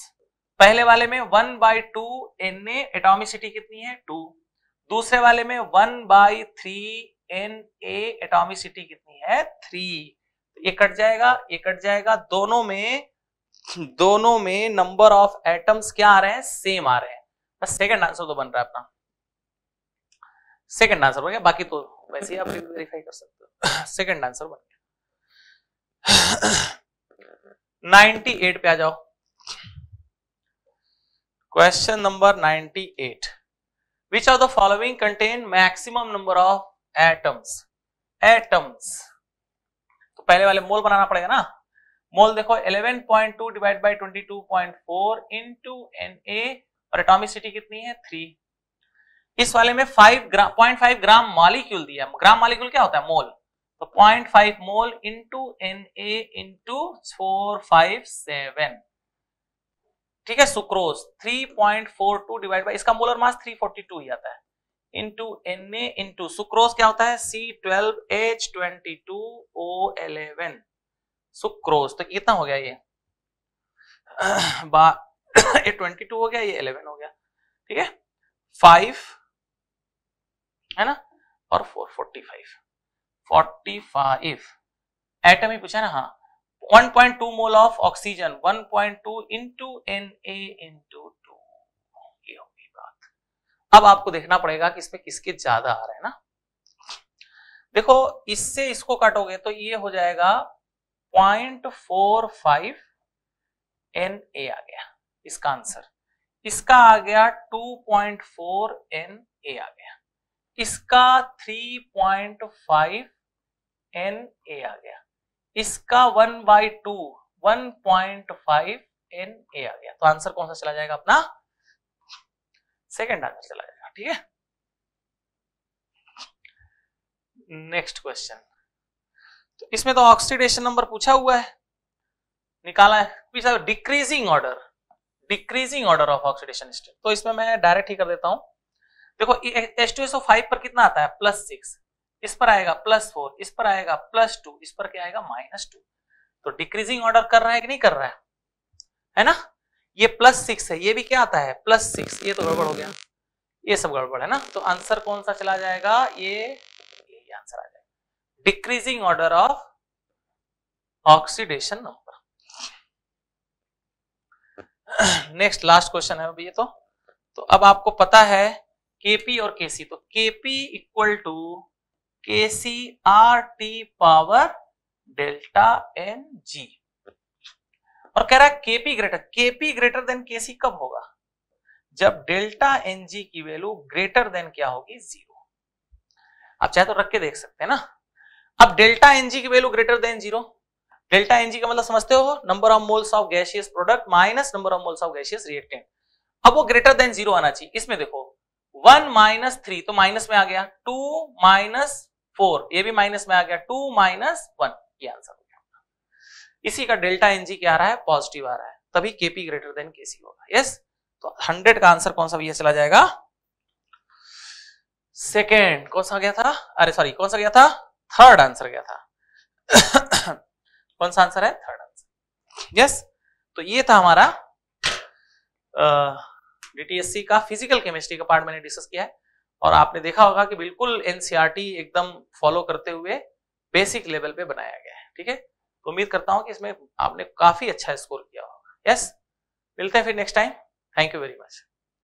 Speaker 3: पहले वाले में one by two N atomicity कितनी है टू दूसरे वाले में one by three N atomicity कितनी है थ्री तो ये कट जाएगा ये कट जाएगा दोनों में दोनों में नंबर ऑफ एटम्स क्या आ रहे हैं सेम आ रहे हैं बस सेकंड आंसर तो बन रहा है अपना सेकंड आंसर बन गया बाकी तो वैसे ही आप वेरीफाई कर सकते हो सेकंड आंसर बन गया नाइनटी एट पे आ जाओ question number ninety eight which of the following contain maximum number of atoms atoms तो पहले वाले मोल बनाना पड़ेगा ना मोल देखो 11.2 डिवाइड बाय 22.4 इनटू Na और एटॉमिसिटी कितनी है 3 इस वाले में five gram point five gram molecule दिया ग्राम मॉलिक्यूल क्या होता है मोल तो point five mole into N A into four five seven ठीक है sucrose three point four two divide by इसका molar mass three forty two ही आता है into N A into sucrose क्या होता है C twelve H twenty two O eleven sucrose तो कितना हो गया ये [COUGHS] बा [COUGHS] ये ट्वेंटी टू हो गया ये इलेवन हो गया ठीक है फाइव है ना और four forty five forty five atom ही पूछा ना हाँ 1.2 mole of oxygen 1.2 point two into N A into two ये होगी बात अब आपको देखना पड़ेगा कि इसमें किसके ज्यादा आ रहे हैं ना देखो इससे इसको काटोगे तो ये हो जाएगा 0.45 एन ए आ गया इसका आंसर इसका आ गया 2.4 एन ए आ गया इसका 3.5 एन ए आ गया इसका 1 by two one point five N A आ गया तो आंसर कौन सा चला जाएगा अपना सेकेंड आंसर चला जाएगा ठीक है नेक्स्ट क्वेश्चन तो इसमें तो ऑक्सीडेशन नंबर पूछा हुआ है निकाला है decreasing order decreasing order of oxidation state तो इसमें मैं डायरेक्ट ही कर देता हूं देखो S two S O five पर कितना आता है प्लस सिक्स इस पर आएगा प्लस फोर इस पर आएगा प्लस टू इस पर क्या आएगा माइनस टू तो डिक्रीजिंग ऑर्डर कर रहा है कि नहीं कर रहा है है ना ये प्लस सिक्स है ये भी क्या आता है प्लस सिक्स ये तो गड़बड़ हो गया ये सब गड़बड़ है ना तो आंसर कौन सा चला जाएगा ये ये आंसर आ जाएगा decreasing order of oxidation number next last question है अभी ये तो तो अब आपको पता है केपी और केसी तो KP equal to K C R T power delta N G और कह रहा है KP greater KP greater than KC कब होगा जब डेल्टा एन जी की वैल्यू ग्रेटर देन क्या होगी जीरो आप चाहे तो रख के देख सकते हैं ना अब डेल्टा एन जी की value greater than zero delta N G का मतलब समझते हो number of moles of gaseous product minus number of moles of gaseous reactant अब वो ग्रेटर देन जीरो आना चाहिए इसमें देखो वन माइनस थ्री तो माइनस में आ गया टू माइनस फोर ये भी माइनस में आ गया टू माइनस वन ये आंसर हो गया इसी का डेल्टा एनजी क्या आ रहा है पॉजिटिव आ रहा है तभी केपी ग्रेटर देन केसी होगा यस तो हंड्रेड का आंसर कौन सा भैया चला जाएगा सेकेंड कौन सा गया था अरे सॉरी कौन सा गया था थर्ड आंसर गया था [COUGHS] कौन सा आंसर है थर्ड आंसर यस तो ये था हमारा आ, डीटीएससी का फिजिकल केमिस्ट्री का पार्ट मैंने डिस्कस किया है और आपने देखा होगा कि बिल्कुल एनसीआरटी e एकदम फॉलो करते हुए बेसिक लेवल पे बनाया गया है ठीक है तो उम्मीद करता हूं कि इसमें आपने काफी अच्छा स्कोर किया होगा यस मिलते हैं फिर next time thank you very much